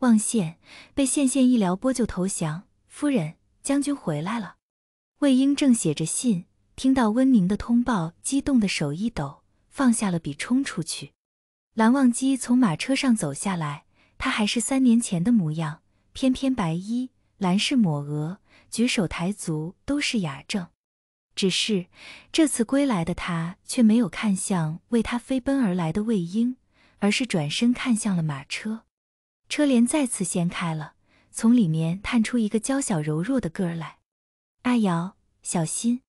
望县被县县一撩拨就投降。夫人，将军回来了。魏婴正写着信，听到温宁的通报，激动的手一抖，放下了笔，冲出去。蓝忘机从马车上走下来，他还是三年前的模样，翩翩白衣，蓝氏抹额，举手抬足都是雅正。只是这次归来的他却没有看向为他飞奔而来的魏婴，而是转身看向了马车。车帘再次掀开了，从里面探出一个娇小柔弱的个儿来。阿瑶，小心！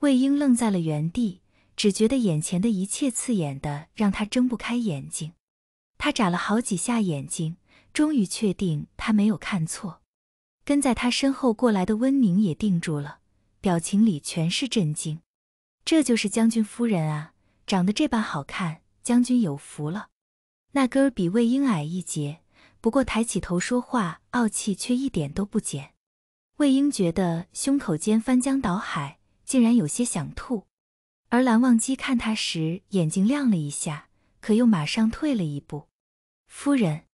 魏婴愣在了原地，只觉得眼前的一切刺眼的，让他睁不开眼睛。他眨了好几下眼睛，终于确定他没有看错。跟在他身后过来的温宁也定住了，表情里全是震惊。这就是将军夫人啊，长得这般好看，将军有福了。那哥儿比魏婴矮一截。不过抬起头说话，傲气却一点都不减。魏婴觉得胸口间翻江倒海，竟然有些想吐。而蓝忘机看他时，眼睛亮了一下，可又马上退了一步。夫人，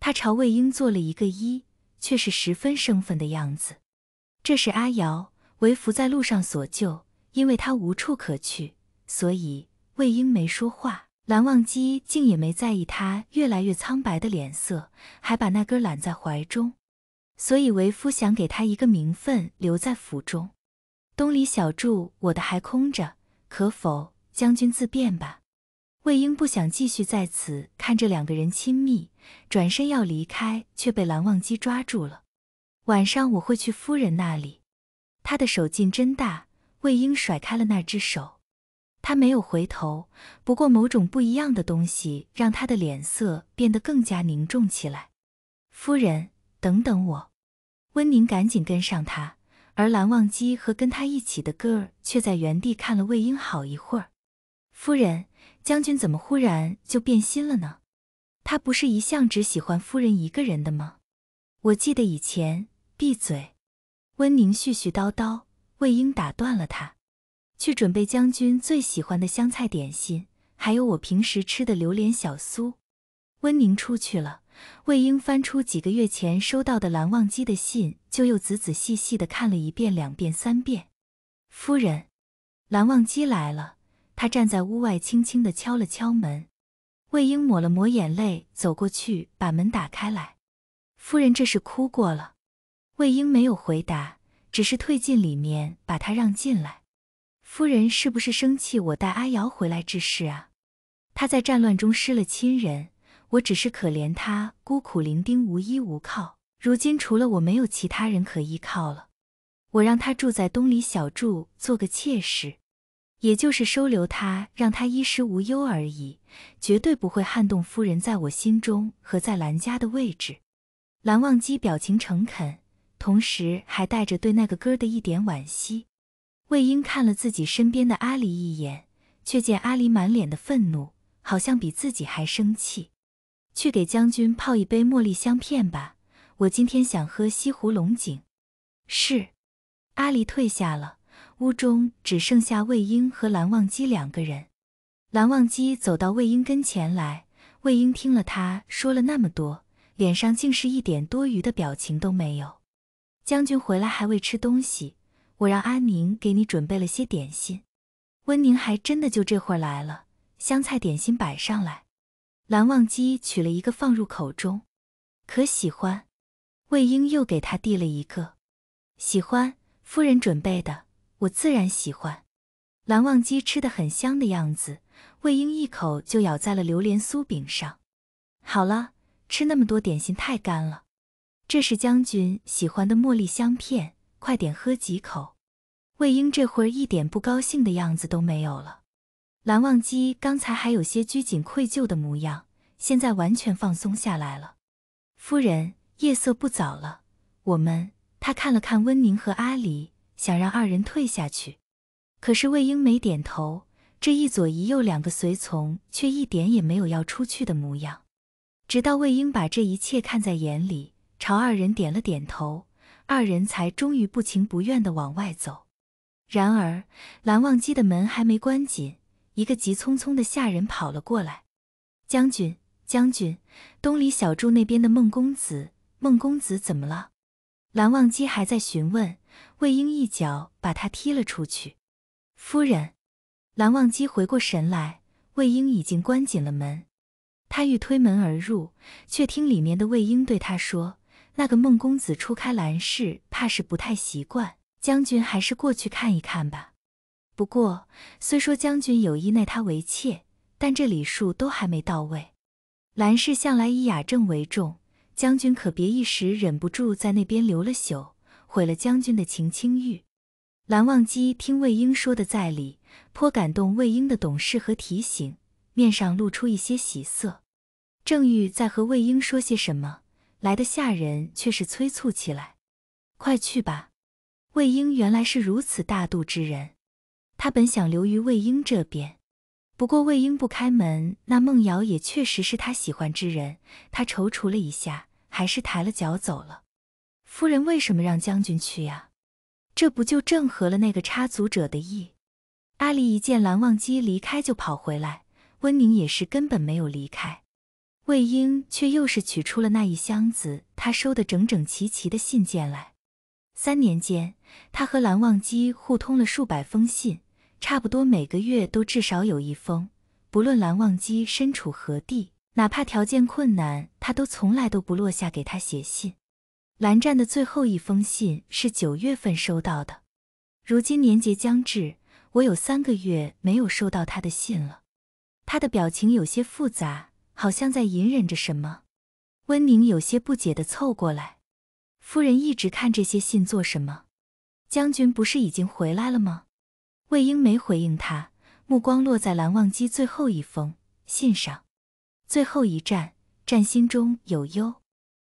他朝魏婴做了一个揖，却是十分生分的样子。这是阿瑶，为夫在路上所救，因为他无处可去，所以魏婴没说话。蓝忘机竟也没在意他越来越苍白的脸色，还把那根揽在怀中。所以为夫想给他一个名分，留在府中。东篱小筑我的还空着，可否将军自便吧？魏婴不想继续在此看着两个人亲密，转身要离开，却被蓝忘机抓住了。晚上我会去夫人那里。他的手劲真大，魏婴甩开了那只手。他没有回头，不过某种不一样的东西让他的脸色变得更加凝重起来。夫人，等等我！温宁赶紧跟上他，而蓝忘机和跟他一起的哥儿却在原地看了魏婴好一会儿。夫人，将军怎么忽然就变心了呢？他不是一向只喜欢夫人一个人的吗？我记得以前……闭嘴！温宁絮絮叨叨，魏婴打断了他。去准备将军最喜欢的香菜点心，还有我平时吃的榴莲小酥。温宁出去了，魏婴翻出几个月前收到的蓝忘机的信，就又仔仔细细的看了一遍、两遍、三遍。夫人，蓝忘机来了，他站在屋外轻轻的敲了敲门。魏婴抹了抹眼泪，走过去把门打开来。夫人，这是哭过了。魏婴没有回答，只是退进里面，把他让进来。夫人是不是生气我带阿瑶回来之事啊？她在战乱中失了亲人，我只是可怜她孤苦伶仃无依无靠。如今除了我没有其他人可依靠了，我让她住在东里小住，做个妾室，也就是收留她，让她衣食无忧而已，绝对不会撼动夫人在我心中和在兰家的位置。蓝忘机表情诚恳，同时还带着对那个哥的一点惋惜。魏婴看了自己身边的阿离一眼，却见阿离满脸的愤怒，好像比自己还生气。去给将军泡一杯茉莉香片吧，我今天想喝西湖龙井。是。阿离退下了，屋中只剩下魏婴和蓝忘机两个人。蓝忘机走到魏婴跟前来，魏婴听了他说了那么多，脸上竟是一点多余的表情都没有。将军回来还未吃东西。我让阿宁给你准备了些点心，温宁还真的就这会儿来了。香菜点心摆上来，蓝忘机取了一个放入口中，可喜欢。魏婴又给他递了一个，喜欢夫人准备的，我自然喜欢。蓝忘机吃的很香的样子，魏婴一口就咬在了榴莲酥饼上。好了，吃那么多点心太干了，这是将军喜欢的茉莉香片，快点喝几口。魏婴这会儿一点不高兴的样子都没有了，蓝忘机刚才还有些拘谨愧疚的模样，现在完全放松下来了。夫人，夜色不早了，我们……他看了看温宁和阿离，想让二人退下去，可是魏婴没点头，这一左一右两个随从却一点也没有要出去的模样。直到魏婴把这一切看在眼里，朝二人点了点头，二人才终于不情不愿的往外走。然而，蓝忘机的门还没关紧，一个急匆匆的下人跑了过来：“将军，将军，东篱小筑那边的孟公子，孟公子怎么了？”蓝忘机还在询问，魏婴一脚把他踢了出去。夫人，蓝忘机回过神来，魏婴已经关紧了门。他欲推门而入，却听里面的魏婴对他说：“那个孟公子初开蓝氏，怕是不太习惯。”将军还是过去看一看吧。不过虽说将军有意纳她为妾，但这礼数都还没到位。兰氏向来以雅正为重，将军可别一时忍不住在那边留了宿，毁了将军的情清誉。蓝忘机听魏婴说的在理，颇感动魏婴的懂事和提醒，面上露出一些喜色。正欲再和魏婴说些什么，来的下人却是催促起来：“快去吧。”魏婴原来是如此大度之人，他本想留于魏婴这边，不过魏婴不开门，那孟瑶也确实是他喜欢之人，他踌躇了一下，还是抬了脚走了。夫人为什么让将军去呀？这不就正合了那个插足者的意？阿离一见蓝忘机离开，就跑回来。温宁也是根本没有离开，魏婴却又是取出了那一箱子他收的整整齐齐的信件来。三年间，他和蓝忘机互通了数百封信，差不多每个月都至少有一封。不论蓝忘机身处何地，哪怕条件困难，他都从来都不落下给他写信。蓝湛的最后一封信是九月份收到的。如今年节将至，我有三个月没有收到他的信了。他的表情有些复杂，好像在隐忍着什么。温宁有些不解的凑过来。夫人一直看这些信做什么？将军不是已经回来了吗？魏婴没回应他，目光落在蓝忘机最后一封信上。最后一战，战心中有忧，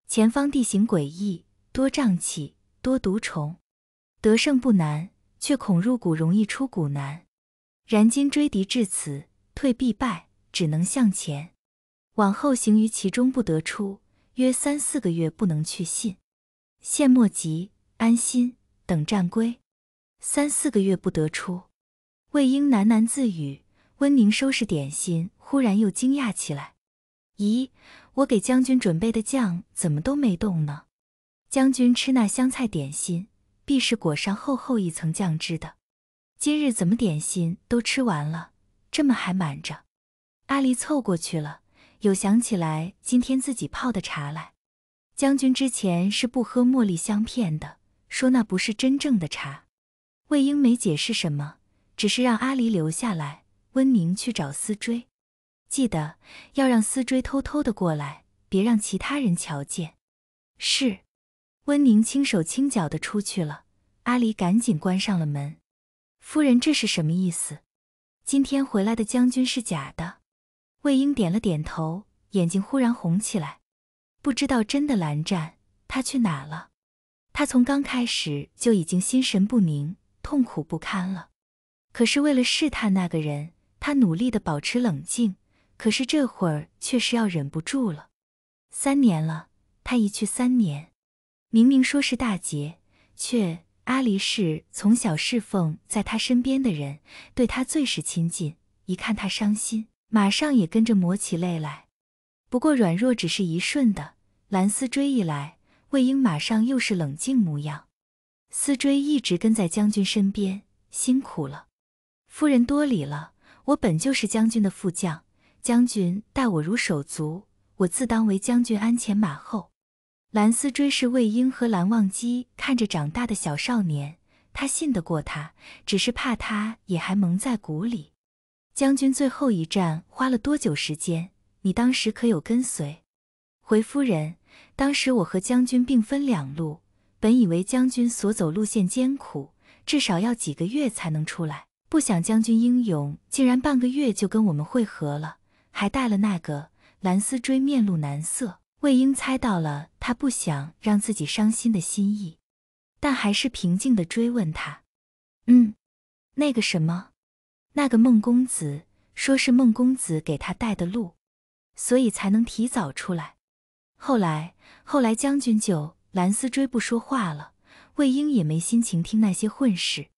前方地形诡异，多瘴气，多毒虫，得胜不难，却恐入谷容易出谷难。然今追敌至此，退必败，只能向前。往后行于其中，不得出，约三四个月不能去信。现莫急，安心等战归，三四个月不得出。魏婴喃喃自语。温宁收拾点心，忽然又惊讶起来：“咦，我给将军准备的酱怎么都没动呢？将军吃那香菜点心，必是裹上厚厚一层酱汁的。今日怎么点心都吃完了，这么还满着？”阿离凑过去了，有想起来今天自己泡的茶来。将军之前是不喝茉莉香片的，说那不是真正的茶。魏婴没解释什么，只是让阿离留下来，温宁去找思追，记得要让思追偷偷的过来，别让其他人瞧见。是。温宁轻手轻脚的出去了，阿离赶紧关上了门。夫人这是什么意思？今天回来的将军是假的？魏婴点了点头，眼睛忽然红起来。不知道真的蓝湛他去哪了？他从刚开始就已经心神不宁、痛苦不堪了。可是为了试探那个人，他努力的保持冷静。可是这会儿却是要忍不住了。三年了，他一去三年，明明说是大劫，却阿离是从小侍奉在他身边的人，对他最是亲近。一看他伤心，马上也跟着抹起泪来。不过软弱只是一瞬的，蓝思追一来，魏婴马上又是冷静模样。思追一直跟在将军身边，辛苦了，夫人多礼了。我本就是将军的副将，将军待我如手足，我自当为将军鞍前马后。蓝思追是魏婴和蓝忘机看着长大的小少年，他信得过他，只是怕他也还蒙在鼓里。将军最后一战花了多久时间？你当时可有跟随？回夫人，当时我和将军并分两路，本以为将军所走路线艰苦，至少要几个月才能出来，不想将军英勇，竟然半个月就跟我们会合了，还带了那个蓝丝追。面露难色，魏婴猜到了他不想让自己伤心的心意，但还是平静的追问他：“嗯，那个什么，那个孟公子，说是孟公子给他带的路。”所以才能提早出来。后来，后来将军就蓝思追不说话了。魏婴也没心情听那些混事，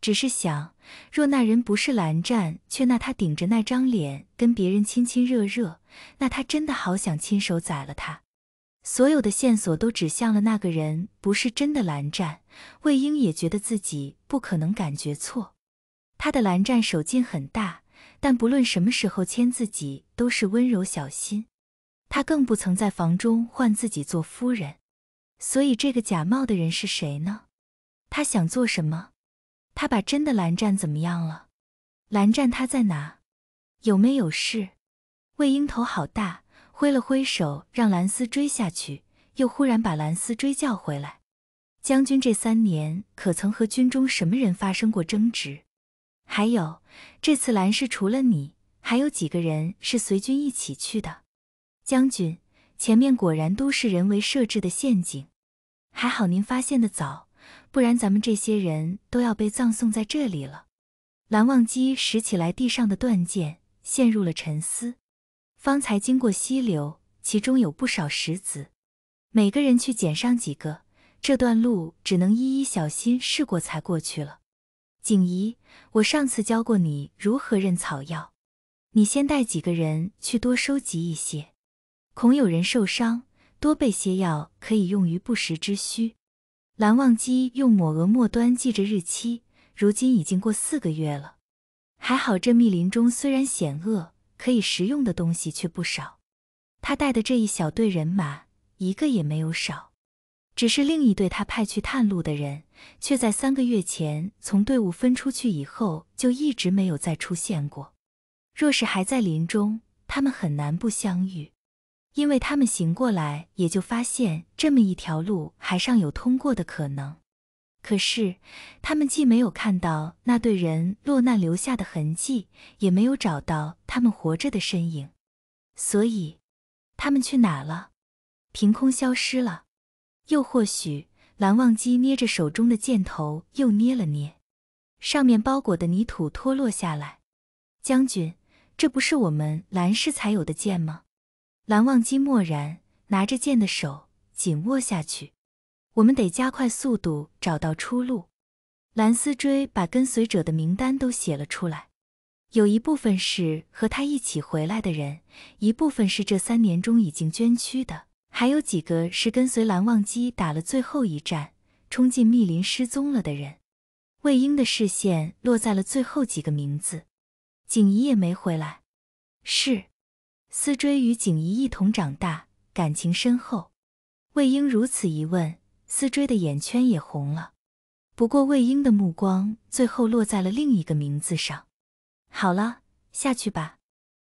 只是想，若那人不是蓝湛，却那他顶着那张脸跟别人亲亲热热，那他真的好想亲手宰了他。所有的线索都指向了那个人不是真的蓝湛，魏婴也觉得自己不可能感觉错，他的蓝湛手劲很大。但不论什么时候牵自己都是温柔小心，他更不曾在房中唤自己做夫人，所以这个假冒的人是谁呢？他想做什么？他把真的蓝湛怎么样了？蓝湛他在哪？有没有事？魏婴头好大，挥了挥手让蓝斯追下去，又忽然把蓝斯追叫回来。将军这三年可曾和军中什么人发生过争执？还有，这次蓝氏除了你，还有几个人是随军一起去的？将军，前面果然都是人为设置的陷阱，还好您发现的早，不然咱们这些人都要被葬送在这里了。蓝忘机拾起来地上的断剑，陷入了沉思。方才经过溪流，其中有不少石子，每个人去捡上几个，这段路只能一一小心试过才过去了。景怡，我上次教过你如何认草药，你先带几个人去多收集一些，恐有人受伤，多备些药可以用于不时之需。蓝忘机用抹额末端记着日期，如今已经过四个月了。还好这密林中虽然险恶，可以食用的东西却不少。他带的这一小队人马，一个也没有少。只是另一队他派去探路的人，却在三个月前从队伍分出去以后，就一直没有再出现过。若是还在林中，他们很难不相遇，因为他们行过来也就发现这么一条路还尚有通过的可能。可是他们既没有看到那队人落难留下的痕迹，也没有找到他们活着的身影，所以他们去哪了？凭空消失了？又或许，蓝忘机捏着手中的箭头，又捏了捏，上面包裹的泥土脱落下来。将军，这不是我们蓝氏才有的剑吗？蓝忘机默然，拿着剑的手紧握下去。我们得加快速度，找到出路。蓝思追把跟随者的名单都写了出来，有一部分是和他一起回来的人，一部分是这三年中已经捐躯的。还有几个是跟随蓝忘机打了最后一战，冲进密林失踪了的人。魏婴的视线落在了最后几个名字，景怡也没回来。是，思追与景怡一同长大，感情深厚。魏婴如此一问，思追的眼圈也红了。不过，魏婴的目光最后落在了另一个名字上。好了，下去吧，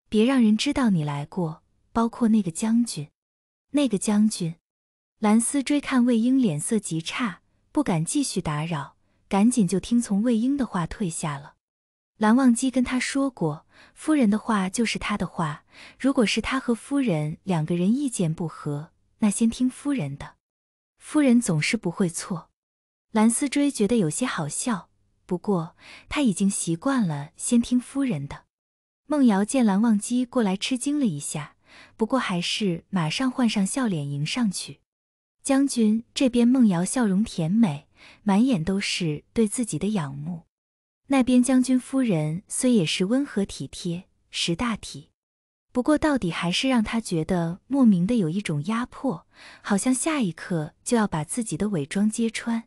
别让人知道你来过，包括那个将军。那个将军，蓝思追看魏婴脸色极差，不敢继续打扰，赶紧就听从魏婴的话退下了。蓝忘机跟他说过，夫人的话就是他的话，如果是他和夫人两个人意见不合，那先听夫人的，夫人总是不会错。蓝思追觉得有些好笑，不过他已经习惯了先听夫人的。孟瑶见蓝忘机过来，吃惊了一下。不过还是马上换上笑脸迎上去。将军这边，梦瑶笑容甜美，满眼都是对自己的仰慕。那边将军夫人虽也是温和体贴、识大体，不过到底还是让他觉得莫名的有一种压迫，好像下一刻就要把自己的伪装揭穿。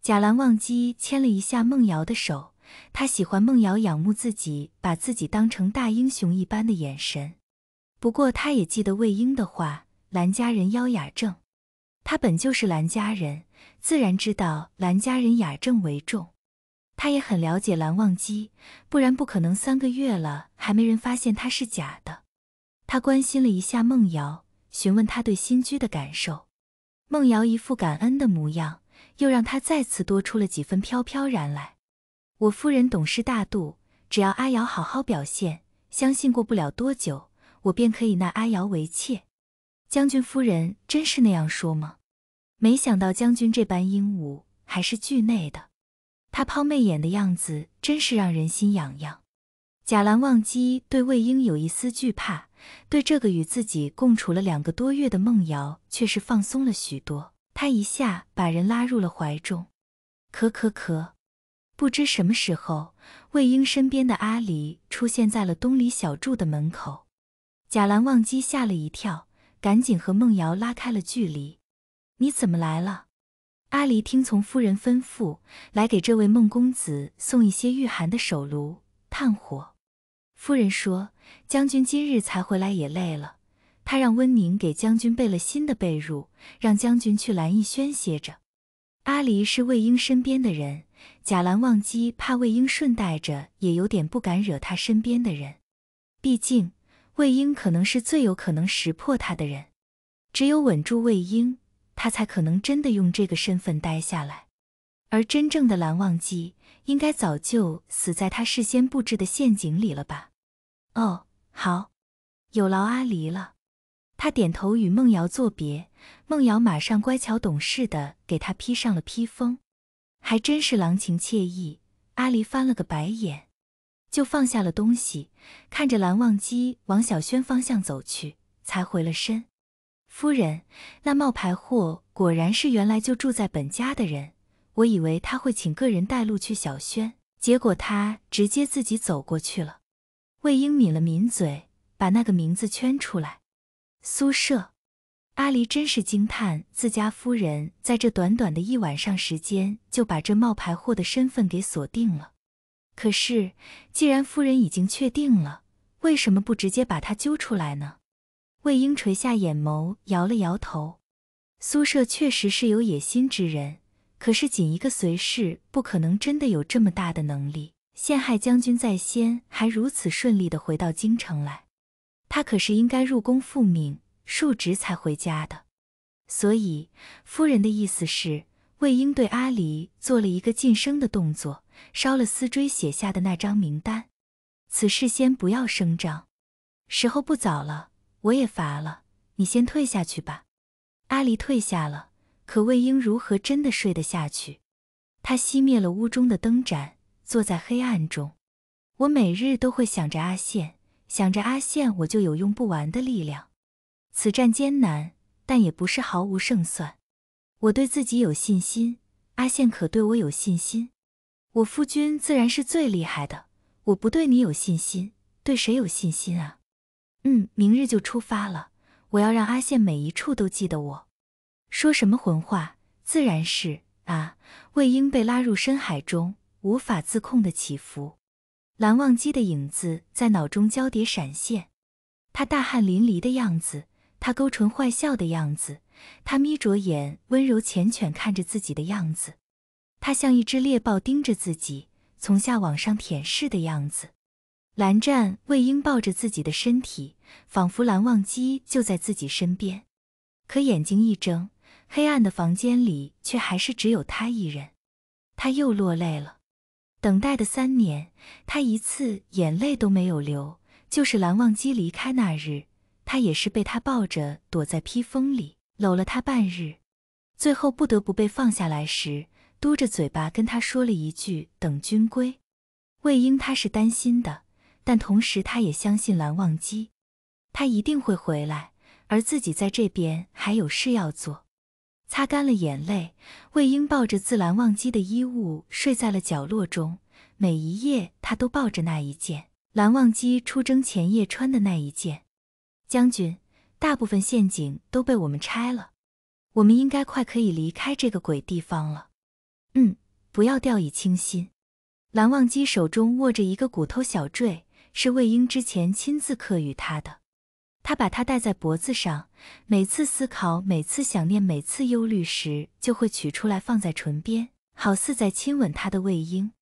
贾兰忘机牵了一下梦瑶的手，他喜欢梦瑶仰慕自己、把自己当成大英雄一般的眼神。不过，他也记得魏婴的话。蓝家人妖雅正，他本就是蓝家人，自然知道蓝家人雅正为重。他也很了解蓝忘机，不然不可能三个月了还没人发现他是假的。他关心了一下孟瑶，询问他对新居的感受。孟瑶一副感恩的模样，又让他再次多出了几分飘飘然来。我夫人懂事大度，只要阿瑶好好表现，相信过不了多久。我便可以纳阿瑶为妾，将军夫人真是那样说吗？没想到将军这般英武，还是惧内的。他抛媚眼的样子，真是让人心痒痒。贾兰忘机对魏婴有一丝惧怕，对这个与自己共处了两个多月的梦瑶却是放松了许多。他一下把人拉入了怀中。咳咳咳。不知什么时候，魏婴身边的阿离出现在了东篱小筑的门口。贾兰忘机吓了一跳，赶紧和孟瑶拉开了距离。你怎么来了？阿离听从夫人吩咐，来给这位孟公子送一些御寒的手炉、炭火。夫人说，将军今日才回来也累了，他让温宁给将军备了新的被褥，让将军去兰逸轩歇着。阿离是魏婴身边的人，贾兰忘机怕魏婴顺带着，也有点不敢惹他身边的人，毕竟。魏婴可能是最有可能识破他的人，只有稳住魏婴，他才可能真的用这个身份待下来。而真正的蓝忘机，应该早就死在他事先布置的陷阱里了吧？哦，好，有劳阿离了。他点头与孟瑶作别，孟瑶马上乖巧懂事的给他披上了披风，还真是郎情妾意。阿离翻了个白眼。就放下了东西，看着蓝忘机往小轩方向走去，才回了身。夫人，那冒牌货果然是原来就住在本家的人。我以为他会请个人带路去小轩，结果他直接自己走过去了。魏婴抿了抿嘴，把那个名字圈出来。苏舍，阿离真是惊叹自家夫人在这短短的一晚上时间就把这冒牌货的身份给锁定了。可是，既然夫人已经确定了，为什么不直接把他揪出来呢？魏婴垂下眼眸，摇了摇头。苏舍确实是有野心之人，可是仅一个随侍，不可能真的有这么大的能力陷害将军在先，还如此顺利的回到京城来。他可是应该入宫复命述职才回家的。所以，夫人的意思是，魏婴对阿离做了一个晋升的动作。烧了思追写下的那张名单，此事先不要声张。时候不早了，我也乏了，你先退下去吧。阿离退下了，可魏婴如何真的睡得下去？他熄灭了屋中的灯盏，坐在黑暗中。我每日都会想着阿羡，想着阿羡，我就有用不完的力量。此战艰难，但也不是毫无胜算。我对自己有信心，阿羡可对我有信心？我夫君自然是最厉害的，我不对你有信心，对谁有信心啊？嗯，明日就出发了，我要让阿羡每一处都记得我。说什么混话？自然是啊。魏婴被拉入深海中，无法自控的起伏，蓝忘机的影子在脑中交叠闪现，他大汗淋漓的样子，他勾唇坏笑的样子，他眯着眼温柔缱绻看着自己的样子。他像一只猎豹盯着自己，从下往上舔舐的样子。蓝湛魏婴抱着自己的身体，仿佛蓝忘机就在自己身边。可眼睛一睁，黑暗的房间里却还是只有他一人。他又落泪了。等待的三年，他一次眼泪都没有流。就是蓝忘机离开那日，他也是被他抱着躲在披风里，搂了他半日，最后不得不被放下来时。嘟着嘴巴跟他说了一句：“等君归。”魏婴他是担心的，但同时他也相信蓝忘机，他一定会回来。而自己在这边还有事要做。擦干了眼泪，魏婴抱着自蓝忘机的衣物睡在了角落中。每一夜，他都抱着那一件蓝忘机出征前夜穿的那一件。将军，大部分陷阱都被我们拆了，我们应该快可以离开这个鬼地方了。嗯，不要掉以轻心。蓝忘机手中握着一个骨头小坠，是魏婴之前亲自刻予他的。他把它戴在脖子上，每次思考、每次想念、每次忧虑时，就会取出来放在唇边，好似在亲吻他的魏婴。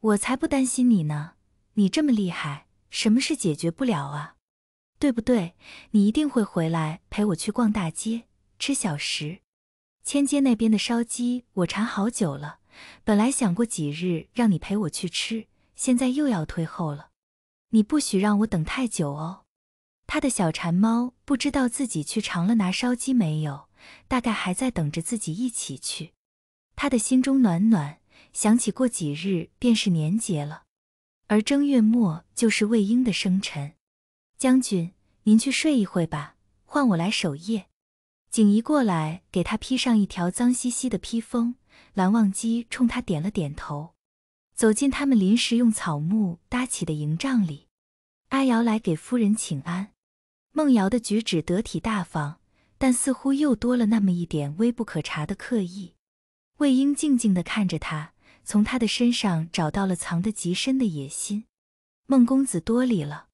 我才不担心你呢，你这么厉害，什么事解决不了啊？对不对？你一定会回来陪我去逛大街、吃小食。千街那边的烧鸡，我馋好久了。本来想过几日让你陪我去吃，现在又要推后了。你不许让我等太久哦。他的小馋猫不知道自己去尝了拿烧鸡没有，大概还在等着自己一起去。他的心中暖暖，想起过几日便是年节了，而正月末就是魏婴的生辰。将军，您去睡一会吧，换我来守夜。景怡过来给他披上一条脏兮兮的披风，蓝忘机冲他点了点头，走进他们临时用草木搭起的营帐里。阿瑶来给夫人请安，孟瑶的举止得体大方，但似乎又多了那么一点微不可察的刻意。魏婴静静地看着他，从他的身上找到了藏得极深的野心。孟公子多礼了，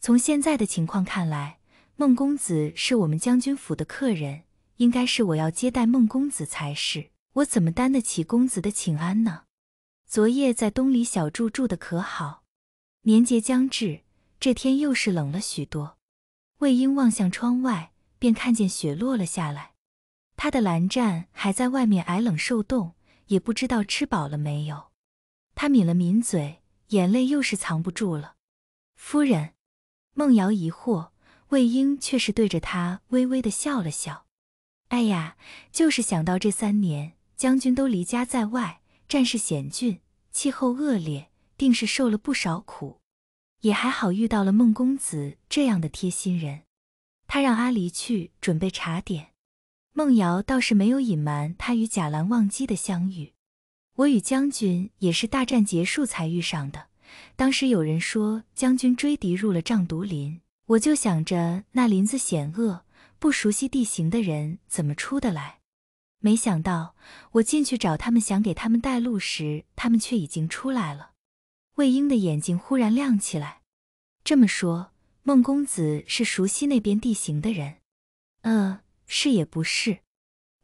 从现在的情况看来。孟公子是我们将军府的客人，应该是我要接待孟公子才是。我怎么担得起公子的请安呢？昨夜在东篱小筑住的可好？年节将至，这天又是冷了许多。魏婴望向窗外，便看见雪落了下来。他的蓝湛还在外面挨冷受冻，也不知道吃饱了没有。他抿了抿嘴，眼泪又是藏不住了。夫人，孟瑶疑惑。魏婴却是对着他微微的笑了笑。哎呀，就是想到这三年，将军都离家在外，战事险峻，气候恶劣，定是受了不少苦。也还好遇到了孟公子这样的贴心人。他让阿离去准备茶点。孟瑶倒是没有隐瞒他与贾兰忘机的相遇。我与将军也是大战结束才遇上的。当时有人说将军追敌入了瘴毒林。我就想着那林子险恶，不熟悉地形的人怎么出得来？没想到我进去找他们，想给他们带路时，他们却已经出来了。魏婴的眼睛忽然亮起来。这么说，孟公子是熟悉那边地形的人？呃，是也不是。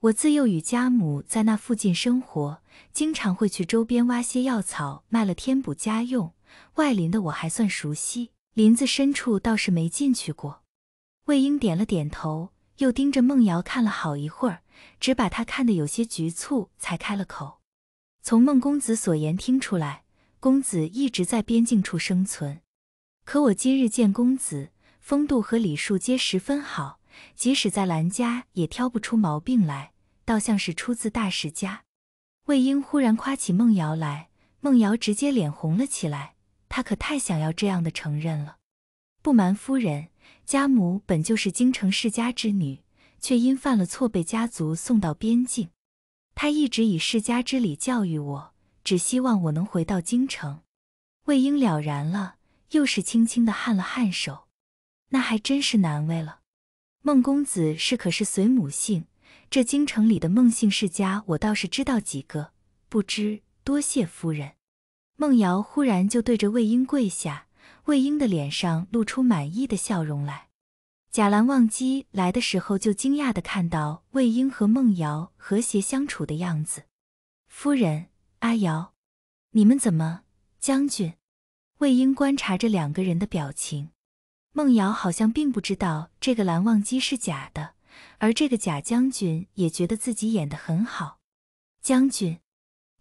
我自幼与家母在那附近生活，经常会去周边挖些药草卖了，添补家用。外林的我还算熟悉。林子深处倒是没进去过，魏婴点了点头，又盯着孟瑶看了好一会儿，只把她看得有些局促，才开了口。从孟公子所言听出来，公子一直在边境处生存，可我今日见公子，风度和礼数皆十分好，即使在兰家也挑不出毛病来，倒像是出自大世家。魏婴忽然夸起孟瑶来，孟瑶直接脸红了起来。他可太想要这样的承认了。不瞒夫人，家母本就是京城世家之女，却因犯了错被家族送到边境。他一直以世家之礼教育我，只希望我能回到京城。魏婴了然了，又是轻轻的颔了颔首，那还真是难为了孟公子，是可是随母姓。这京城里的孟姓世家，我倒是知道几个。不知多谢夫人。孟瑶忽然就对着魏婴跪下，魏婴的脸上露出满意的笑容来。贾兰忘机来的时候就惊讶的看到魏婴和孟瑶和谐相处的样子。夫人，阿瑶，你们怎么？将军？魏婴观察着两个人的表情，孟瑶好像并不知道这个蓝忘机是假的，而这个假将军也觉得自己演得很好。将军。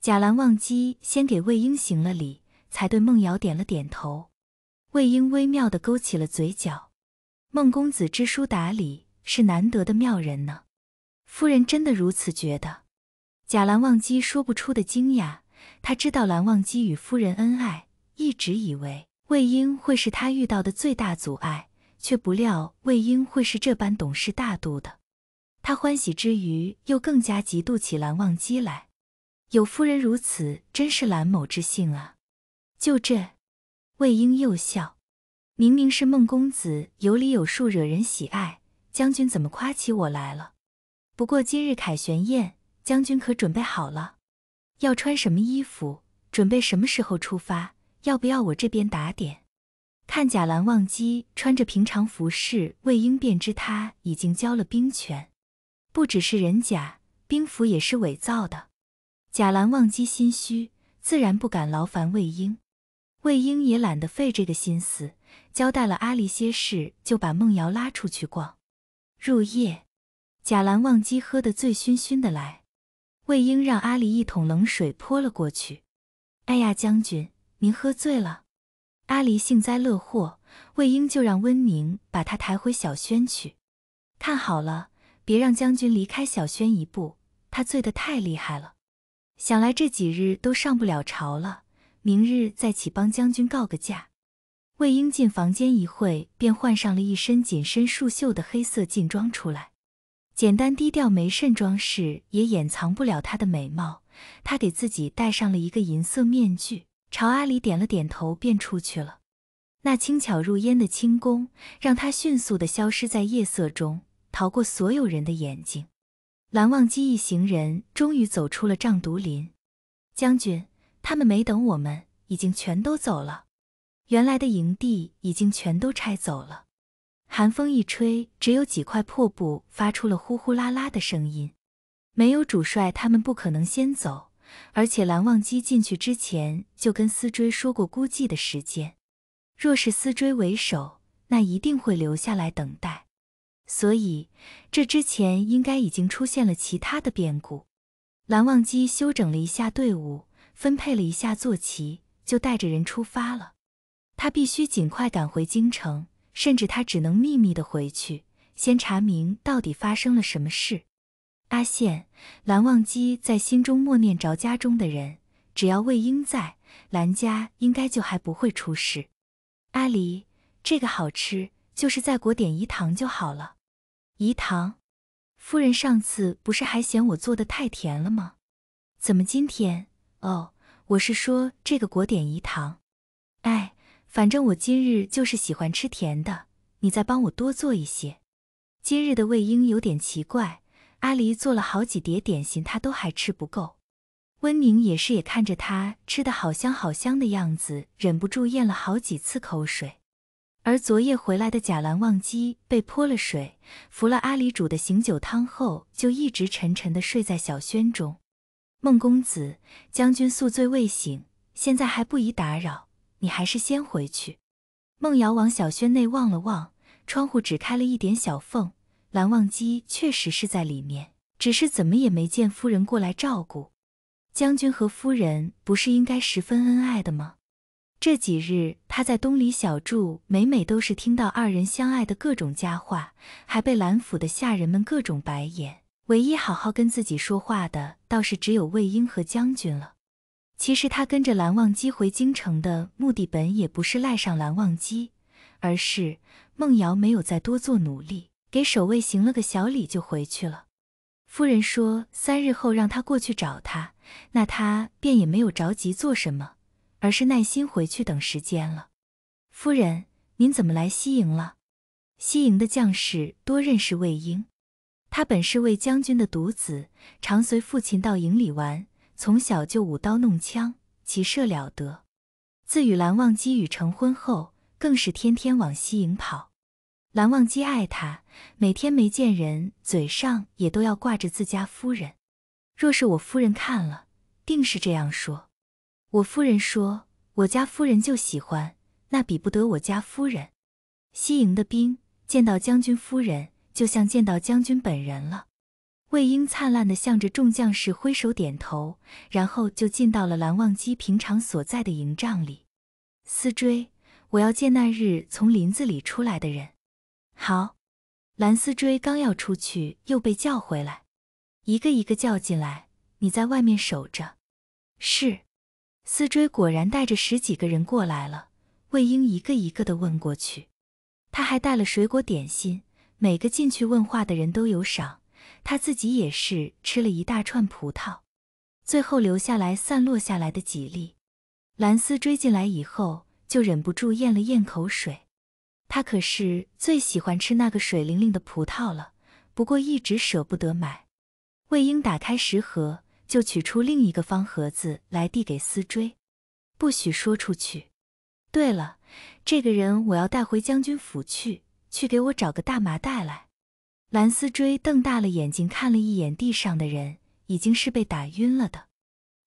贾兰忘机先给魏婴行了礼，才对孟瑶点了点头。魏婴微妙地勾起了嘴角。孟公子知书达理，是难得的妙人呢。夫人真的如此觉得？贾兰忘机说不出的惊讶。他知道蓝忘机与夫人恩爱，一直以为魏婴会是他遇到的最大阻碍，却不料魏婴会是这般懂事大度的。他欢喜之余，又更加嫉妒起蓝忘机来。有夫人如此，真是蓝某之幸啊！就这，魏婴又笑。明明是孟公子有礼有数，惹人喜爱，将军怎么夸起我来了？不过今日凯旋宴，将军可准备好了？要穿什么衣服？准备什么时候出发？要不要我这边打点？看贾兰忘机穿着平常服饰，魏婴便知他已经交了兵权。不只是人甲，兵符也是伪造的。贾兰忘机心虚，自然不敢劳烦魏婴。魏婴也懒得费这个心思，交代了阿离些事，就把孟瑶拉出去逛。入夜，贾兰忘机喝得醉醺醺的来，魏婴让阿离一桶冷水泼了过去。哎呀，将军，您喝醉了！阿离幸灾乐祸。魏婴就让温宁把他抬回小轩去，看好了，别让将军离开小轩一步。他醉得太厉害了。想来这几日都上不了朝了，明日再起帮将军告个假。魏婴进房间一会，便换上了一身紧身束袖的黑色劲装出来，简单低调，没甚装饰，也掩藏不了他的美貌。他给自己戴上了一个银色面具，朝阿离点了点头，便出去了。那轻巧入烟的轻功，让他迅速的消失在夜色中，逃过所有人的眼睛。蓝忘机一行人终于走出了瘴毒林。将军，他们没等我们，已经全都走了。原来的营地已经全都拆走了。寒风一吹，只有几块破布发出了呼呼啦啦的声音。没有主帅，他们不可能先走。而且蓝忘机进去之前就跟思追说过，估计的时间。若是思追为首，那一定会留下来等待。所以，这之前应该已经出现了其他的变故。蓝忘机休整了一下队伍，分配了一下坐骑，就带着人出发了。他必须尽快赶回京城，甚至他只能秘密的回去，先查明到底发生了什么事。阿羡，蓝忘机在心中默念着家中的人，只要魏婴在，蓝家应该就还不会出事。阿离，这个好吃，就是在国点饴堂就好了。饴糖，夫人上次不是还嫌我做的太甜了吗？怎么今天？哦，我是说这个果点饴糖。哎，反正我今日就是喜欢吃甜的，你再帮我多做一些。今日的魏婴有点奇怪，阿离做了好几碟点心，他都还吃不够。温宁也是也看着他吃的好香好香的样子，忍不住咽了好几次口水。而昨夜回来的贾兰忘机被泼了水，服了阿离煮的醒酒汤后，就一直沉沉的睡在小轩中。孟公子，将军宿醉未醒，现在还不宜打扰，你还是先回去。孟瑶往小轩内望了望，窗户只开了一点小缝，蓝忘机确实是在里面，只是怎么也没见夫人过来照顾。将军和夫人不是应该十分恩爱的吗？这几日，他在东里小住，每每都是听到二人相爱的各种佳话，还被兰府的下人们各种白眼。唯一好好跟自己说话的，倒是只有魏婴和将军了。其实他跟着蓝忘机回京城的目的，本也不是赖上蓝忘机，而是孟瑶没有再多做努力，给守卫行了个小礼就回去了。夫人说三日后让他过去找他，那他便也没有着急做什么。而是耐心回去等时间了。夫人，您怎么来西营了？西营的将士多认识魏婴，他本是魏将军的独子，常随父亲到营里玩，从小就舞刀弄枪，骑射了得。自与蓝忘机与成婚后，更是天天往西营跑。蓝忘机爱他，每天没见人，嘴上也都要挂着自家夫人。若是我夫人看了，定是这样说。我夫人说，我家夫人就喜欢，那比不得我家夫人。西营的兵见到将军夫人，就像见到将军本人了。魏婴灿烂地向着众将士挥手点头，然后就进到了蓝忘机平常所在的营帐里。思追，我要见那日从林子里出来的人。好。蓝思追刚要出去，又被叫回来，一个一个叫进来。你在外面守着。是。思追果然带着十几个人过来了。魏婴一个一个的问过去，他还带了水果点心，每个进去问话的人都有赏，他自己也是吃了一大串葡萄，最后留下来散落下来的几粒。蓝丝追进来以后，就忍不住咽了咽口水，他可是最喜欢吃那个水灵灵的葡萄了，不过一直舍不得买。魏婴打开食盒。就取出另一个方盒子来递给思追，不许说出去。对了，这个人我要带回将军府去。去给我找个大麻袋来。蓝思追瞪大了眼睛看了一眼地上的人，已经是被打晕了的，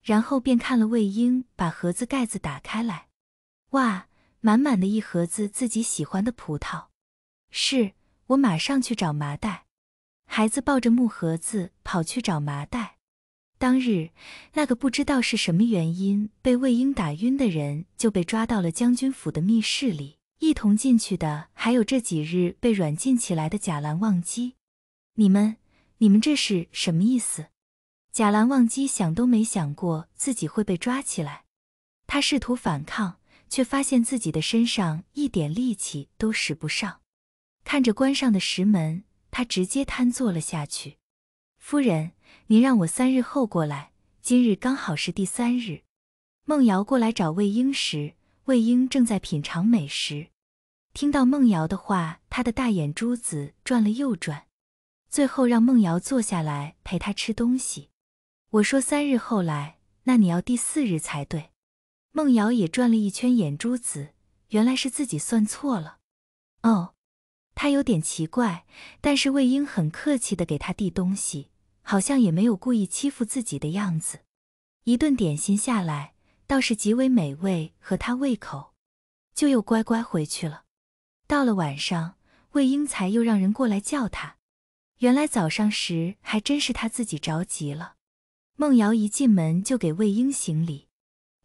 然后便看了魏婴把盒子盖子打开来。哇，满满的一盒子自己喜欢的葡萄。是，我马上去找麻袋。孩子抱着木盒子跑去找麻袋。当日，那个不知道是什么原因被魏婴打晕的人就被抓到了将军府的密室里。一同进去的还有这几日被软禁起来的贾兰忘机。你们，你们这是什么意思？贾兰忘机想都没想过自己会被抓起来，他试图反抗，却发现自己的身上一点力气都使不上。看着关上的石门，他直接瘫坐了下去。夫人。您让我三日后过来，今日刚好是第三日。梦瑶过来找魏婴时，魏婴正在品尝美食，听到梦瑶的话，他的大眼珠子转了又转，最后让梦瑶坐下来陪他吃东西。我说三日后来，那你要第四日才对。梦瑶也转了一圈眼珠子，原来是自己算错了。哦，他有点奇怪，但是魏婴很客气的给他递东西。好像也没有故意欺负自己的样子，一顿点心下来倒是极为美味，合他胃口，就又乖乖回去了。到了晚上，魏英才又让人过来叫他。原来早上时还真是他自己着急了。孟瑶一进门就给魏英行礼，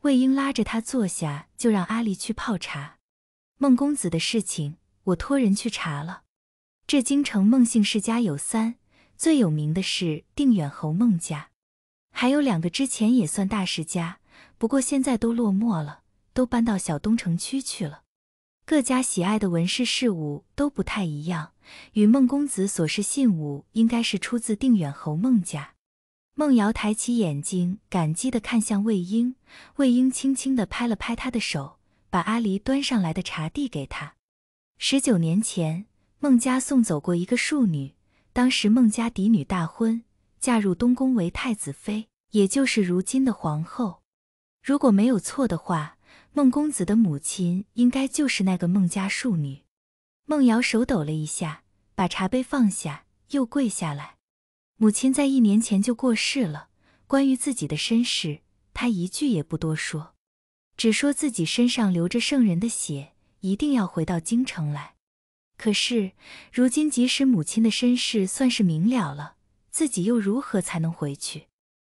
魏英拉着他坐下，就让阿离去泡茶。孟公子的事情，我托人去查了。这京城孟姓世家有三。最有名的是定远侯孟家，还有两个之前也算大世家，不过现在都落寞了，都搬到小东城区去了。各家喜爱的文饰事物都不太一样，与孟公子所示信物应该是出自定远侯孟家。孟瑶抬起眼睛，感激的看向魏婴，魏婴轻轻的拍了拍他的手，把阿离端上来的茶递给他。十九年前，孟家送走过一个庶女。当时孟家嫡女大婚，嫁入东宫为太子妃，也就是如今的皇后。如果没有错的话，孟公子的母亲应该就是那个孟家庶女。孟瑶手抖了一下，把茶杯放下，又跪下来。母亲在一年前就过世了。关于自己的身世，她一句也不多说，只说自己身上流着圣人的血，一定要回到京城来。可是如今，即使母亲的身世算是明了了，自己又如何才能回去？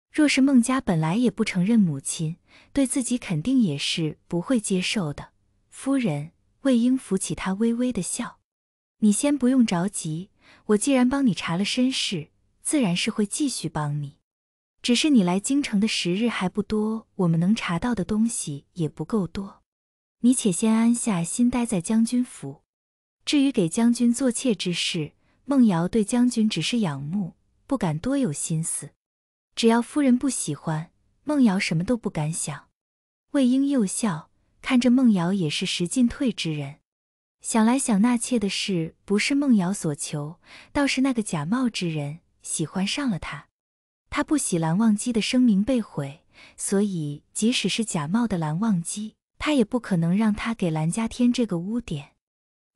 若是孟家本来也不承认母亲，对自己肯定也是不会接受的。夫人，魏婴扶起他，微微的笑：“你先不用着急，我既然帮你查了身世，自然是会继续帮你。只是你来京城的时日还不多，我们能查到的东西也不够多，你且先安下心，待在将军府。”至于给将军做妾之事，孟瑶对将军只是仰慕，不敢多有心思。只要夫人不喜欢，孟瑶什么都不敢想。魏婴又笑，看着孟瑶也是识进退之人。想来想纳妾的事不是孟瑶所求，倒是那个假冒之人喜欢上了他。他不喜蓝忘机的声名被毁，所以即使是假冒的蓝忘机，他也不可能让他给蓝家添这个污点。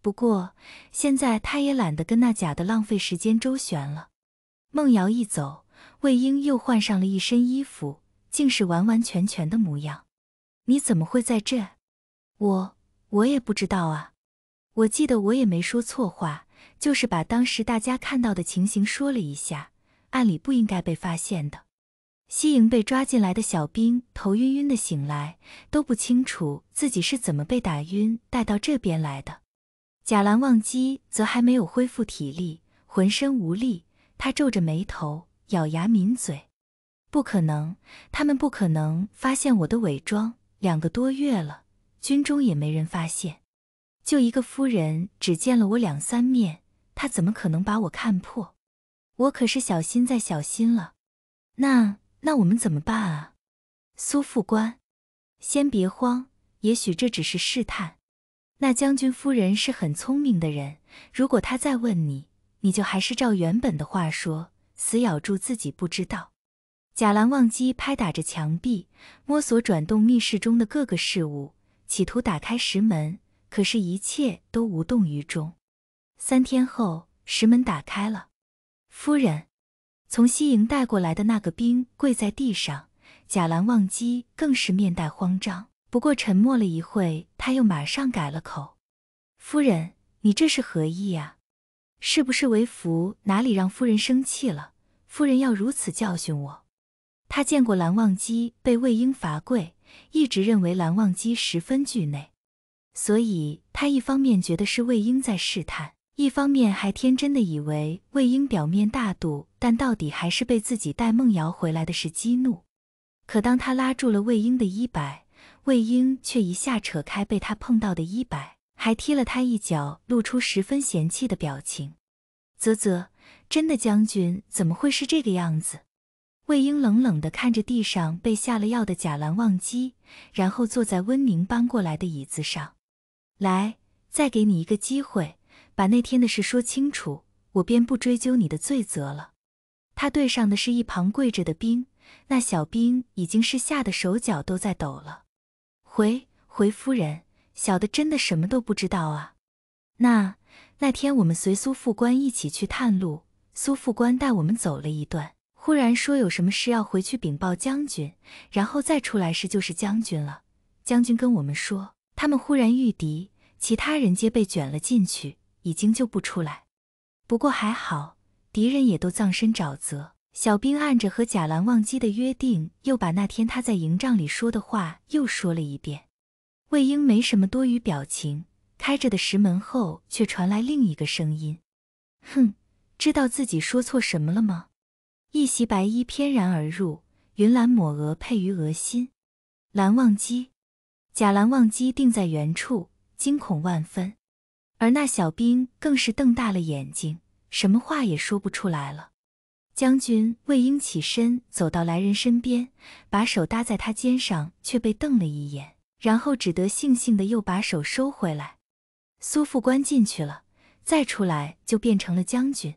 不过现在他也懒得跟那假的浪费时间周旋了。孟瑶一走，魏婴又换上了一身衣服，竟是完完全全的模样。你怎么会在这？我我也不知道啊。我记得我也没说错话，就是把当时大家看到的情形说了一下，按理不应该被发现的。西营被抓进来的小兵头晕晕的醒来，都不清楚自己是怎么被打晕带到这边来的。贾兰忘机则还没有恢复体力，浑身无力。他皱着眉头，咬牙抿嘴。不可能，他们不可能发现我的伪装。两个多月了，军中也没人发现。就一个夫人，只见了我两三面，她怎么可能把我看破？我可是小心再小心了。那那我们怎么办啊？苏副官，先别慌，也许这只是试探。那将军夫人是很聪明的人，如果他再问你，你就还是照原本的话说，死咬住自己不知道。贾兰忘机拍打着墙壁，摸索转动密室中的各个事物，企图打开石门，可是，一切都无动于衷。三天后，石门打开了。夫人，从西营带过来的那个兵跪在地上，贾兰忘机更是面带慌张。不过沉默了一会，他又马上改了口：“夫人，你这是何意呀？是不是为福哪里让夫人生气了？夫人要如此教训我？”他见过蓝忘机被魏婴罚跪，一直认为蓝忘机十分惧内，所以他一方面觉得是魏婴在试探，一方面还天真的以为魏婴表面大度，但到底还是被自己带梦瑶回来的事激怒。可当他拉住了魏婴的衣摆，魏婴却一下扯开被他碰到的衣摆，还踢了他一脚，露出十分嫌弃的表情。啧啧，真的将军怎么会是这个样子？魏婴冷冷地看着地上被下了药的贾兰忘机，然后坐在温宁搬过来的椅子上。来，再给你一个机会，把那天的事说清楚，我便不追究你的罪责了。他对上的是一旁跪着的兵，那小兵已经是吓得手脚都在抖了。回回夫人，小的真的什么都不知道啊。那那天我们随苏副官一起去探路，苏副官带我们走了一段，忽然说有什么事要回去禀报将军，然后再出来时就是将军了。将军跟我们说，他们忽然遇敌，其他人皆被卷了进去，已经救不出来。不过还好，敌人也都葬身沼泽。小兵按着和贾兰忘机的约定，又把那天他在营帐里说的话又说了一遍。魏婴没什么多余表情，开着的石门后却传来另一个声音：“哼，知道自己说错什么了吗？”一袭白衣翩然而入，云岚抹额配于额心。蓝忘机，贾兰忘机定在原处，惊恐万分，而那小兵更是瞪大了眼睛，什么话也说不出来了。将军魏婴起身走到来人身边，把手搭在他肩上，却被瞪了一眼，然后只得悻悻地又把手收回来。苏副官进去了，再出来就变成了将军。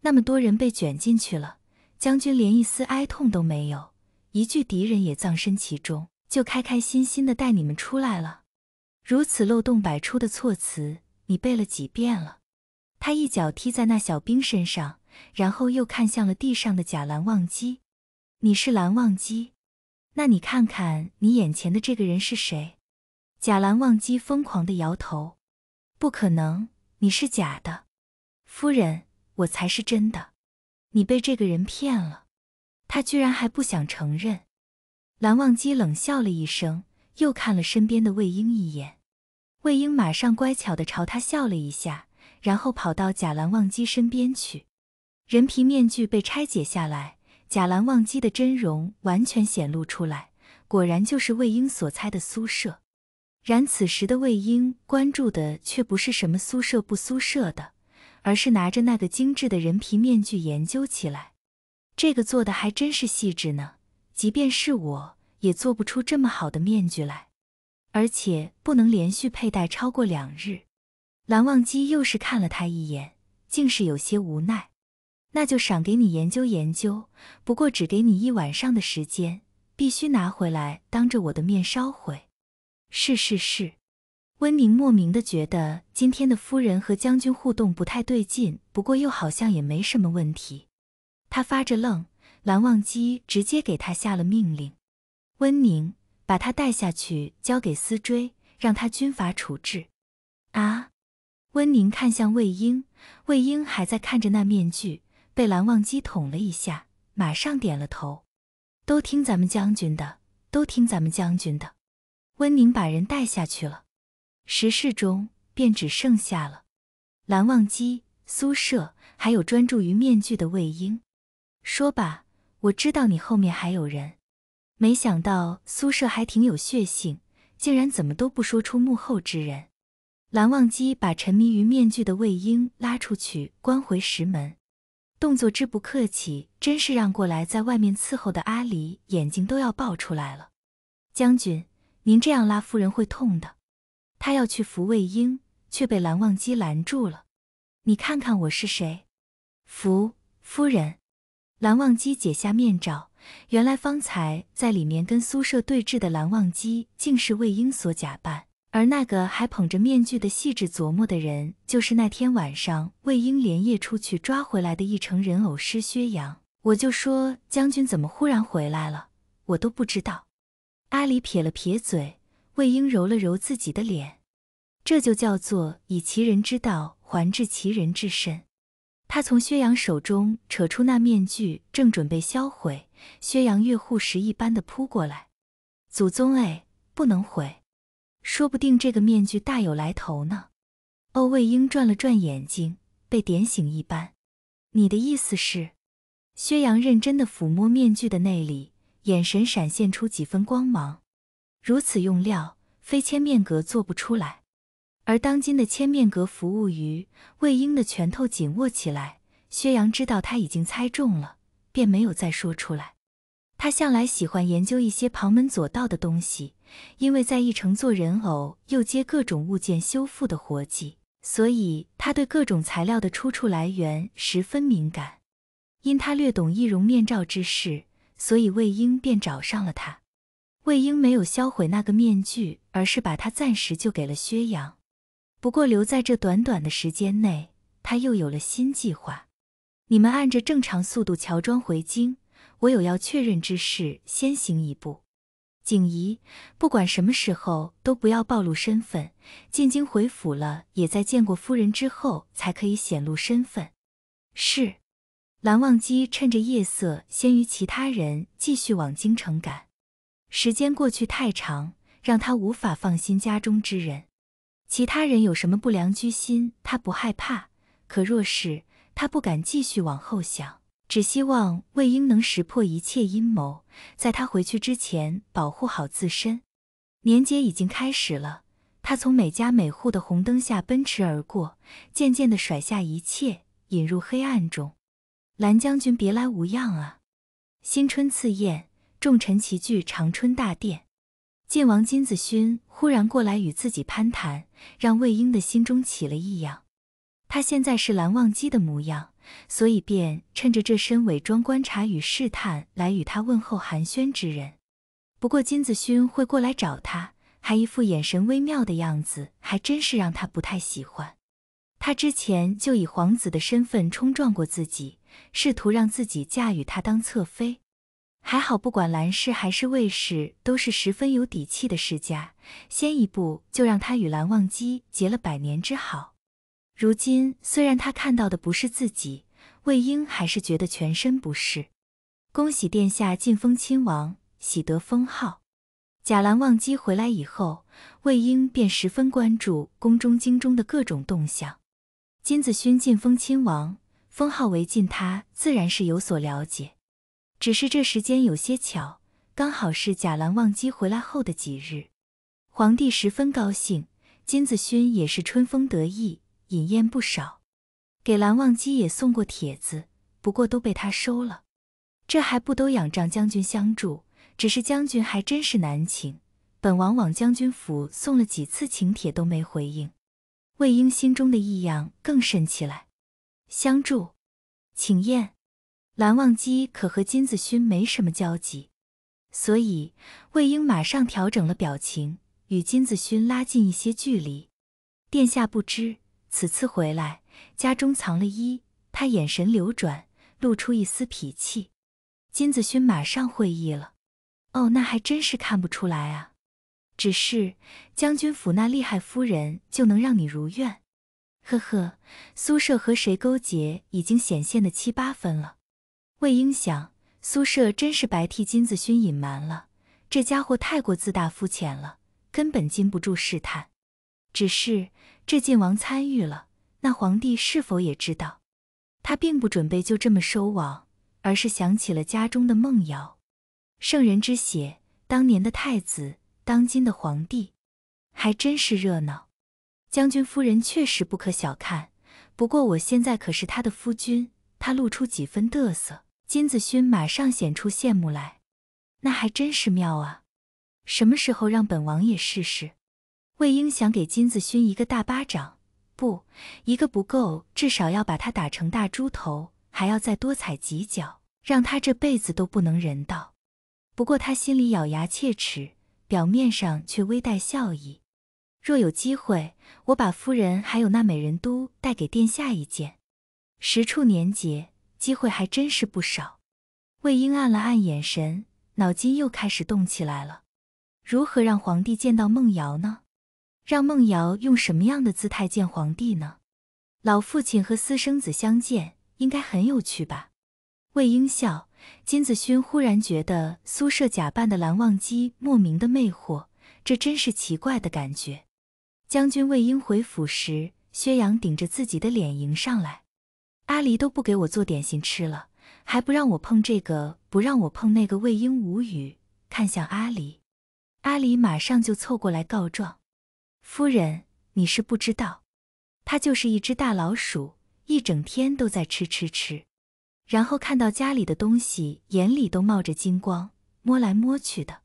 那么多人被卷进去了，将军连一丝哀痛都没有，一句敌人也葬身其中，就开开心心地带你们出来了。如此漏洞百出的措辞，你背了几遍了？他一脚踢在那小兵身上。然后又看向了地上的假蓝忘机，“你是蓝忘机？那你看看你眼前的这个人是谁？”假蓝忘机疯狂地摇头，“不可能，你是假的，夫人，我才是真的，你被这个人骗了。”他居然还不想承认。蓝忘机冷笑了一声，又看了身边的魏婴一眼。魏婴马上乖巧地朝他笑了一下，然后跑到贾蓝忘机身边去。人皮面具被拆解下来，贾兰忘机的真容完全显露出来，果然就是魏婴所猜的苏舍。然此时的魏婴关注的却不是什么苏舍不苏舍的，而是拿着那个精致的人皮面具研究起来。这个做的还真是细致呢，即便是我也做不出这么好的面具来。而且不能连续佩戴超过两日。蓝忘机又是看了他一眼，竟是有些无奈。那就赏给你研究研究，不过只给你一晚上的时间，必须拿回来当着我的面烧毁。是是是。温宁莫名的觉得今天的夫人和将军互动不太对劲，不过又好像也没什么问题。他发着愣，蓝忘机直接给他下了命令：温宁把他带下去，交给司追，让他军法处置。啊！温宁看向魏婴，魏婴还在看着那面具。被蓝忘机捅了一下，马上点了头，都听咱们将军的，都听咱们将军的。温宁把人带下去了，石室中便只剩下了蓝忘机、苏舍，还有专注于面具的魏婴。说吧，我知道你后面还有人。没想到苏舍还挺有血性，竟然怎么都不说出幕后之人。蓝忘机把沉迷于面具的魏婴拉出去，关回石门。动作之不客气，真是让过来在外面伺候的阿离眼睛都要爆出来了。将军，您这样拉夫人会痛的。他要去扶魏婴，却被蓝忘机拦住了。你看看我是谁？扶夫人。蓝忘机解下面罩，原来方才在里面跟苏舍对峙的蓝忘机，竟是魏婴所假扮。而那个还捧着面具的细致琢磨的人，就是那天晚上魏婴连夜出去抓回来的一成人偶师薛阳。我就说将军怎么忽然回来了，我都不知道。阿离撇了撇嘴，魏婴揉了揉自己的脸，这就叫做以其人之道还治其人之身。他从薛阳手中扯出那面具，正准备销毁，薛阳越护食一般的扑过来：“祖宗哎，不能毁！”说不定这个面具大有来头呢。欧卫英转了转眼睛，被点醒一般。你的意思是？薛洋认真的抚摸面具的内里，眼神闪现出几分光芒。如此用料，非千面阁做不出来。而当今的千面阁服务于……魏婴的拳头紧握起来。薛洋知道他已经猜中了，便没有再说出来。他向来喜欢研究一些旁门左道的东西。因为在一城做人偶又接各种物件修复的活计，所以他对各种材料的出处来源十分敏感。因他略懂易容面罩之事，所以魏婴便找上了他。魏婴没有销毁那个面具，而是把它暂时就给了薛洋。不过留在这短短的时间内，他又有了新计划。你们按着正常速度乔装回京，我有要确认之事，先行一步。景怡，不管什么时候都不要暴露身份。进京回府了，也在见过夫人之后才可以显露身份。是。蓝忘机趁着夜色，先于其他人继续往京城赶。时间过去太长，让他无法放心家中之人。其他人有什么不良居心，他不害怕，可若是他不敢继续往后想。只希望魏婴能识破一切阴谋，在他回去之前保护好自身。年节已经开始了，他从每家每户的红灯下奔驰而过，渐渐地甩下一切，隐入黑暗中。蓝将军，别来无恙啊！新春赐宴，众臣齐聚长春大殿。晋王金子勋忽然过来与自己攀谈，让魏婴的心中起了异样。他现在是蓝忘机的模样。所以便趁着这身伪装观察与试探来与他问候寒暄之人。不过金子勋会过来找他，还一副眼神微妙的样子，还真是让他不太喜欢。他之前就以皇子的身份冲撞过自己，试图让自己嫁与他当侧妃。还好，不管兰氏还是卫氏，都是十分有底气的世家，先一步就让他与蓝忘机结了百年之好。如今虽然他看到的不是自己，魏婴还是觉得全身不适。恭喜殿下晋封亲王，喜得封号。贾兰忘机回来以后，魏婴便十分关注宫中京中的各种动向。金子勋晋封亲王，封号为晋，他自然是有所了解。只是这时间有些巧，刚好是贾兰忘机回来后的几日。皇帝十分高兴，金子勋也是春风得意。饮宴不少，给蓝忘机也送过帖子，不过都被他收了。这还不都仰仗将军相助，只是将军还真是难请。本王往将军府送了几次请帖都没回应。魏婴心中的异样更甚起来。相助，请宴，蓝忘机可和金子勋没什么交集，所以魏婴马上调整了表情，与金子勋拉近一些距离。殿下不知。此次回来，家中藏了一。他眼神流转，露出一丝脾气。金子勋马上会意了。哦，那还真是看不出来啊。只是将军府那厉害夫人，就能让你如愿？呵呵，苏舍和谁勾结，已经显现的七八分了。魏婴想，苏舍真是白替金子勋隐瞒了。这家伙太过自大肤浅了，根本禁不住试探。只是这晋王参与了，那皇帝是否也知道？他并不准备就这么收网，而是想起了家中的孟瑶。圣人之血，当年的太子，当今的皇帝，还真是热闹。将军夫人确实不可小看，不过我现在可是他的夫君。他露出几分得瑟，金子勋马上显出羡慕来。那还真是妙啊！什么时候让本王也试试？魏婴想给金子勋一个大巴掌，不，一个不够，至少要把他打成大猪头，还要再多踩几脚，让他这辈子都不能人道。不过他心里咬牙切齿，表面上却微带笑意。若有机会，我把夫人还有那美人都带给殿下一见。十处年节，机会还真是不少。魏婴按了按眼神，脑筋又开始动起来了。如何让皇帝见到孟瑶呢？让孟瑶用什么样的姿态见皇帝呢？老父亲和私生子相见，应该很有趣吧？魏婴笑，金子勋忽然觉得苏舍假扮的蓝忘机莫名的魅惑，这真是奇怪的感觉。将军魏婴回府时，薛洋顶着自己的脸迎上来，阿离都不给我做点心吃了，还不让我碰这个，不让我碰那个。魏婴无语，看向阿离，阿离马上就凑过来告状。夫人，你是不知道，他就是一只大老鼠，一整天都在吃吃吃，然后看到家里的东西，眼里都冒着金光，摸来摸去的，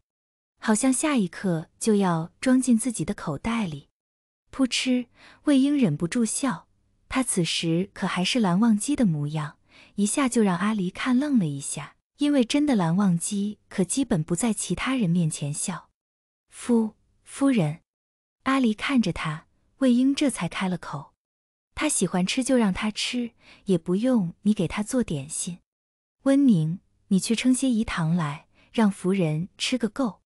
好像下一刻就要装进自己的口袋里。噗嗤，魏婴忍不住笑，他此时可还是蓝忘机的模样，一下就让阿离看愣了一下，因为真的蓝忘机可基本不在其他人面前笑。夫夫人。阿离看着他，魏婴这才开了口：“他喜欢吃就让他吃，也不用你给他做点心。温宁，你去称些饴糖来，让夫人吃个够。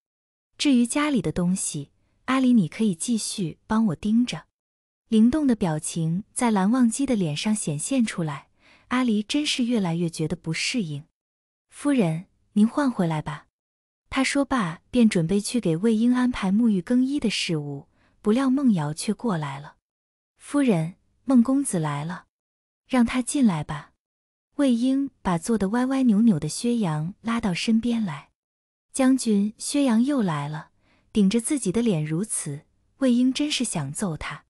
至于家里的东西，阿离你可以继续帮我盯着。”灵动的表情在蓝忘机的脸上显现出来。阿离真是越来越觉得不适应。夫人，您换回来吧。他说罢，便准备去给魏婴安排沐浴更衣的事物。不料孟瑶却过来了，夫人，孟公子来了，让他进来吧。魏婴把坐的歪歪扭扭的薛洋拉到身边来，将军，薛洋又来了，顶着自己的脸如此，魏婴真是想揍他。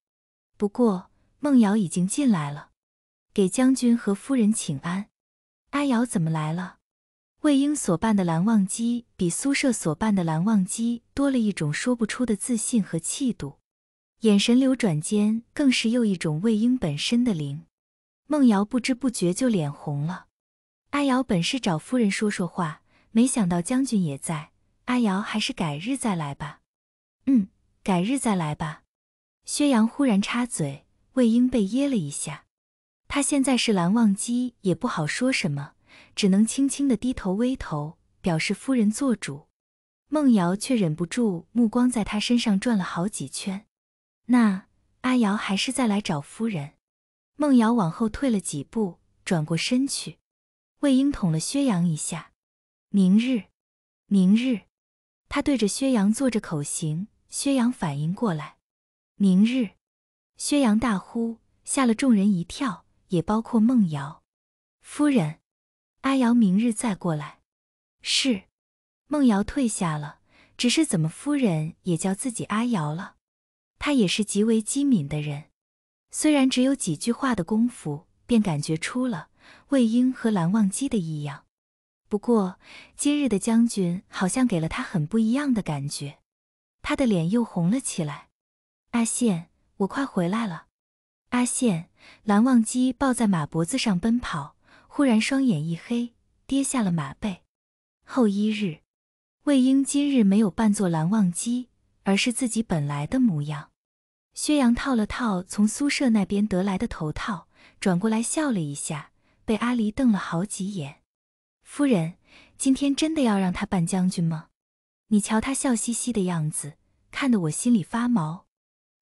不过孟瑶已经进来了，给将军和夫人请安。阿瑶怎么来了？魏婴所扮的蓝忘机比苏舍所扮的蓝忘机多了一种说不出的自信和气度。眼神流转间，更是又一种魏婴本身的灵。孟瑶不知不觉就脸红了。阿瑶本是找夫人说说话，没想到将军也在。阿瑶还是改日再来吧。嗯，改日再来吧。薛洋忽然插嘴，魏婴被噎了一下。他现在是蓝忘机，也不好说什么，只能轻轻的低头微头，表示夫人做主。孟瑶却忍不住目光在他身上转了好几圈。那阿瑶还是再来找夫人。孟瑶往后退了几步，转过身去。魏婴捅了薛洋一下。明日，明日，他对着薛洋做着口型。薛洋反应过来。明日，薛洋大呼，吓了众人一跳，也包括孟瑶。夫人，阿瑶明日再过来。是。孟瑶退下了。只是怎么，夫人也叫自己阿瑶了？他也是极为机敏的人，虽然只有几句话的功夫，便感觉出了魏婴和蓝忘机的异样。不过今日的将军好像给了他很不一样的感觉，他的脸又红了起来。阿羡，我快回来了！阿羡，蓝忘机抱在马脖子上奔跑，忽然双眼一黑，跌下了马背。后一日，魏婴今日没有扮作蓝忘机，而是自己本来的模样。薛洋套了套从宿舍那边得来的头套，转过来笑了一下，被阿离瞪了好几眼。夫人，今天真的要让他扮将军吗？你瞧他笑嘻嘻的样子，看得我心里发毛。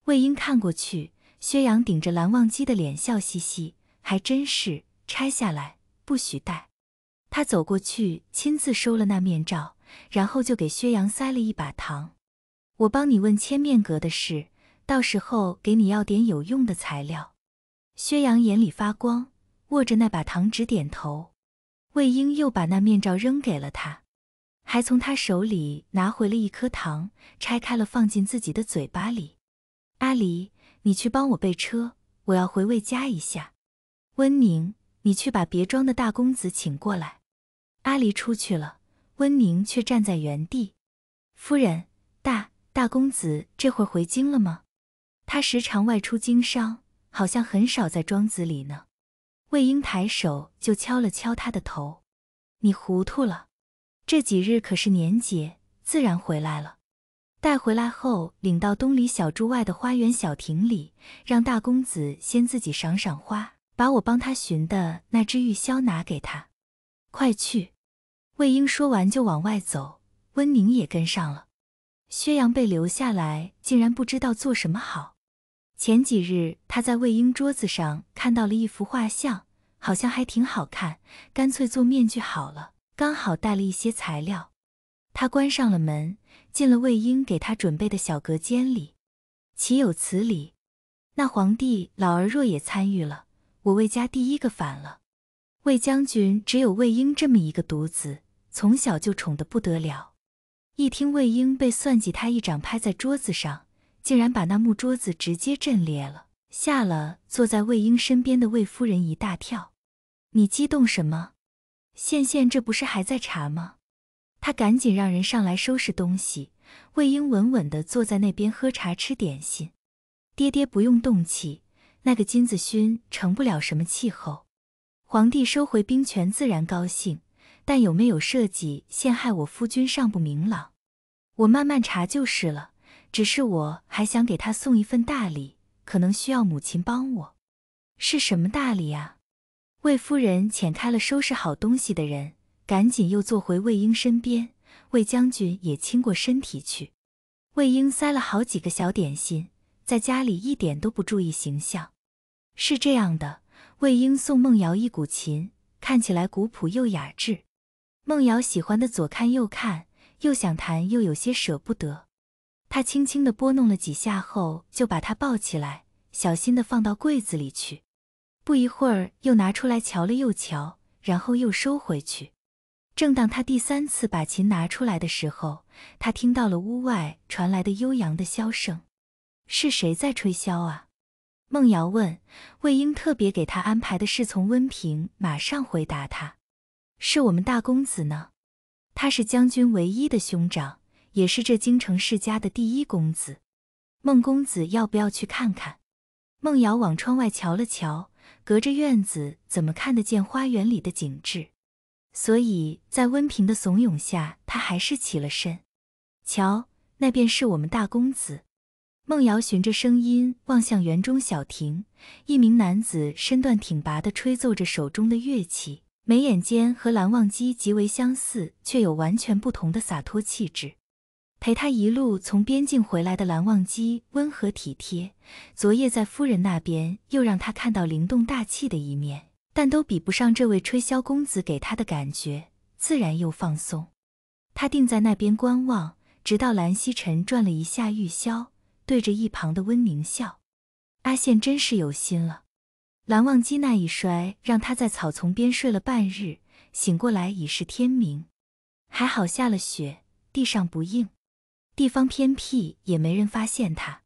魏婴看过去，薛洋顶着蓝忘机的脸笑嘻嘻，还真是拆下来不许戴。他走过去，亲自收了那面罩，然后就给薛洋塞了一把糖。我帮你问千面阁的事。到时候给你要点有用的材料。薛洋眼里发光，握着那把糖，纸点头。魏婴又把那面罩扔给了他，还从他手里拿回了一颗糖，拆开了放进自己的嘴巴里。阿离，你去帮我备车，我要回魏家一下。温宁，你去把别庄的大公子请过来。阿离出去了，温宁却站在原地。夫人大大公子这会回京了吗？他时常外出经商，好像很少在庄子里呢。魏婴抬手就敲了敲他的头：“你糊涂了！这几日可是年节，自然回来了。带回来后，领到东篱小筑外的花园小亭里，让大公子先自己赏赏花，把我帮他寻的那只玉箫拿给他。快去！”魏婴说完就往外走，温宁也跟上了。薛洋被留下来，竟然不知道做什么好。前几日，他在魏婴桌子上看到了一幅画像，好像还挺好看，干脆做面具好了。刚好带了一些材料，他关上了门，进了魏婴给他准备的小隔间里。岂有此理！那皇帝老儿若也参与了，我魏家第一个反了。魏将军只有魏婴这么一个独子，从小就宠得不得了。一听魏婴被算计，他一掌拍在桌子上，竟然把那木桌子直接震裂了，吓了坐在魏婴身边的魏夫人一大跳。你激动什么？县县这不是还在查吗？他赶紧让人上来收拾东西。魏婴稳稳地坐在那边喝茶吃点心。爹爹不用动气，那个金子勋成不了什么气候。皇帝收回兵权，自然高兴，但有没有设计陷害我夫君尚不明朗。我慢慢查就是了，只是我还想给他送一份大礼，可能需要母亲帮我。是什么大礼呀？魏夫人遣开了收拾好东西的人，赶紧又坐回魏婴身边。魏将军也亲过身体去。魏婴塞了好几个小点心，在家里一点都不注意形象。是这样的，魏婴送梦瑶一古琴，看起来古朴又雅致。梦瑶喜欢的左看右看。又想弹，又有些舍不得。他轻轻地拨弄了几下后，就把它抱起来，小心地放到柜子里去。不一会儿，又拿出来瞧了又瞧，然后又收回去。正当他第三次把琴拿出来的时候，他听到了屋外传来的悠扬的箫声。是谁在吹箫啊？孟瑶问。魏婴特别给他安排的侍从温平马上回答他：“是我们大公子呢。”他是将军唯一的兄长，也是这京城世家的第一公子。孟公子要不要去看看？孟瑶往窗外瞧了瞧，隔着院子怎么看得见花园里的景致？所以在温平的怂恿下，他还是起了身。瞧，那便是我们大公子。孟瑶循着声音望向园中小亭，一名男子身段挺拔地吹奏着手中的乐器。眉眼间和蓝忘机极为相似，却有完全不同的洒脱气质。陪他一路从边境回来的蓝忘机温和体贴，昨夜在夫人那边又让他看到灵动大气的一面，但都比不上这位吹箫公子给他的感觉，自然又放松。他定在那边观望，直到蓝曦臣转了一下玉箫，对着一旁的温宁笑：“阿羡真是有心了。”蓝忘机那一摔，让他在草丛边睡了半日，醒过来已是天明。还好下了雪，地上不硬，地方偏僻也没人发现他。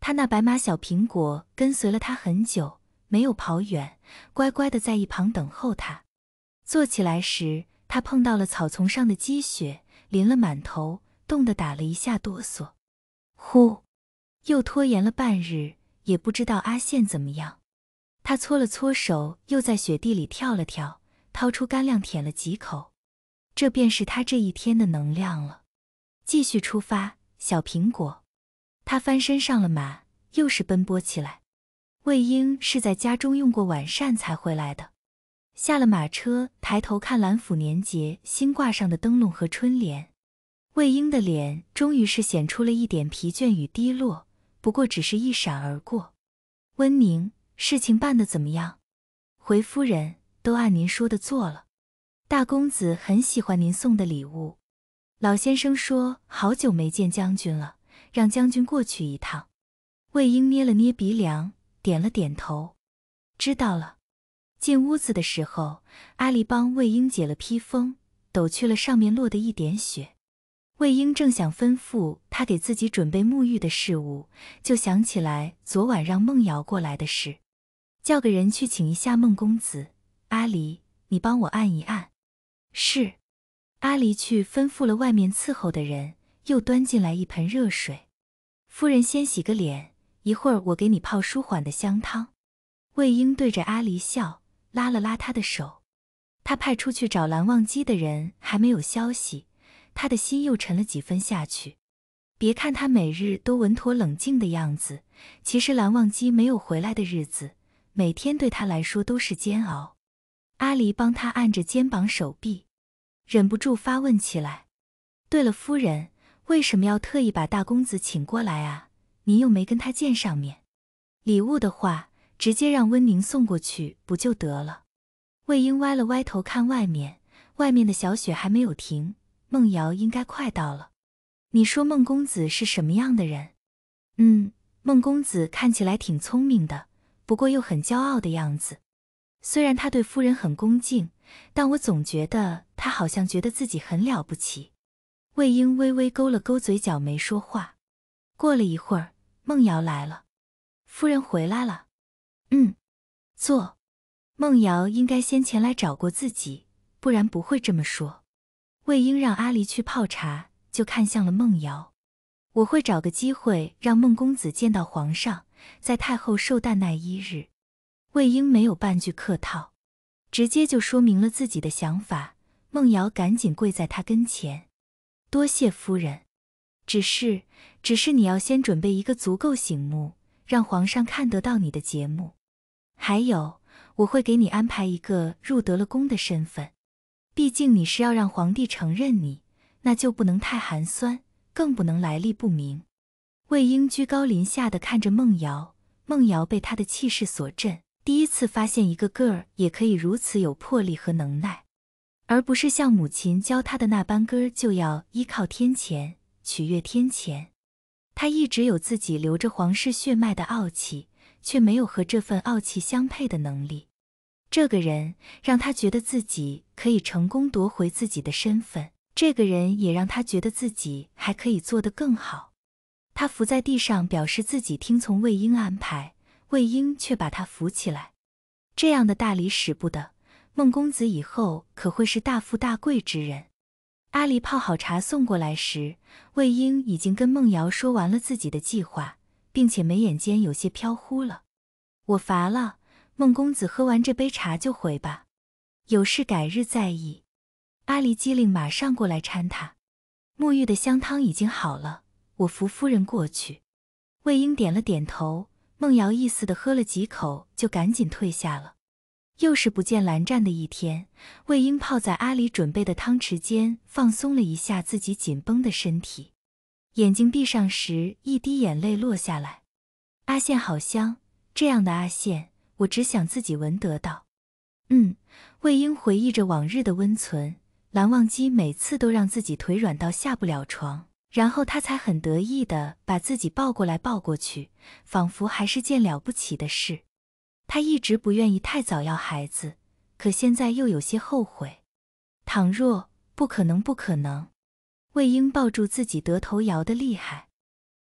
他那白马小苹果跟随了他很久，没有跑远，乖乖的在一旁等候他。坐起来时，他碰到了草丛上的积雪，淋了满头，冻得打了一下哆嗦。呼，又拖延了半日，也不知道阿羡怎么样。他搓了搓手，又在雪地里跳了跳，掏出干粮舔了几口，这便是他这一天的能量了。继续出发，小苹果。他翻身上了马，又是奔波起来。魏婴是在家中用过晚膳才回来的，下了马车，抬头看兰府年节新挂上的灯笼和春联，魏婴的脸终于是显出了一点疲倦与低落，不过只是一闪而过。温宁。事情办的怎么样？回夫人，都按您说的做了。大公子很喜欢您送的礼物。老先生说，好久没见将军了，让将军过去一趟。魏婴捏了捏鼻梁，点了点头，知道了。进屋子的时候，阿离帮魏婴解了披风，抖去了上面落的一点雪。魏婴正想吩咐他给自己准备沐浴的事物，就想起来昨晚让梦瑶过来的事。叫个人去请一下孟公子。阿离，你帮我按一按。是。阿离去吩咐了外面伺候的人，又端进来一盆热水。夫人先洗个脸，一会儿我给你泡舒缓的香汤。魏婴对着阿离笑，拉了拉他的手。他派出去找蓝忘机的人还没有消息，他的心又沉了几分下去。别看他每日都稳妥冷静的样子，其实蓝忘机没有回来的日子。每天对他来说都是煎熬。阿离帮他按着肩膀、手臂，忍不住发问起来：“对了，夫人为什么要特意把大公子请过来啊？您又没跟他见上面。礼物的话，直接让温宁送过去不就得了？”魏婴歪了歪头看外面，外面的小雪还没有停，孟瑶应该快到了。你说孟公子是什么样的人？嗯，孟公子看起来挺聪明的。不过又很骄傲的样子，虽然他对夫人很恭敬，但我总觉得他好像觉得自己很了不起。魏婴微微勾了勾嘴角，没说话。过了一会儿，孟瑶来了，夫人回来了。嗯，坐。孟瑶应该先前来找过自己，不然不会这么说。魏婴让阿离去泡茶，就看向了孟瑶：“我会找个机会让孟公子见到皇上。”在太后寿诞那一日，魏婴没有半句客套，直接就说明了自己的想法。孟瑶赶紧跪在他跟前，多谢夫人。只是，只是你要先准备一个足够醒目，让皇上看得到你的节目。还有，我会给你安排一个入得了宫的身份。毕竟你是要让皇帝承认你，那就不能太寒酸，更不能来历不明。魏婴居高临下的看着孟瑶，孟瑶被他的气势所震，第一次发现一个个儿也可以如此有魄力和能耐，而不是像母亲教他的那般，歌儿就要依靠天钱。取悦天钱，他一直有自己留着皇室血脉的傲气，却没有和这份傲气相配的能力。这个人让他觉得自己可以成功夺回自己的身份，这个人也让他觉得自己还可以做得更好。他伏在地上，表示自己听从魏婴安排。魏婴却把他扶起来，这样的大礼使不得。孟公子以后可会是大富大贵之人。阿离泡好茶送过来时，魏婴已经跟孟瑶说完了自己的计划，并且眉眼间有些飘忽了。我乏了，孟公子喝完这杯茶就回吧，有事改日再议。阿离机灵，马上过来搀他。沐浴的香汤已经好了。我扶夫人过去，魏婴点了点头。孟瑶意思的喝了几口，就赶紧退下了。又是不见蓝湛的一天，魏婴泡在阿离准备的汤池间，放松了一下自己紧绷的身体。眼睛闭上时，一滴眼泪落下来。阿羡好香，这样的阿羡，我只想自己闻得到。嗯，魏婴回忆着往日的温存，蓝忘机每次都让自己腿软到下不了床。然后他才很得意地把自己抱过来抱过去，仿佛还是件了不起的事。他一直不愿意太早要孩子，可现在又有些后悔。倘若不可能，不可能。魏婴抱住自己，得头摇得厉害。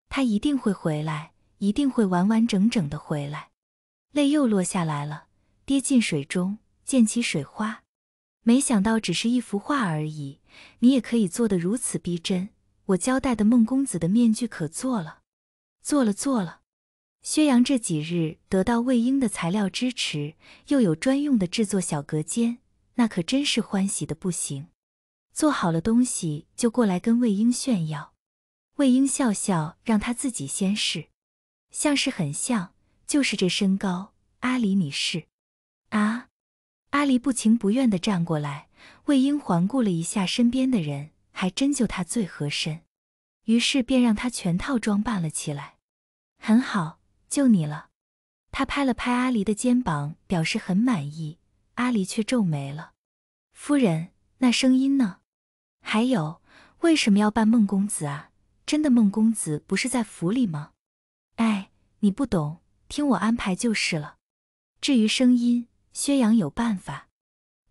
他一定会回来，一定会完完整整的回来。泪又落下来了，跌进水中，溅起水花。没想到，只是一幅画而已，你也可以做得如此逼真。我交代的孟公子的面具可做了，做了做了。薛洋这几日得到魏婴的材料支持，又有专用的制作小隔间，那可真是欢喜的不行。做好了东西就过来跟魏婴炫耀。魏婴笑笑，让他自己先试，像是很像，就是这身高。阿离，你试。啊！阿离不情不愿地站过来。魏婴环顾了一下身边的人。还真就他最合身，于是便让他全套装扮了起来。很好，就你了。他拍了拍阿离的肩膀，表示很满意。阿离却皱眉了：“夫人，那声音呢？还有，为什么要扮孟公子啊？真的孟公子不是在府里吗？”哎，你不懂，听我安排就是了。至于声音，薛洋有办法。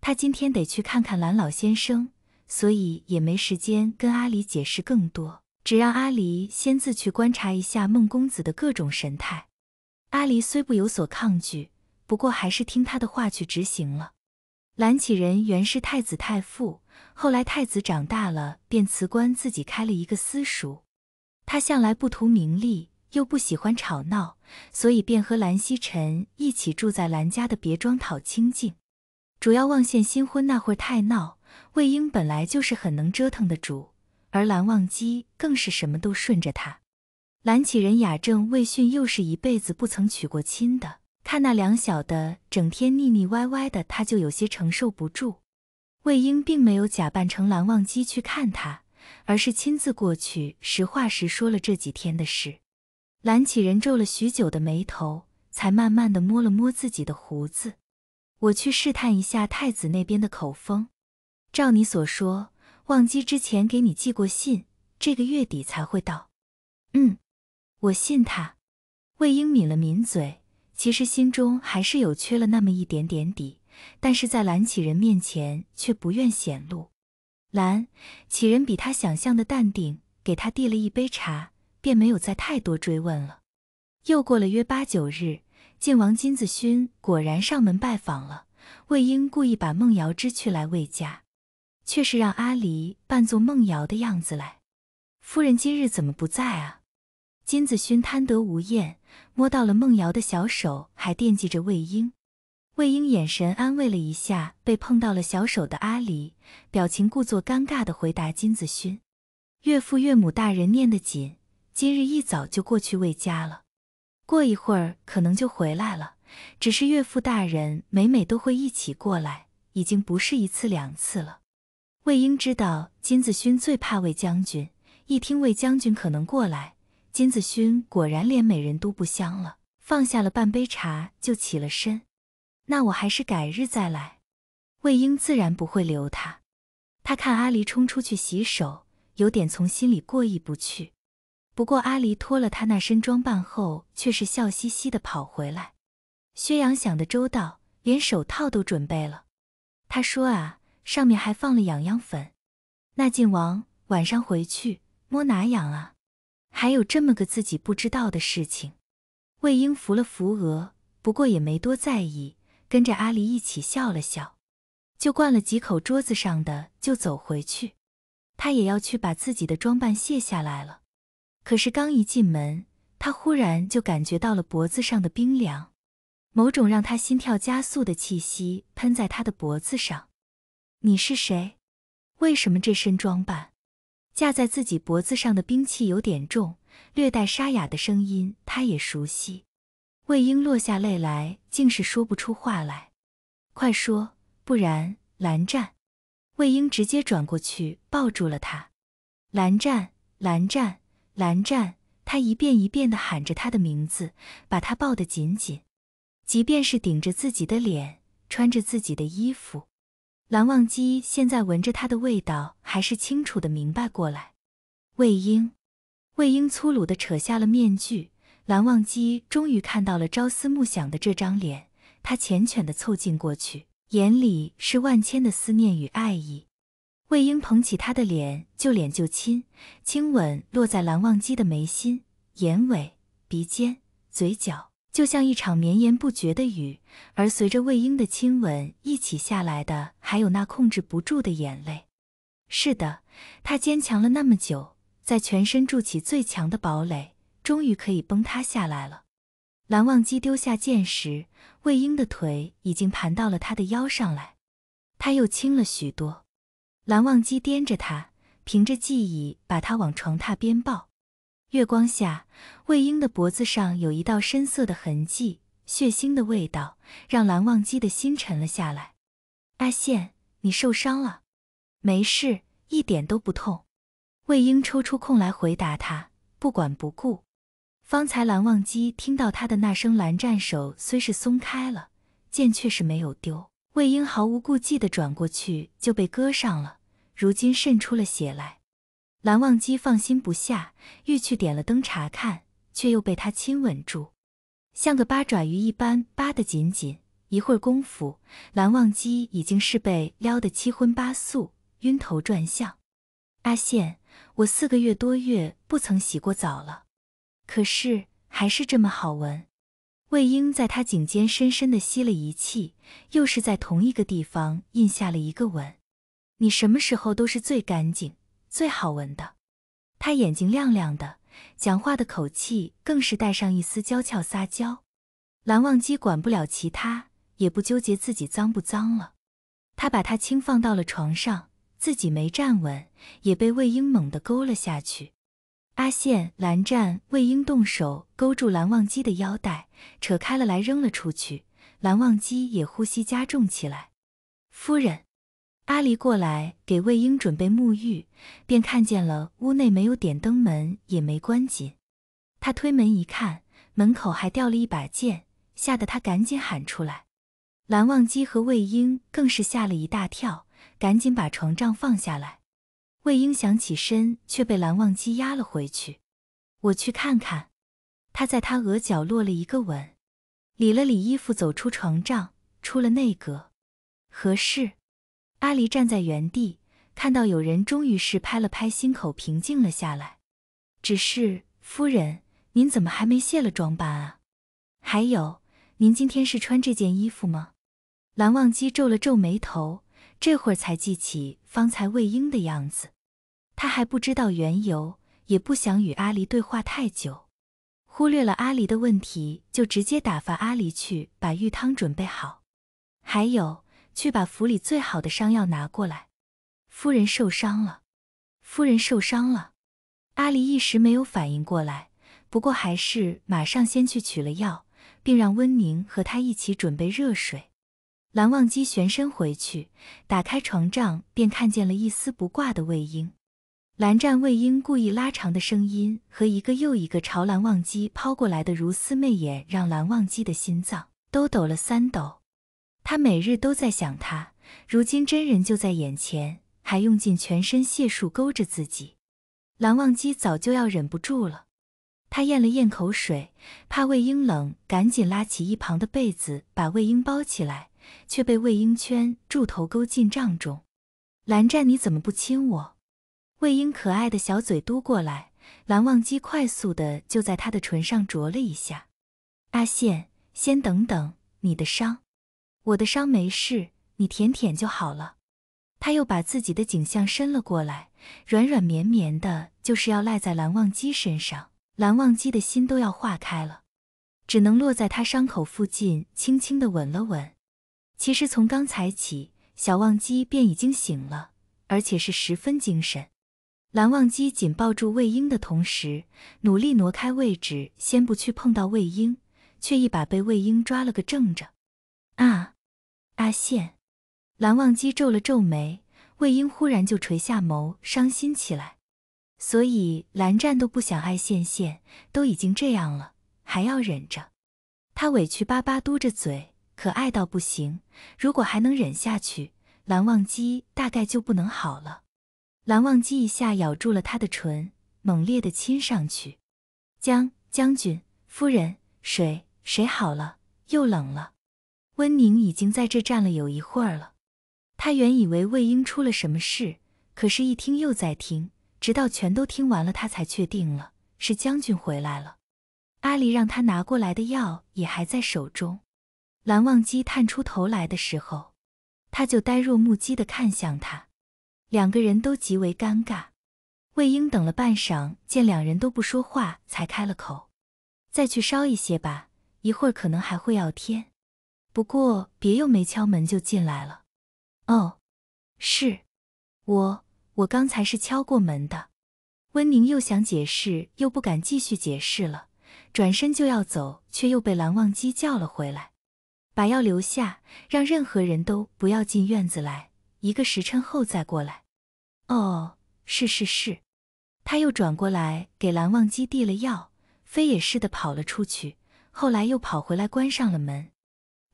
他今天得去看看蓝老先生。所以也没时间跟阿离解释更多，只让阿离先自去观察一下孟公子的各种神态。阿离虽不有所抗拒，不过还是听他的话去执行了。蓝启仁原是太子太傅，后来太子长大了，便辞官自己开了一个私塾。他向来不图名利，又不喜欢吵闹，所以便和蓝曦臣一起住在蓝家的别庄讨清静。主要望现新婚那会太闹。魏婴本来就是很能折腾的主，而蓝忘机更是什么都顺着他。蓝启仁雅正，魏迅又是一辈子不曾娶过亲的，看那两小的整天腻腻歪歪的，他就有些承受不住。魏婴并没有假扮成蓝忘机去看他，而是亲自过去实话实说了这几天的事。蓝启仁皱了许久的眉头，才慢慢的摸了摸自己的胡子：“我去试探一下太子那边的口风。”照你所说，忘机之前给你寄过信，这个月底才会到。嗯，我信他。魏婴抿了抿嘴，其实心中还是有缺了那么一点点底，但是在蓝启仁面前却不愿显露。蓝启仁比他想象的淡定，给他递了一杯茶，便没有再太多追问了。又过了约八九日，晋王金子勋果然上门拜访了。魏婴故意把孟瑶之去来魏家。却是让阿离扮作梦瑶的样子来。夫人今日怎么不在啊？金子勋贪得无厌，摸到了梦瑶的小手，还惦记着魏婴。魏婴眼神安慰了一下被碰到了小手的阿离，表情故作尴尬地回答金子勋：“岳父岳母大人念得紧，今日一早就过去魏家了。过一会儿可能就回来了。只是岳父大人每每都会一起过来，已经不是一次两次了。”魏婴知道金子勋最怕魏将军，一听魏将军可能过来，金子勋果然连美人都不香了，放下了半杯茶就起了身。那我还是改日再来。魏婴自然不会留他，他看阿离冲出去洗手，有点从心里过意不去。不过阿离脱了他那身装扮后，却是笑嘻嘻的跑回来。薛洋想的周到，连手套都准备了。他说啊。上面还放了痒痒粉，那晋王晚上回去摸哪痒啊？还有这么个自己不知道的事情。魏婴扶了扶额，不过也没多在意，跟着阿离一起笑了笑，就灌了几口桌子上的，就走回去。他也要去把自己的装扮卸下来了。可是刚一进门，他忽然就感觉到了脖子上的冰凉，某种让他心跳加速的气息喷在他的脖子上。你是谁？为什么这身装扮？架在自己脖子上的兵器有点重，略带沙哑的声音，他也熟悉。魏婴落下泪来，竟是说不出话来。快说，不然蓝湛！魏婴直接转过去抱住了他。蓝湛，蓝湛，蓝湛，他一遍一遍的喊着他的名字，把他抱得紧紧。即便是顶着自己的脸，穿着自己的衣服。蓝忘机现在闻着他的味道，还是清楚的明白过来。魏婴，魏婴粗鲁的扯下了面具，蓝忘机终于看到了朝思暮想的这张脸。他缱绻的凑近过去，眼里是万千的思念与爱意。魏婴捧起他的脸，就脸就亲，亲吻落在蓝忘机的眉心、眼尾、鼻尖、嘴角。就像一场绵延不绝的雨，而随着魏婴的亲吻一起下来的，还有那控制不住的眼泪。是的，他坚强了那么久，在全身筑起最强的堡垒，终于可以崩塌下来了。蓝忘机丢下剑时，魏婴的腿已经盘到了他的腰上来，他又轻了许多。蓝忘机掂着他，凭着记忆把他往床榻边抱。月光下，魏婴的脖子上有一道深色的痕迹，血腥的味道让蓝忘机的心沉了下来。阿羡，你受伤了？没事，一点都不痛。魏婴抽出空来回答他，不管不顾。方才蓝忘机听到他的那声“蓝湛”，手虽是松开了，剑却是没有丢。魏婴毫无顾忌的转过去，就被割上了，如今渗出了血来。蓝忘机放心不下，欲去点了灯查看，却又被他亲吻住，像个八爪鱼一般扒得紧紧。一会儿功夫，蓝忘机已经是被撩得七荤八素，晕头转向。阿羡，我四个月多月不曾洗过澡了，可是还是这么好闻。魏婴在他颈间深深的吸了一气，又是在同一个地方印下了一个吻。你什么时候都是最干净。最好闻的，他眼睛亮亮的，讲话的口气更是带上一丝娇俏撒娇。蓝忘机管不了其他，也不纠结自己脏不脏了。他把他轻放到了床上，自己没站稳，也被魏婴猛地勾了下去。阿羡、蓝湛、魏婴动手勾住蓝忘机的腰带，扯开了来扔了出去。蓝忘机也呼吸加重起来，夫人。阿离过来给魏婴准备沐浴，便看见了屋内没有点灯，门也没关紧。他推门一看，门口还掉了一把剑，吓得他赶紧喊出来。蓝忘机和魏婴更是吓了一大跳，赶紧把床帐放下来。魏婴想起身，却被蓝忘机压了回去。我去看看。他在他额角落了一个吻，理了理衣服，走出床帐，出了内阁。何事？阿离站在原地，看到有人，终于是拍了拍心口，平静了下来。只是夫人，您怎么还没卸了装扮啊？还有，您今天是穿这件衣服吗？蓝忘机皱了皱眉头，这会儿才记起方才魏婴的样子，他还不知道缘由，也不想与阿离对话太久，忽略了阿离的问题，就直接打发阿离去把玉汤准备好。还有。去把府里最好的伤药拿过来，夫人受伤了，夫人受伤了。阿离一时没有反应过来，不过还是马上先去取了药，并让温宁和他一起准备热水。蓝忘机旋身回去，打开床帐，便看见了一丝不挂的魏婴。蓝湛、魏婴故意拉长的声音和一个又一个朝蓝忘机抛过来的如丝媚眼，让蓝忘机的心脏都抖了三抖。他每日都在想，他如今真人就在眼前，还用尽全身解数勾着自己。蓝忘机早就要忍不住了，他咽了咽口水，怕魏婴冷，赶紧拉起一旁的被子把魏婴包起来，却被魏婴圈住头勾进帐中。蓝湛，你怎么不亲我？魏婴可爱的小嘴嘟过来，蓝忘机快速的就在他的唇上啄了一下。阿羡，先等等，你的伤。我的伤没事，你舔舔就好了。他又把自己的颈项伸了过来，软软绵绵的，就是要赖在蓝忘机身上。蓝忘机的心都要化开了，只能落在他伤口附近，轻轻的吻了吻。其实从刚才起，小忘机便已经醒了，而且是十分精神。蓝忘机紧抱住魏婴的同时，努力挪开位置，先不去碰到魏婴，却一把被魏婴抓了个正着。啊！阿羡，蓝忘机皱了皱眉，魏婴忽然就垂下眸，伤心起来。所以蓝湛都不想爱羡羡，都已经这样了，还要忍着。他委屈巴巴嘟着嘴，可爱到不行。如果还能忍下去，蓝忘机大概就不能好了。蓝忘机一下咬住了他的唇，猛烈的亲上去。将将军夫人，水水好了，又冷了。温宁已经在这站了有一会儿了，他原以为魏婴出了什么事，可是一听又在听，直到全都听完了，他才确定了是将军回来了。阿离让他拿过来的药也还在手中。蓝忘机探出头来的时候，他就呆若木鸡地看向他，两个人都极为尴尬。魏婴等了半晌，见两人都不说话，才开了口：“再去烧一些吧，一会儿可能还会要添。”不过别又没敲门就进来了，哦，是，我我刚才是敲过门的。温宁又想解释，又不敢继续解释了，转身就要走，却又被蓝忘机叫了回来，把药留下，让任何人都不要进院子来，一个时辰后再过来。哦，是是是。他又转过来给蓝忘机递了药，飞也似的跑了出去，后来又跑回来关上了门。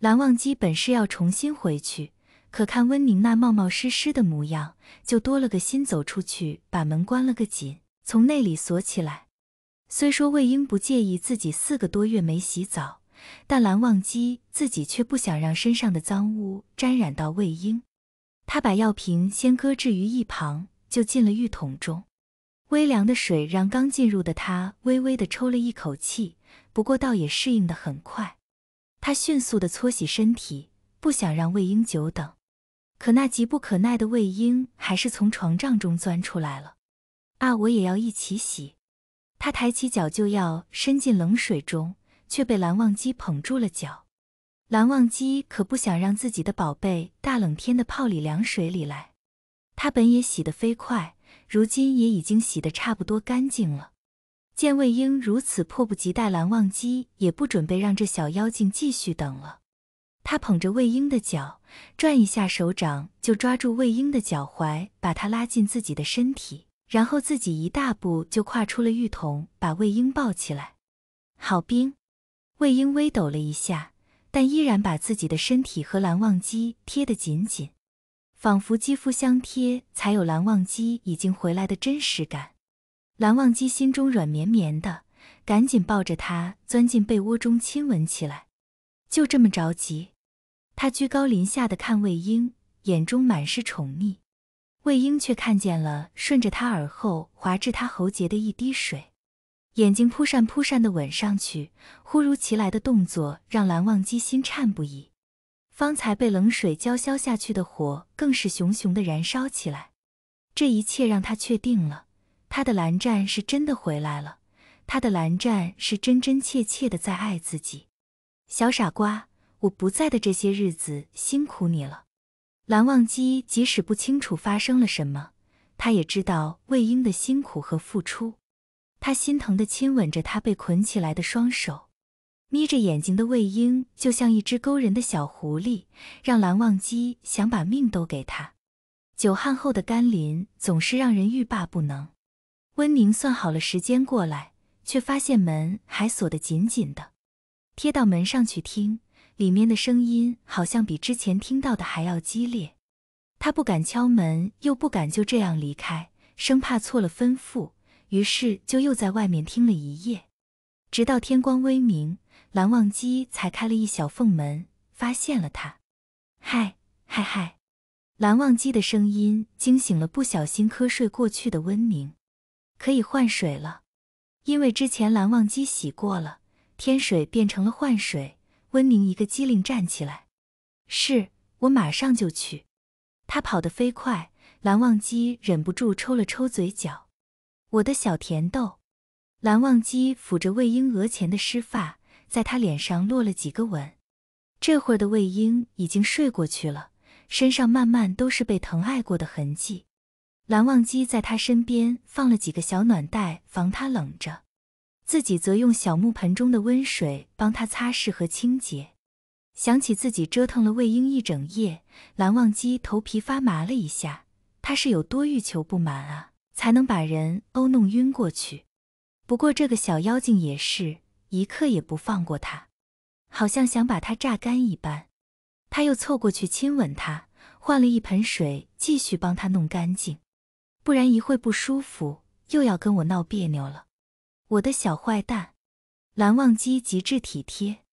蓝忘机本是要重新回去，可看温宁那冒冒失失的模样，就多了个心，走出去把门关了个紧，从内里锁起来。虽说魏婴不介意自己四个多月没洗澡，但蓝忘机自己却不想让身上的脏污沾染到魏婴。他把药瓶先搁置于一旁，就进了浴桶中。微凉的水让刚进入的他微微的抽了一口气，不过倒也适应的很快。他迅速地搓洗身体，不想让魏婴久等。可那急不可耐的魏婴还是从床帐中钻出来了。“啊，我也要一起洗！”他抬起脚就要伸进冷水中，却被蓝忘机捧住了脚。蓝忘机可不想让自己的宝贝大冷天的泡里凉水里来。他本也洗得飞快，如今也已经洗得差不多干净了。见魏婴如此迫不及待，蓝忘机也不准备让这小妖精继续等了。他捧着魏婴的脚，转一下手掌，就抓住魏婴的脚踝，把他拉进自己的身体，然后自己一大步就跨出了浴桶，把魏婴抱起来。好冰！魏婴微抖了一下，但依然把自己的身体和蓝忘机贴得紧紧，仿佛肌肤相贴，才有蓝忘机已经回来的真实感。蓝忘机心中软绵绵的，赶紧抱着他钻进被窝中亲吻起来。就这么着急，他居高临下的看魏婴，眼中满是宠溺。魏婴却看见了顺着他耳后滑至他喉结的一滴水，眼睛扑扇扑扇的吻上去。忽如其来的动作让蓝忘机心颤不已，方才被冷水浇消下去的火更是熊熊的燃烧起来。这一切让他确定了。他的蓝湛是真的回来了，他的蓝湛是真真切切的在爱自己。小傻瓜，我不在的这些日子辛苦你了。蓝忘机即使不清楚发生了什么，他也知道魏婴的辛苦和付出。他心疼的亲吻着他被捆起来的双手，眯着眼睛的魏婴就像一只勾人的小狐狸，让蓝忘机想把命都给他。久旱后的甘霖总是让人欲罢不能。温宁算好了时间过来，却发现门还锁得紧紧的。贴到门上去听，里面的声音好像比之前听到的还要激烈。他不敢敲门，又不敢就这样离开，生怕错了吩咐，于是就又在外面听了一夜，直到天光微明，蓝忘机才开了一小缝门，发现了他。嗨嗨嗨！蓝忘机的声音惊醒了不小心瞌睡过去的温宁。可以换水了，因为之前蓝忘机洗过了，天水变成了换水。温宁一个机灵站起来，是我马上就去。他跑得飞快，蓝忘机忍不住抽了抽嘴角，我的小甜豆。蓝忘机抚着魏婴额前的湿发，在他脸上落了几个吻。这会儿的魏婴已经睡过去了，身上慢慢都是被疼爱过的痕迹。蓝忘机在他身边放了几个小暖袋防他冷着，自己则用小木盆中的温水帮他擦拭和清洁。想起自己折腾了魏婴一整夜，蓝忘机头皮发麻了一下。他是有多欲求不满啊，才能把人殴弄晕过去？不过这个小妖精也是一刻也不放过他，好像想把他榨干一般。他又凑过去亲吻他，换了一盆水继续帮他弄干净。不然一会不舒服，又要跟我闹别扭了，我的小坏蛋。蓝忘机极致体贴。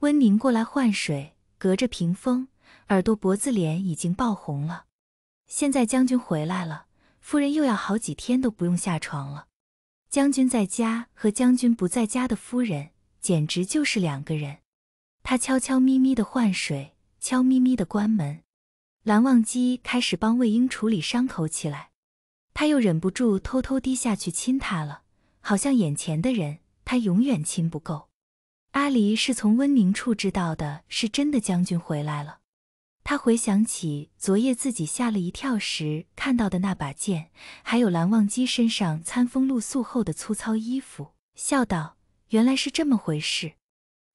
温宁过来换水，隔着屏风，耳朵、脖子、脸已经爆红了。现在将军回来了，夫人又要好几天都不用下床了。将军在家和将军不在家的夫人，简直就是两个人。他悄悄咪咪的换水，悄咪咪的关门。蓝忘机开始帮魏婴处理伤口起来。他又忍不住偷偷低下去亲她了，好像眼前的人他永远亲不够。阿离是从温宁处知道的，是真的将军回来了。他回想起昨夜自己吓了一跳时看到的那把剑，还有蓝忘机身上餐风露宿后的粗糙衣服，笑道：“原来是这么回事。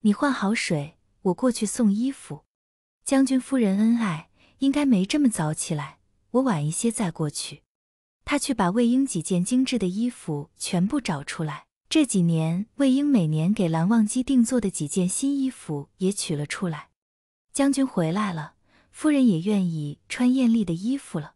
你换好水，我过去送衣服。将军夫人恩爱，应该没这么早起来，我晚一些再过去。”他去把魏婴几件精致的衣服全部找出来，这几年魏婴每年给蓝忘机定做的几件新衣服也取了出来。将军回来了，夫人也愿意穿艳丽的衣服了。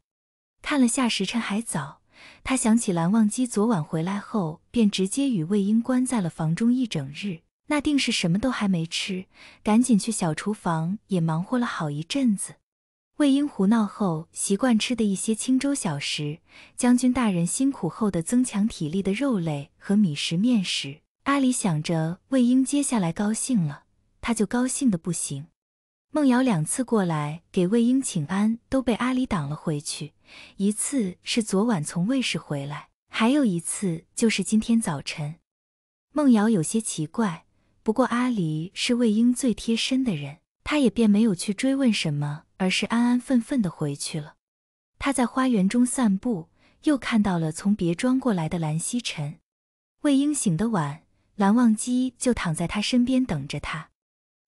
看了下时辰还早，他想起蓝忘机昨晚回来后便直接与魏婴关在了房中一整日，那定是什么都还没吃，赶紧去小厨房也忙活了好一阵子。魏婴胡闹后，习惯吃的一些清粥小食；将军大人辛苦后的增强体力的肉类和米食面食。阿离想着魏婴接下来高兴了，他就高兴的不行。孟瑶两次过来给魏婴请安，都被阿离挡了回去。一次是昨晚从卫室回来，还有一次就是今天早晨。孟瑶有些奇怪，不过阿离是魏婴最贴身的人，他也便没有去追问什么。而是安安分分地回去了。他在花园中散步，又看到了从别庄过来的蓝曦臣。魏婴醒得晚，蓝忘机就躺在他身边等着他。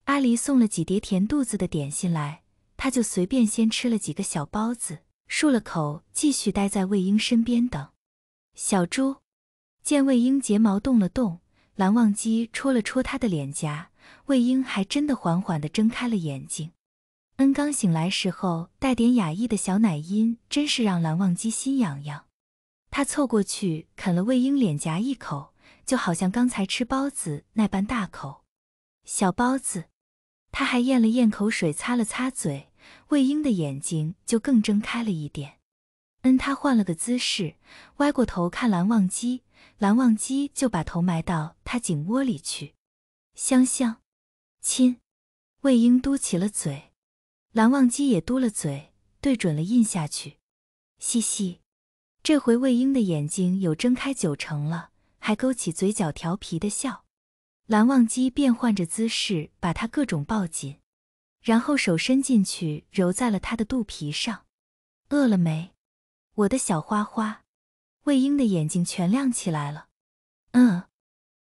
阿离送了几碟填肚子的点心来，他就随便先吃了几个小包子，漱了口，继续待在魏婴身边等。小猪见魏婴睫毛动了动，蓝忘机戳了戳他的脸颊，魏婴还真的缓缓地睁开了眼睛。恩，刚醒来时候带点雅意的小奶音，真是让蓝忘机心痒痒。他凑过去啃了魏婴脸颊一口，就好像刚才吃包子那般大口。小包子，他还咽了咽口水，擦了擦嘴。魏婴的眼睛就更睁开了一点。恩，他换了个姿势，歪过头看蓝忘机，蓝忘机就把头埋到他颈窝里去。香香，亲。魏婴嘟起了嘴。蓝忘机也嘟了嘴，对准了印下去。嘻嘻，这回魏婴的眼睛有睁开九成了，还勾起嘴角调皮的笑。蓝忘机变换着姿势把他各种抱紧，然后手伸进去揉在了他的肚皮上。饿了没，我的小花花？魏婴的眼睛全亮起来了。嗯，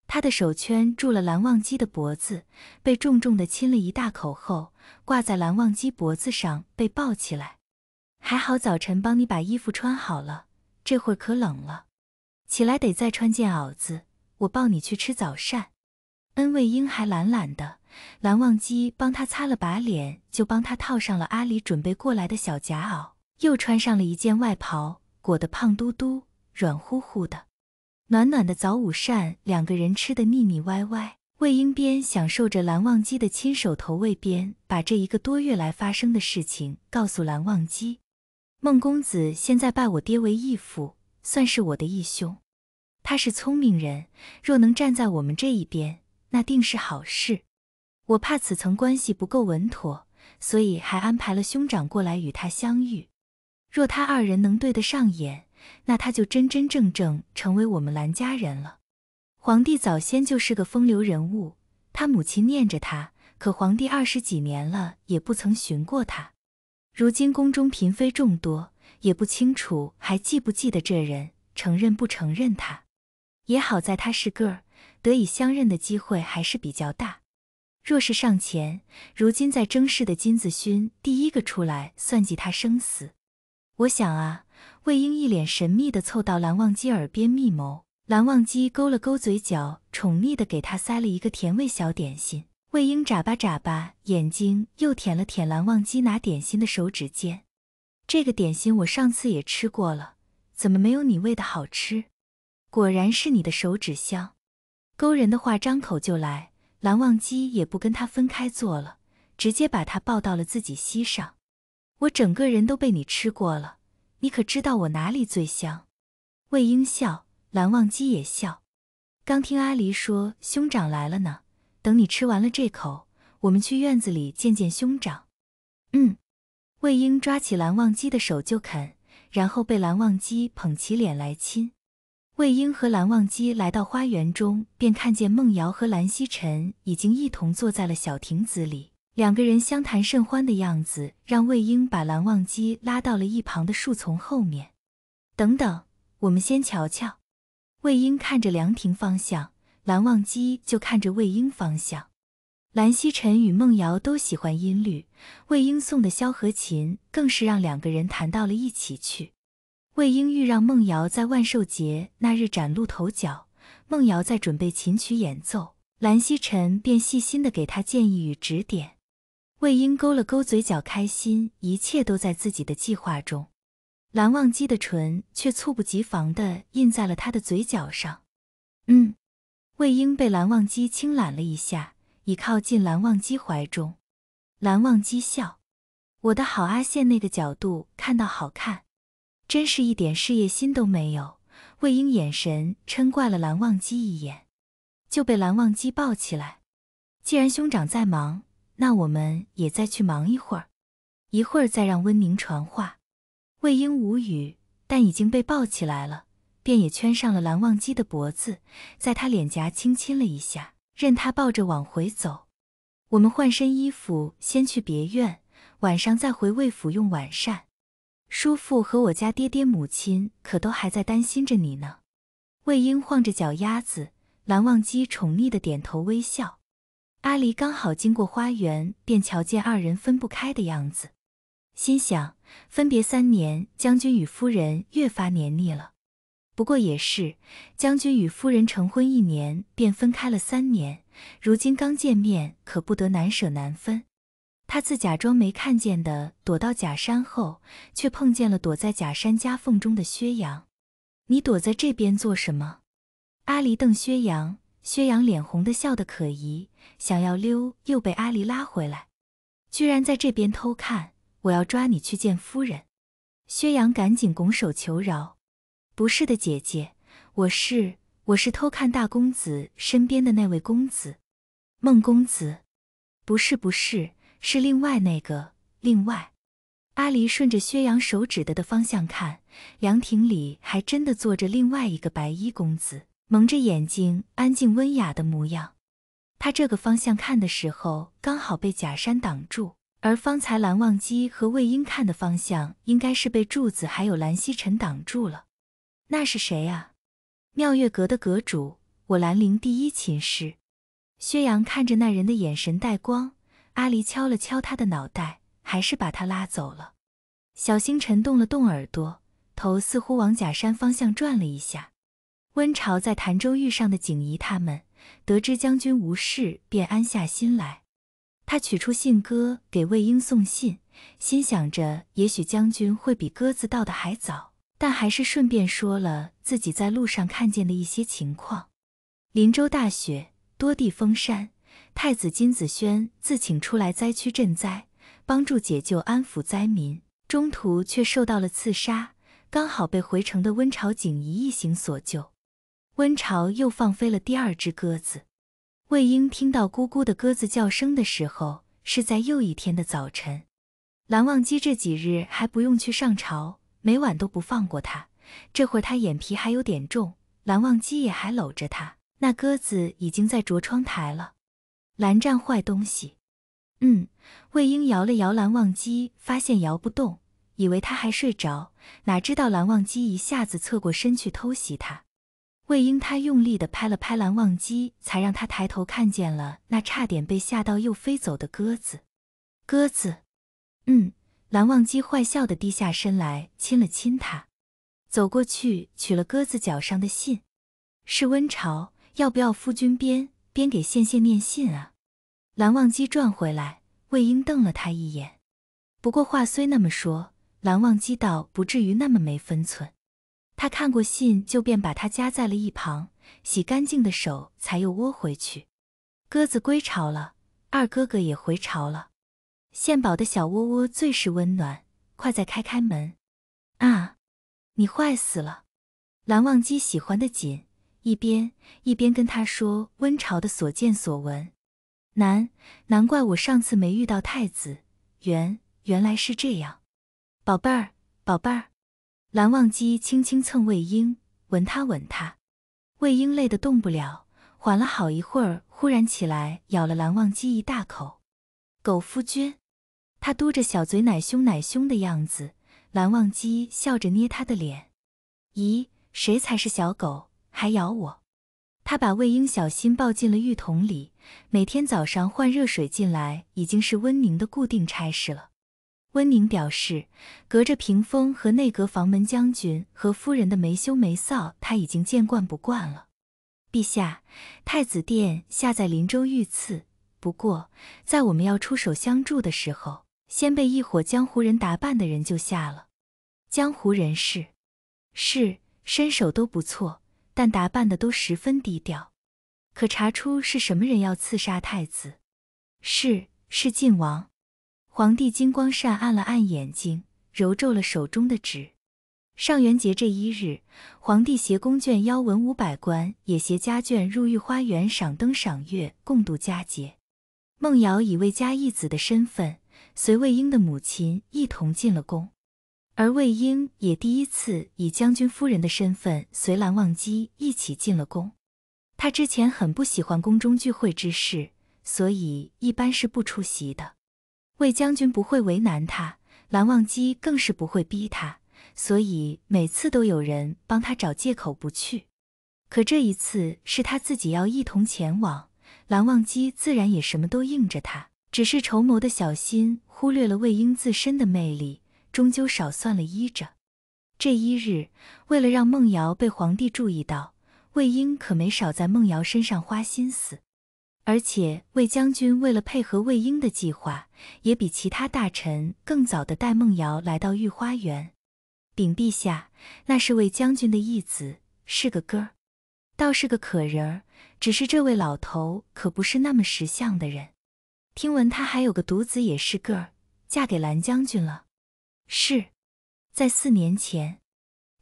他的手圈住了蓝忘机的脖子，被重重的亲了一大口后。挂在蓝忘机脖子上被抱起来，还好早晨帮你把衣服穿好了，这会儿可冷了，起来得再穿件袄子。我抱你去吃早膳。恩卫英还懒懒的，蓝忘机帮他擦了把脸，就帮他套上了阿里准备过来的小夹袄，又穿上了一件外袍，裹得胖嘟嘟、软乎乎的，暖暖的早午膳，两个人吃得腻腻歪歪。魏婴边享受着蓝忘机的亲手投喂边，把这一个多月来发生的事情告诉蓝忘机。孟公子现在拜我爹为义父，算是我的义兄。他是聪明人，若能站在我们这一边，那定是好事。我怕此层关系不够稳妥，所以还安排了兄长过来与他相遇。若他二人能对得上眼，那他就真真正正成为我们蓝家人了。皇帝早先就是个风流人物，他母亲念着他，可皇帝二十几年了也不曾寻过他。如今宫中嫔妃众多，也不清楚还记不记得这人，承认不承认他。也好在他是个，儿，得以相认的机会还是比较大。若是上前，如今在争势的金子勋第一个出来算计他生死。我想啊，魏婴一脸神秘地凑到蓝忘机耳边密谋。蓝忘机勾了勾嘴角，宠溺的给他塞了一个甜味小点心。魏婴眨巴眨巴眼睛，又舔了舔蓝忘机拿点心的手指尖。这个点心我上次也吃过了，怎么没有你喂的好吃？果然是你的手指香，勾人的话张口就来。蓝忘机也不跟他分开坐了，直接把他抱到了自己膝上。我整个人都被你吃过了，你可知道我哪里最香？魏婴笑。蓝忘机也笑，刚听阿离说兄长来了呢，等你吃完了这口，我们去院子里见见兄长。嗯，魏婴抓起蓝忘机的手就啃，然后被蓝忘机捧起脸来亲。魏婴和蓝忘机来到花园中，便看见孟瑶和蓝曦臣已经一同坐在了小亭子里，两个人相谈甚欢的样子，让魏婴把蓝忘机拉到了一旁的树丛后面。等等，我们先瞧瞧。魏婴看着凉亭方向，蓝忘机就看着魏婴方向。蓝曦臣与孟瑶都喜欢音律，魏婴送的萧和琴更是让两个人谈到了一起去。魏婴欲让孟瑶在万寿节那日崭露头角，孟瑶在准备琴曲演奏，蓝曦臣便细心的给他建议与指点。魏婴勾了勾嘴角，开心，一切都在自己的计划中。蓝忘机的唇却猝不及防地印在了他的嘴角上。嗯，魏婴被蓝忘机轻揽了一下，倚靠进蓝忘机怀中。蓝忘机笑：“我的好阿羡，那个角度看到好看，真是一点事业心都没有。”魏婴眼神嗔怪了蓝忘机一眼，就被蓝忘机抱起来。既然兄长在忙，那我们也再去忙一会儿，一会儿再让温宁传话。魏婴无语，但已经被抱起来了，便也圈上了蓝忘机的脖子，在他脸颊轻亲了一下，任他抱着往回走。我们换身衣服，先去别院，晚上再回魏府用晚膳。叔父和我家爹爹、母亲可都还在担心着你呢。魏婴晃着脚丫子，蓝忘机宠溺的点头微笑。阿离刚好经过花园，便瞧见二人分不开的样子。心想，分别三年，将军与夫人越发黏腻了。不过也是，将军与夫人成婚一年便分开了三年，如今刚见面，可不得难舍难分。他自假装没看见的躲到假山后，却碰见了躲在假山夹缝中的薛阳。你躲在这边做什么？阿离瞪薛阳，薛阳脸红的笑得可疑，想要溜又被阿离拉回来，居然在这边偷看。我要抓你去见夫人，薛阳赶紧拱手求饶。不是的，姐姐，我是我是偷看大公子身边的那位公子，孟公子。不是不是，是另外那个另外。阿离顺着薛阳手指的的方向看，凉亭里还真的坐着另外一个白衣公子，蒙着眼睛，安静温雅的模样。他这个方向看的时候，刚好被假山挡住。而方才蓝忘机和魏婴看的方向，应该是被柱子还有蓝曦臣挡住了。那是谁啊？妙月阁的阁主，我兰陵第一琴师。薛洋看着那人的眼神带光，阿离敲了敲他的脑袋，还是把他拉走了。小星辰动了动耳朵，头似乎往假山方向转了一下。温晁在潭州遇上的景怡他们，得知将军无事，便安下心来。他取出信鸽给魏婴送信，心想着也许将军会比鸽子到的还早，但还是顺便说了自己在路上看见的一些情况：林州大雪，多地封山；太子金子轩自请出来灾区赈灾，帮助解救、安抚灾民，中途却受到了刺杀，刚好被回城的温朝景一行所救。温朝又放飞了第二只鸽子。魏婴听到咕咕的鸽子叫声的时候，是在又一天的早晨。蓝忘机这几日还不用去上朝，每晚都不放过他。这会儿他眼皮还有点重，蓝忘机也还搂着他。那鸽子已经在啄窗台了。蓝湛坏东西。嗯，魏婴摇了摇蓝忘机，发现摇不动，以为他还睡着，哪知道蓝忘机一下子侧过身去偷袭他。魏婴他用力地拍了拍蓝忘机，才让他抬头看见了那差点被吓到又飞走的鸽子。鸽子，嗯，蓝忘机坏笑地低下身来亲了亲他，走过去取了鸽子脚上的信，是温晁，要不要夫君边边给羡羡念信啊？蓝忘机转回来，魏婴瞪了他一眼。不过话虽那么说，蓝忘机倒不至于那么没分寸。他看过信，就便把它夹在了一旁，洗干净的手才又窝回去。鸽子归巢了，二哥哥也回巢了。献宝的小窝窝最是温暖，快再开开门！啊，你坏死了！蓝忘机喜欢的紧，一边一边跟他说温巢的所见所闻。难难怪我上次没遇到太子，原原来是这样。宝贝儿，宝贝儿。蓝忘机轻轻蹭魏婴，吻他吻他，魏婴累得动不了，缓了好一会儿，忽然起来咬了蓝忘机一大口。狗夫君，他嘟着小嘴，奶凶奶凶的样子。蓝忘机笑着捏他的脸。咦，谁才是小狗，还咬我？他把魏婴小心抱进了浴桶里，每天早上换热水进来，已经是温宁的固定差事了。温宁表示，隔着屏风和内阁房门，将军和夫人的没羞没臊，他已经见惯不惯了。陛下，太子殿下在林州遇刺，不过在我们要出手相助的时候，先被一伙江湖人打扮的人救下了。江湖人士，是身手都不错，但打扮的都十分低调。可查出是什么人要刺杀太子？是是晋王。皇帝金光善按了按眼睛，揉皱了手中的纸。上元节这一日，皇帝携宫眷邀文武百官，也携家眷入御花园赏灯赏月，共度佳节。孟瑶以魏家义子的身份，随魏婴的母亲一同进了宫，而魏婴也第一次以将军夫人的身份，随蓝忘机一起进了宫。他之前很不喜欢宫中聚会之事，所以一般是不出席的。魏将军不会为难他，蓝忘机更是不会逼他，所以每次都有人帮他找借口不去。可这一次是他自己要一同前往，蓝忘机自然也什么都应着他，只是筹谋的小心忽略了魏婴自身的魅力，终究少算了依着。这一日，为了让孟瑶被皇帝注意到，魏婴可没少在孟瑶身上花心思。而且魏将军为了配合魏婴的计划，也比其他大臣更早的带孟瑶来到御花园。禀陛下，那是魏将军的义子，是个儿，倒是个可人儿。只是这位老头可不是那么识相的人。听闻他还有个独子，也是个儿，嫁给蓝将军了。是在四年前，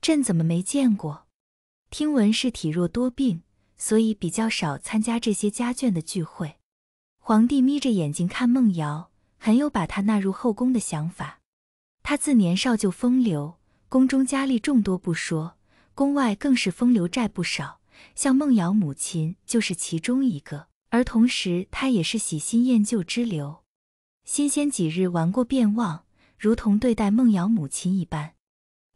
朕怎么没见过？听闻是体弱多病。所以比较少参加这些家眷的聚会。皇帝眯着眼睛看孟瑶，很有把她纳入后宫的想法。她自年少就风流，宫中佳丽众多不说，宫外更是风流债不少。像孟瑶母亲就是其中一个。而同时，她也是喜新厌旧之流，新鲜几日玩过便忘，如同对待孟瑶母亲一般。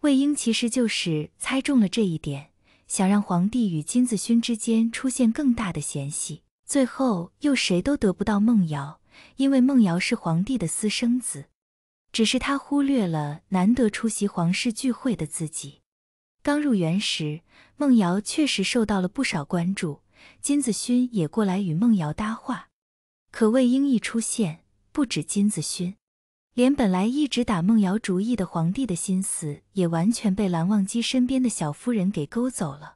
魏婴其实就是猜中了这一点。想让皇帝与金子勋之间出现更大的嫌隙，最后又谁都得不到孟瑶，因为孟瑶是皇帝的私生子。只是他忽略了难得出席皇室聚会的自己。刚入园时，孟瑶确实受到了不少关注，金子勋也过来与孟瑶搭话。可魏婴一出现，不止金子勋。连本来一直打梦瑶主意的皇帝的心思，也完全被蓝忘机身边的小夫人给勾走了。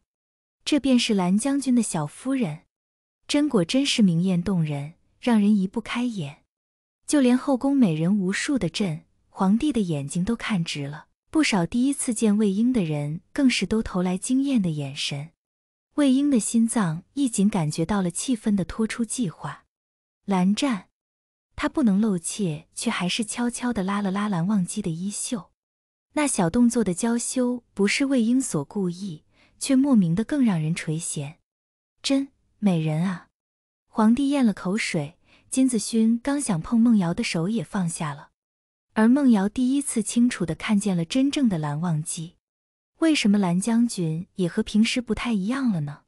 这便是蓝将军的小夫人，真果真是明艳动人，让人移不开眼。就连后宫美人无数的朕，皇帝的眼睛都看直了不少。第一次见魏婴的人，更是都投来惊艳的眼神。魏婴的心脏一紧，感觉到了气氛的脱出计划。蓝湛。他不能露怯，却还是悄悄地拉了拉蓝忘机的衣袖。那小动作的娇羞不是魏婴所故意，却莫名的更让人垂涎。真美人啊！皇帝咽了口水。金子勋刚想碰梦瑶的手，也放下了。而梦瑶第一次清楚地看见了真正的蓝忘机。为什么蓝将军也和平时不太一样了呢？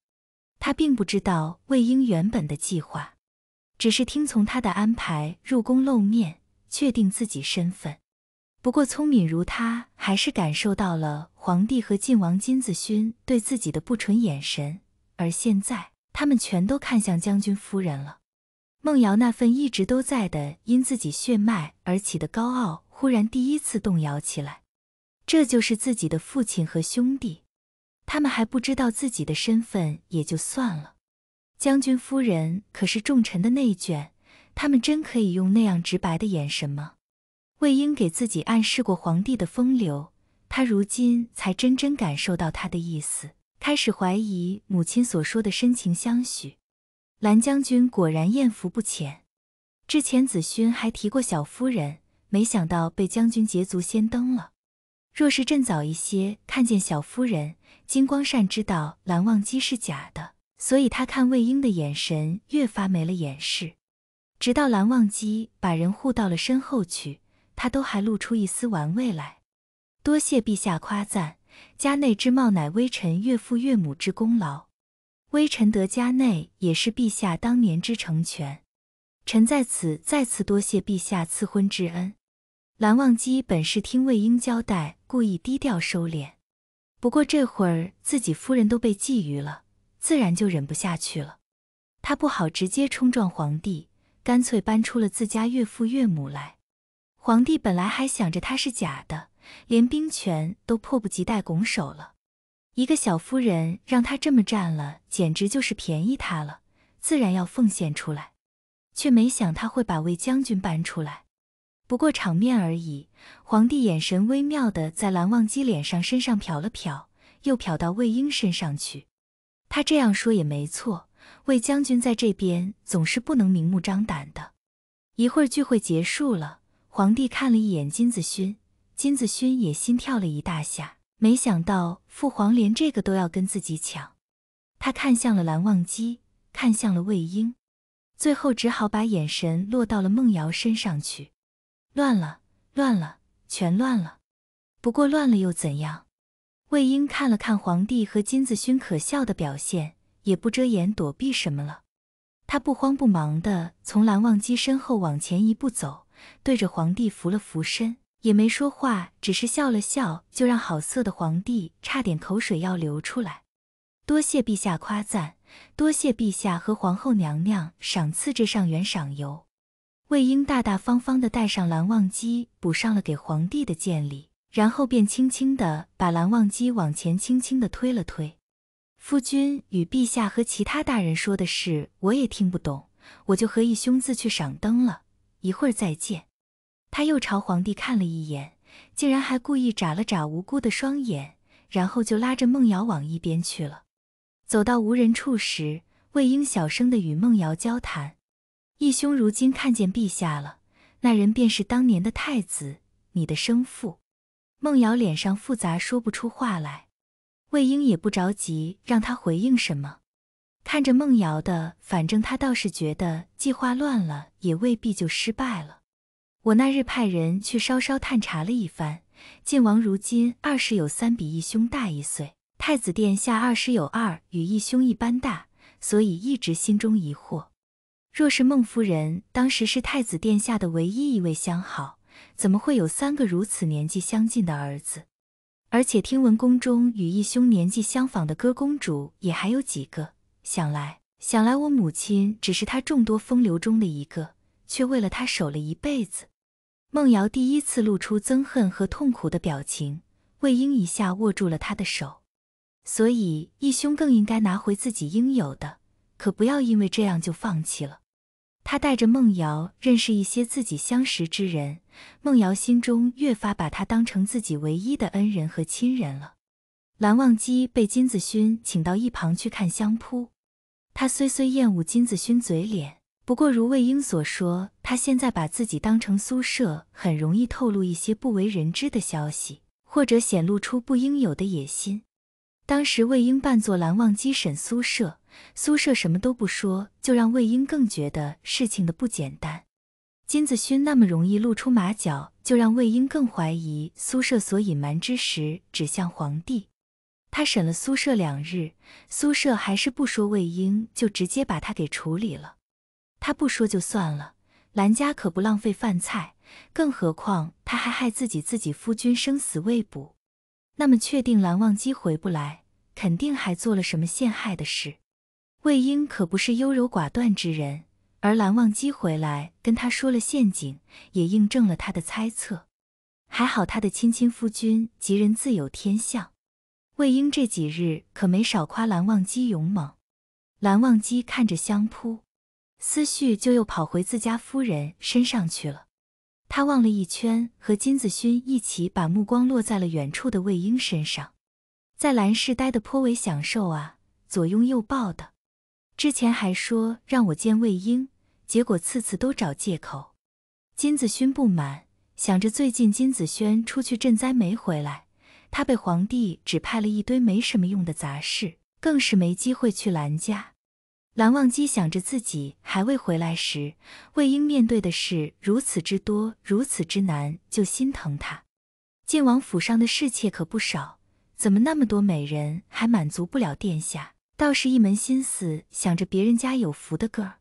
他并不知道魏婴原本的计划。只是听从他的安排入宫露面，确定自己身份。不过聪明如他，还是感受到了皇帝和晋王金子勋对自己的不纯眼神。而现在，他们全都看向将军夫人了。孟瑶那份一直都在的因自己血脉而起的高傲，忽然第一次动摇起来。这就是自己的父亲和兄弟，他们还不知道自己的身份也就算了。将军夫人可是重臣的内眷，他们真可以用那样直白的眼神吗？魏婴给自己暗示过皇帝的风流，他如今才真真感受到他的意思，开始怀疑母亲所说的深情相许。蓝将军果然艳福不浅，之前子勋还提过小夫人，没想到被将军捷足先登了。若是朕早一些看见小夫人，金光善知道蓝忘机是假的。所以他看魏婴的眼神越发没了掩饰，直到蓝忘机把人护到了身后去，他都还露出一丝玩味来。多谢陛下夸赞，家内之貌乃微臣岳父岳母之功劳，微臣得家内也是陛下当年之成全。臣在此再次多谢陛下赐婚之恩。蓝忘机本是听魏婴交代，故意低调收敛，不过这会儿自己夫人都被觊觎了。自然就忍不下去了，他不好直接冲撞皇帝，干脆搬出了自家岳父岳母来。皇帝本来还想着他是假的，连兵权都迫不及待拱手了，一个小夫人让他这么占了，简直就是便宜他了，自然要奉献出来，却没想他会把魏将军搬出来。不过场面而已，皇帝眼神微妙的在蓝忘机脸上身上瞟了瞟，又瞟到魏婴身上去。他这样说也没错，魏将军在这边总是不能明目张胆的。一会儿聚会结束了，皇帝看了一眼金子勋，金子勋也心跳了一大下，没想到父皇连这个都要跟自己抢。他看向了蓝忘机，看向了魏婴，最后只好把眼神落到了梦瑶身上去。乱了，乱了，全乱了。不过乱了又怎样？魏婴看了看皇帝和金子勋可笑的表现，也不遮掩躲避什么了。他不慌不忙地从蓝忘机身后往前一步走，对着皇帝扶了扶身，也没说话，只是笑了笑，就让好色的皇帝差点口水要流出来。多谢陛下夸赞，多谢陛下和皇后娘娘赏赐这上元赏游。魏婴大大方方地带上蓝忘机，补上了给皇帝的见礼。然后便轻轻地把蓝忘机往前轻轻地推了推，夫君与陛下和其他大人说的事，我也听不懂，我就和义兄自去赏灯了，一会儿再见。他又朝皇帝看了一眼，竟然还故意眨了眨无辜的双眼，然后就拉着孟瑶往一边去了。走到无人处时，魏婴小声地与孟瑶交谈：“义兄如今看见陛下了，那人便是当年的太子，你的生父。”孟瑶脸上复杂，说不出话来。魏婴也不着急，让他回应什么。看着孟瑶的，反正他倒是觉得计划乱了，也未必就失败了。我那日派人去稍稍探查了一番，晋王如今二十有三，比义兄大一岁；太子殿下二十有二，与义兄一般大。所以一直心中疑惑，若是孟夫人当时是太子殿下的唯一一位相好。怎么会有三个如此年纪相近的儿子？而且听闻宫中与义兄年纪相仿的歌公主也还有几个。想来想来，我母亲只是他众多风流中的一个，却为了他守了一辈子。孟瑶第一次露出憎恨和痛苦的表情，魏婴一下握住了她的手。所以义兄更应该拿回自己应有的，可不要因为这样就放弃了。他带着孟瑶认识一些自己相识之人，孟瑶心中越发把他当成自己唯一的恩人和亲人了。蓝忘机被金子勋请到一旁去看香扑，他虽虽厌恶金子勋嘴脸，不过如魏婴所说，他现在把自己当成苏舍，很容易透露一些不为人知的消息，或者显露出不应有的野心。当时魏婴扮作蓝忘机审苏舍，苏舍什么都不说，就让魏婴更觉得事情的不简单。金子勋那么容易露出马脚，就让魏婴更怀疑苏舍所隐瞒之事指向皇帝。他审了苏舍两日，苏舍还是不说，魏婴就直接把他给处理了。他不说就算了，蓝家可不浪费饭菜，更何况他还害自己自己夫君生死未卜。那么确定蓝忘机回不来。肯定还做了什么陷害的事。魏婴可不是优柔寡断之人，而蓝忘机回来跟他说了陷阱，也印证了他的猜测。还好他的亲亲夫君吉人自有天相。魏婴这几日可没少夸蓝忘机勇猛。蓝忘机看着香扑，思绪就又跑回自家夫人身上去了。他望了一圈，和金子勋一起把目光落在了远处的魏婴身上。在兰氏待得颇为享受啊，左拥右抱的。之前还说让我见魏婴，结果次次都找借口。金子勋不满，想着最近金子轩出去赈灾没回来，他被皇帝指派了一堆没什么用的杂事，更是没机会去兰家。蓝忘机想着自己还未回来时，魏婴面对的事如此之多，如此之难，就心疼他。晋王府上的侍妾可不少。怎么那么多美人还满足不了殿下，倒是一门心思想着别人家有福的个儿。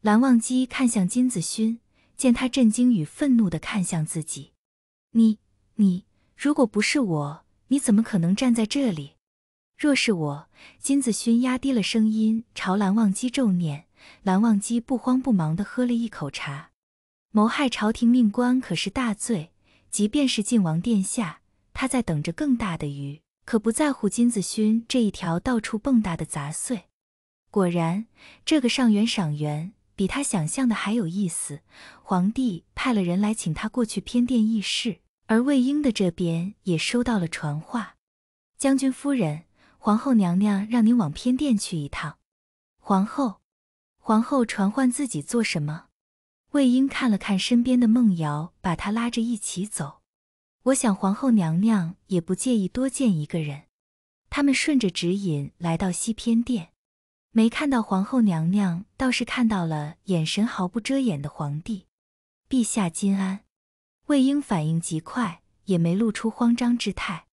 蓝忘机看向金子勋，见他震惊与愤怒的看向自己，你你如果不是我，你怎么可能站在这里？若是我，金子勋压低了声音朝蓝忘机咒念。蓝忘机不慌不忙的喝了一口茶。谋害朝廷命官可是大罪，即便是晋王殿下，他在等着更大的鱼。可不在乎金子勋这一条到处蹦跶的杂碎。果然，这个上元赏元比他想象的还有意思。皇帝派了人来请他过去偏殿议事，而魏婴的这边也收到了传话：将军夫人，皇后娘娘让您往偏殿去一趟。皇后，皇后传唤自己做什么？魏婴看了看身边的孟瑶，把她拉着一起走。我想皇后娘娘也不介意多见一个人。他们顺着指引来到西偏殿，没看到皇后娘娘，倒是看到了眼神毫不遮掩的皇帝。陛下金安。魏婴反应极快，也没露出慌张之态，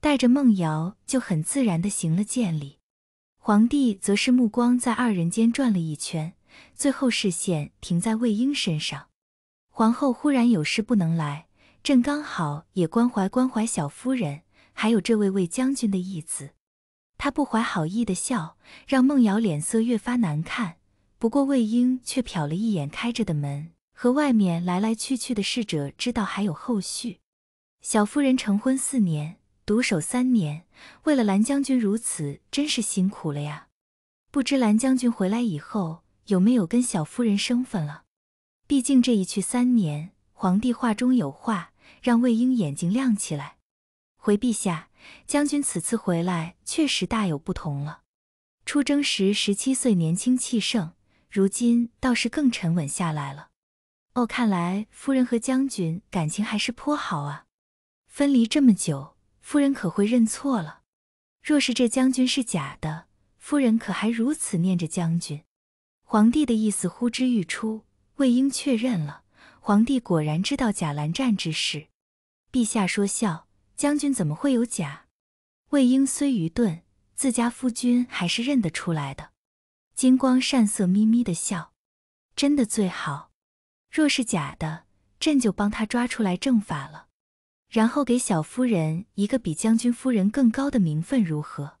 带着梦瑶就很自然的行了见礼。皇帝则是目光在二人间转了一圈，最后视线停在魏婴身上。皇后忽然有事不能来。朕刚好也关怀关怀小夫人，还有这位魏将军的义子。他不怀好意的笑，让孟瑶脸色越发难看。不过魏婴却瞟了一眼开着的门和外面来来去去的侍者，知道还有后续。小夫人成婚四年，独守三年，为了蓝将军如此，真是辛苦了呀。不知蓝将军回来以后，有没有跟小夫人生分了？毕竟这一去三年，皇帝话中有话。让魏婴眼睛亮起来。回陛下，将军此次回来确实大有不同了。出征时十七岁，年轻气盛，如今倒是更沉稳下来了。哦，看来夫人和将军感情还是颇好啊。分离这么久，夫人可会认错了？若是这将军是假的，夫人可还如此念着将军？皇帝的意思呼之欲出，魏婴确认了，皇帝果然知道贾兰战之事。陛下说笑，将军怎么会有假？魏婴虽愚钝，自家夫君还是认得出来的。金光善色眯眯的笑，真的最好。若是假的，朕就帮他抓出来正法了，然后给小夫人一个比将军夫人更高的名分，如何？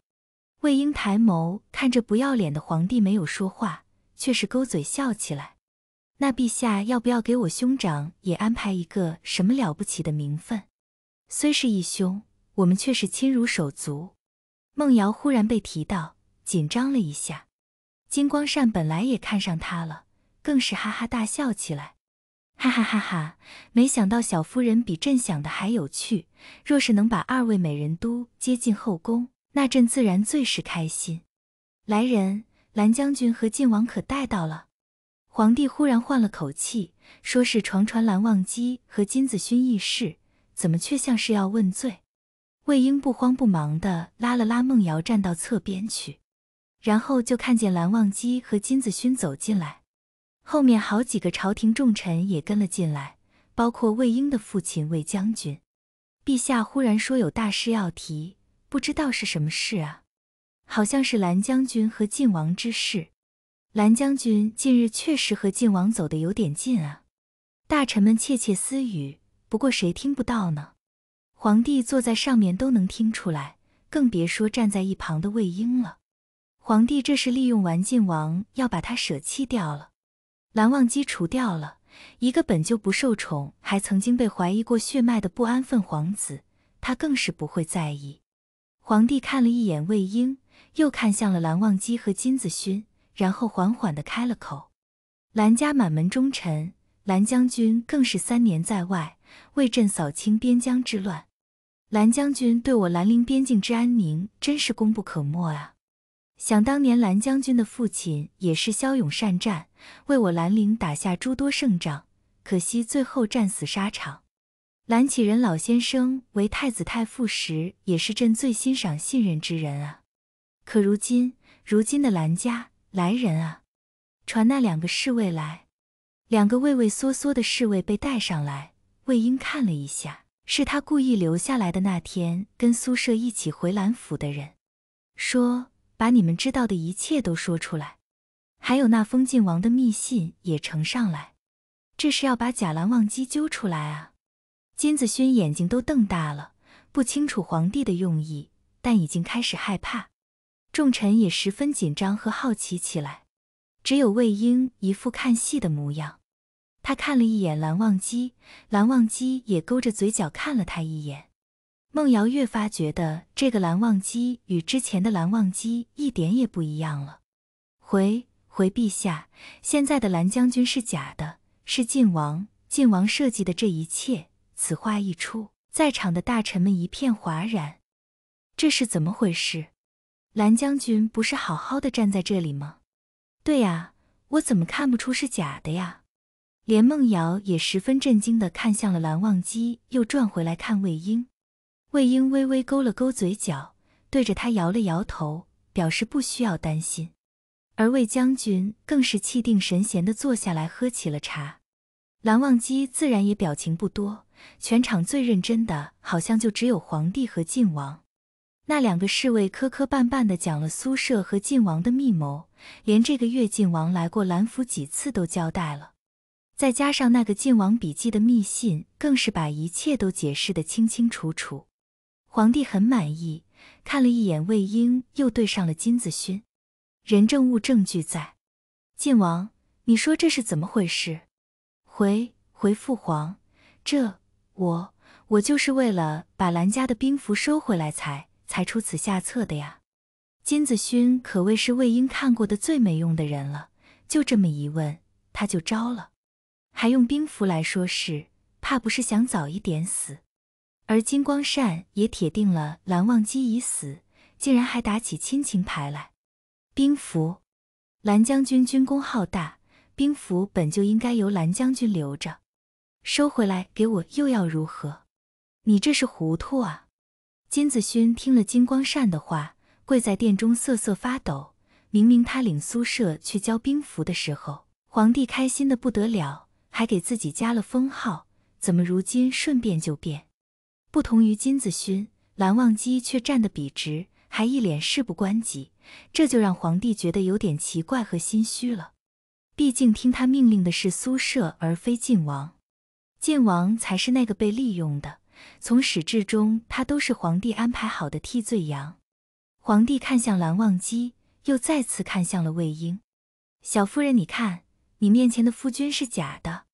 魏婴抬眸看着不要脸的皇帝，没有说话，却是勾嘴笑起来。那陛下要不要给我兄长也安排一个什么了不起的名分？虽是义兄，我们却是亲如手足。孟瑶忽然被提到，紧张了一下。金光善本来也看上他了，更是哈哈大笑起来。哈哈哈哈！没想到小夫人比朕想的还有趣。若是能把二位美人都接进后宫，那朕自然最是开心。来人，蓝将军和晋王可带到了？皇帝忽然换了口气，说是床传蓝忘机和金子勋议事，怎么却像是要问罪？魏婴不慌不忙地拉了拉孟瑶，站到侧边去，然后就看见蓝忘机和金子勋走进来，后面好几个朝廷重臣也跟了进来，包括魏婴的父亲魏将军。陛下忽然说有大事要提，不知道是什么事啊？好像是蓝将军和晋王之事。蓝将军近日确实和晋王走的有点近啊，大臣们窃窃私语，不过谁听不到呢？皇帝坐在上面都能听出来，更别说站在一旁的魏婴了。皇帝这是利用完晋王，要把他舍弃掉了。蓝忘机除掉了，一个本就不受宠，还曾经被怀疑过血脉的不安分皇子，他更是不会在意。皇帝看了一眼魏婴，又看向了蓝忘机和金子勋。然后缓缓地开了口：“兰家满门忠臣，兰将军更是三年在外为朕扫清边疆之乱，兰将军对我兰陵边境之安宁真是功不可没啊！想当年兰将军的父亲也是骁勇善战，为我兰陵打下诸多胜仗，可惜最后战死沙场。兰启仁老先生为太子太傅时，也是朕最欣赏信任之人啊！可如今，如今的兰家……”来人啊，传那两个侍卫来。两个畏畏缩缩的侍卫被带上来。魏婴看了一下，是他故意留下来的。那天跟苏舍一起回兰府的人，说把你们知道的一切都说出来，还有那封晋王的密信也呈上来。这是要把贾兰忘机揪出来啊！金子勋眼睛都瞪大了，不清楚皇帝的用意，但已经开始害怕。众臣也十分紧张和好奇起来，只有魏婴一副看戏的模样。他看了一眼蓝忘机，蓝忘机也勾着嘴角看了他一眼。孟瑶越发觉得这个蓝忘机与之前的蓝忘机一点也不一样了。回回陛下，现在的蓝将军是假的，是晋王晋王设计的这一切。此话一出，在场的大臣们一片哗然。这是怎么回事？蓝将军不是好好的站在这里吗？对呀，我怎么看不出是假的呀？连梦瑶也十分震惊的看向了蓝忘机，又转回来看魏婴。魏婴微微勾了勾嘴角，对着他摇了摇头，表示不需要担心。而魏将军更是气定神闲的坐下来喝起了茶。蓝忘机自然也表情不多，全场最认真的好像就只有皇帝和晋王。那两个侍卫磕磕绊绊地讲了苏舍和晋王的密谋，连这个越晋王来过兰府几次都交代了。再加上那个晋王笔记的密信，更是把一切都解释得清清楚楚。皇帝很满意，看了一眼魏婴，又对上了金子勋。人证物证俱在，晋王，你说这是怎么回事？回回父皇，这我我就是为了把兰家的兵符收回来才。才出此下策的呀！金子勋可谓是魏婴看过的最没用的人了。就这么一问，他就招了，还用兵符来说事，怕不是想早一点死。而金光善也铁定了蓝忘机已死，竟然还打起亲情牌来。兵符，蓝将军军功浩大，兵符本就应该由蓝将军留着，收回来给我又要如何？你这是糊涂啊！金子勋听了金光善的话，跪在殿中瑟瑟发抖。明明他领苏舍去交兵符的时候，皇帝开心的不得了，还给自己加了封号，怎么如今顺便就变？不同于金子勋，蓝忘机却站得笔直，还一脸事不关己，这就让皇帝觉得有点奇怪和心虚了。毕竟听他命令的是苏舍，而非晋王，晋王才是那个被利用的。从始至终，他都是皇帝安排好的替罪羊。皇帝看向蓝忘机，又再次看向了魏婴。小夫人，你看，你面前的夫君是假的。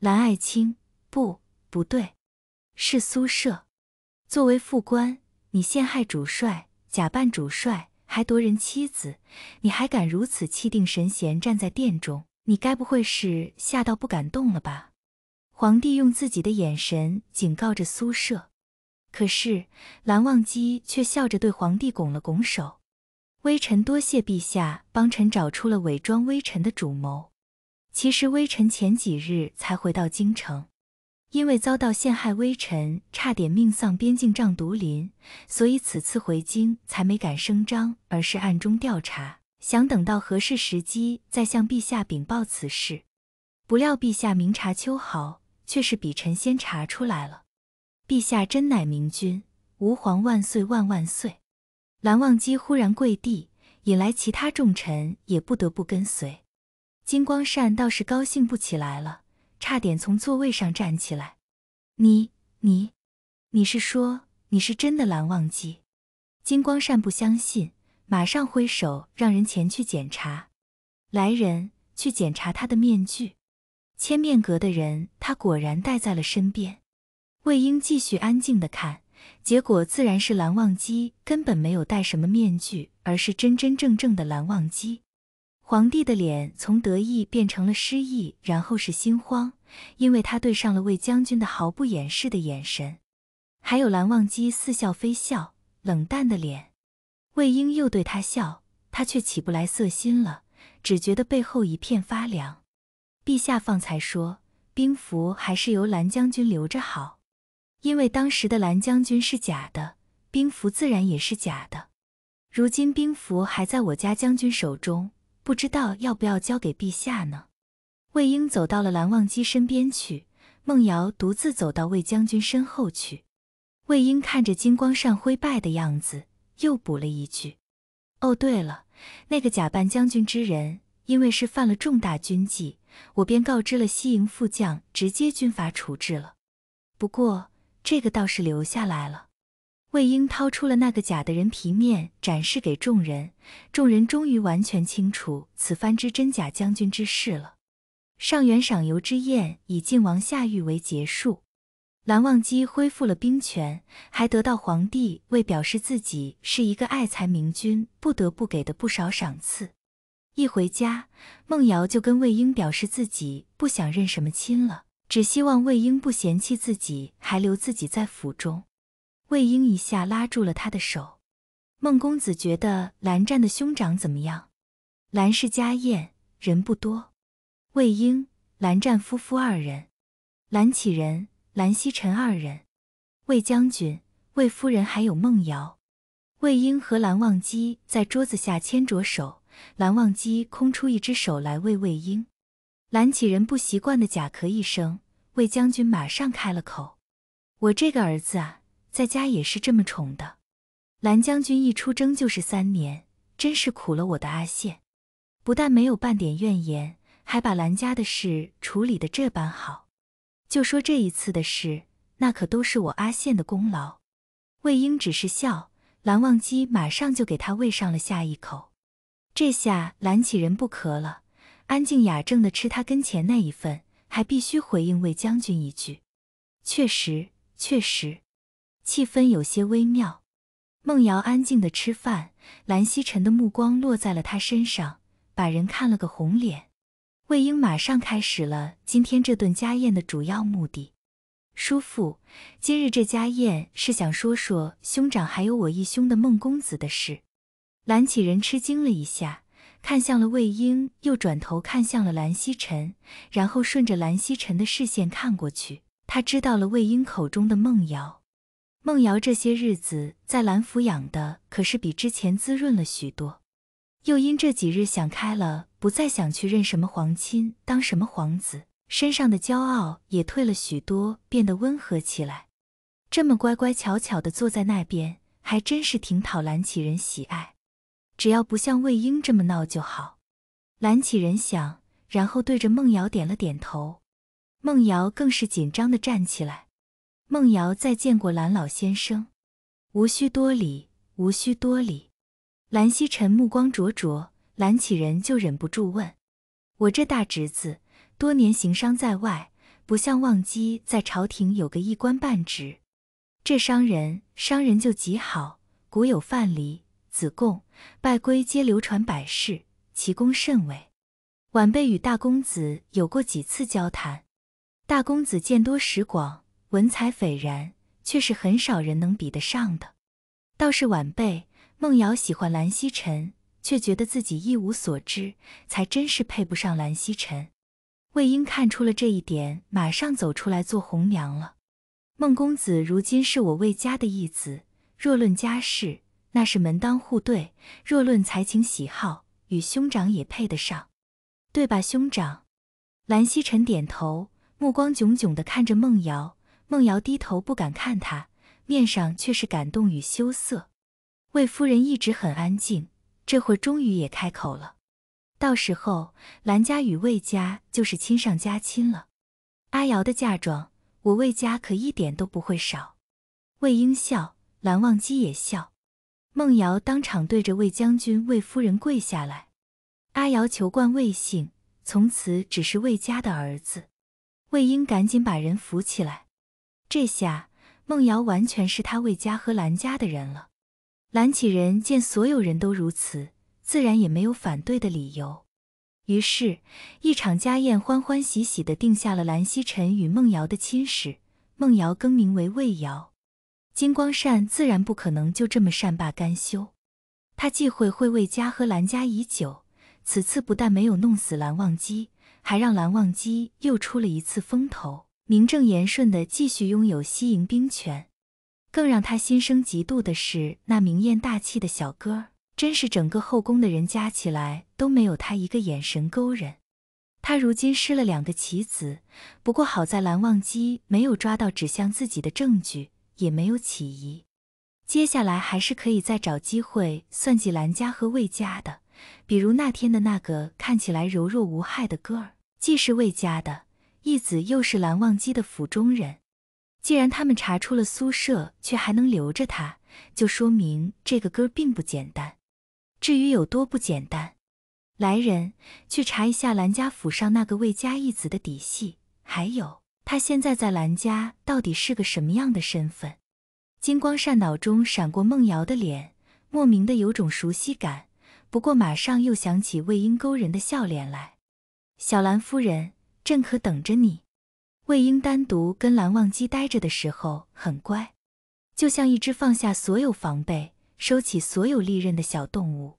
蓝爱卿，不，不对，是苏涉。作为副官，你陷害主帅，假扮主帅，还夺人妻子，你还敢如此气定神闲站在殿中？你该不会是吓到不敢动了吧？皇帝用自己的眼神警告着苏轼，可是蓝忘机却笑着对皇帝拱了拱手：“微臣多谢陛下帮臣找出了伪装微臣的主谋。其实微臣前几日才回到京城，因为遭到陷害，微臣差点命丧边境瘴毒林，所以此次回京才没敢声张，而是暗中调查，想等到合适时机再向陛下禀报此事。不料陛下明察秋毫。”却是比臣先查出来了，陛下真乃明君，吾皇万岁万万岁！蓝忘机忽然跪地，引来其他重臣也不得不跟随。金光善倒是高兴不起来了，差点从座位上站起来。你你你是说你是真的蓝忘机？金光善不相信，马上挥手让人前去检查。来人，去检查他的面具。千面阁的人，他果然带在了身边。魏婴继续安静的看，结果自然是蓝忘机根本没有戴什么面具，而是真真正正的蓝忘机。皇帝的脸从得意变成了失意，然后是心慌，因为他对上了魏将军的毫不掩饰的眼神，还有蓝忘机似笑非笑、冷淡的脸。魏婴又对他笑，他却起不来色心了，只觉得背后一片发凉。陛下方才说，兵符还是由蓝将军留着好，因为当时的蓝将军是假的，兵符自然也是假的。如今兵符还在我家将军手中，不知道要不要交给陛下呢？魏婴走到了蓝忘机身边去，孟瑶独自走到魏将军身后去。魏婴看着金光善灰败的样子，又补了一句：“哦，对了，那个假扮将军之人，因为是犯了重大军纪。”我便告知了西营副将，直接军法处置了。不过这个倒是留下来了。魏婴掏出了那个假的人皮面，展示给众人。众人终于完全清楚此番之真假将军之事了。上元赏游之宴以晋王下狱为结束。蓝忘机恢复了兵权，还得到皇帝为表示自己是一个爱才明君，不得不给的不少赏赐。一回家，孟瑶就跟魏婴表示自己不想认什么亲了，只希望魏婴不嫌弃自己，还留自己在府中。魏婴一下拉住了他的手。孟公子觉得蓝湛的兄长怎么样？蓝氏家宴人不多，魏婴、蓝湛夫妇二人，蓝启仁、蓝曦臣二人，魏将军、魏夫人还有孟瑶。魏婴和蓝忘机在桌子下牵着手。蓝忘机空出一只手来喂魏婴，蓝启仁不习惯的假咳一声，魏将军马上开了口：“我这个儿子啊，在家也是这么宠的。蓝将军一出征就是三年，真是苦了我的阿羡。不但没有半点怨言，还把蓝家的事处理的这般好。就说这一次的事，那可都是我阿羡的功劳。”魏婴只是笑，蓝忘机马上就给他喂上了下一口。这下蓝启人不咳了，安静雅正的吃他跟前那一份，还必须回应魏将军一句：“确实，确实。”气氛有些微妙。孟瑶安静的吃饭，蓝曦臣的目光落在了他身上，把人看了个红脸。魏婴马上开始了今天这顿家宴的主要目的：“叔父，今日这家宴是想说说兄长还有我义兄的孟公子的事。”蓝启仁吃惊了一下，看向了魏婴，又转头看向了蓝曦臣，然后顺着蓝曦臣的视线看过去，他知道了魏婴口中的孟瑶。孟瑶这些日子在蓝府养的可是比之前滋润了许多，又因这几日想开了，不再想去认什么皇亲，当什么皇子，身上的骄傲也退了许多，变得温和起来。这么乖乖巧巧的坐在那边，还真是挺讨蓝启仁喜爱。只要不像魏婴这么闹就好，蓝启仁想，然后对着孟瑶点了点头。孟瑶更是紧张的站起来。孟瑶再见过蓝老先生，无需多礼，无需多礼。蓝曦臣目光灼灼，蓝启仁就忍不住问：“我这大侄子，多年行商在外，不像忘机在朝廷有个一官半职。这商人，商人就极好，古有范蠡。”子贡、败圭皆流传百世，其功甚伟。晚辈与大公子有过几次交谈，大公子见多识广，文采斐然，却是很少人能比得上的。倒是晚辈，孟瑶喜欢蓝曦臣，却觉得自己一无所知，才真是配不上蓝曦臣。魏婴看出了这一点，马上走出来做红娘了。孟公子如今是我魏家的义子，若论家世。那是门当户对，若论才情喜好，与兄长也配得上，对吧，兄长？蓝曦臣点头，目光炯炯的看着孟瑶。孟瑶低头不敢看他，面上却是感动与羞涩。魏夫人一直很安静，这会儿终于也开口了。到时候，蓝家与魏家就是亲上加亲了。阿瑶的嫁妆，我魏家可一点都不会少。魏婴笑，蓝忘机也笑。孟瑶当场对着魏将军、魏夫人跪下来，阿瑶求冠魏姓，从此只是魏家的儿子。魏英赶紧把人扶起来，这下孟瑶完全是他魏家和兰家的人了。兰启仁见所有人都如此，自然也没有反对的理由。于是，一场家宴欢欢喜喜地定下了兰希臣与孟瑶的亲事，孟瑶更名为魏瑶。金光善自然不可能就这么善罢甘休，他忌讳惠魏家和蓝家已久，此次不但没有弄死蓝忘机，还让蓝忘机又出了一次风头，名正言顺地继续拥有西营兵权。更让他心生嫉妒的是，那明艳大气的小哥，真是整个后宫的人加起来都没有他一个眼神勾人。他如今失了两个棋子，不过好在蓝忘机没有抓到指向自己的证据。也没有起疑，接下来还是可以再找机会算计兰家和魏家的，比如那天的那个看起来柔弱无害的哥儿，既是魏家的义子，又是蓝忘机的府中人。既然他们查出了苏舍，却还能留着他，就说明这个哥儿并不简单。至于有多不简单，来人，去查一下兰家府上那个魏家义子的底细，还有。他现在在兰家到底是个什么样的身份？金光善脑中闪过孟瑶的脸，莫名的有种熟悉感。不过马上又想起魏婴勾人的笑脸来。小兰夫人，朕可等着你。魏婴单独跟蓝忘机待着的时候很乖，就像一只放下所有防备、收起所有利刃的小动物。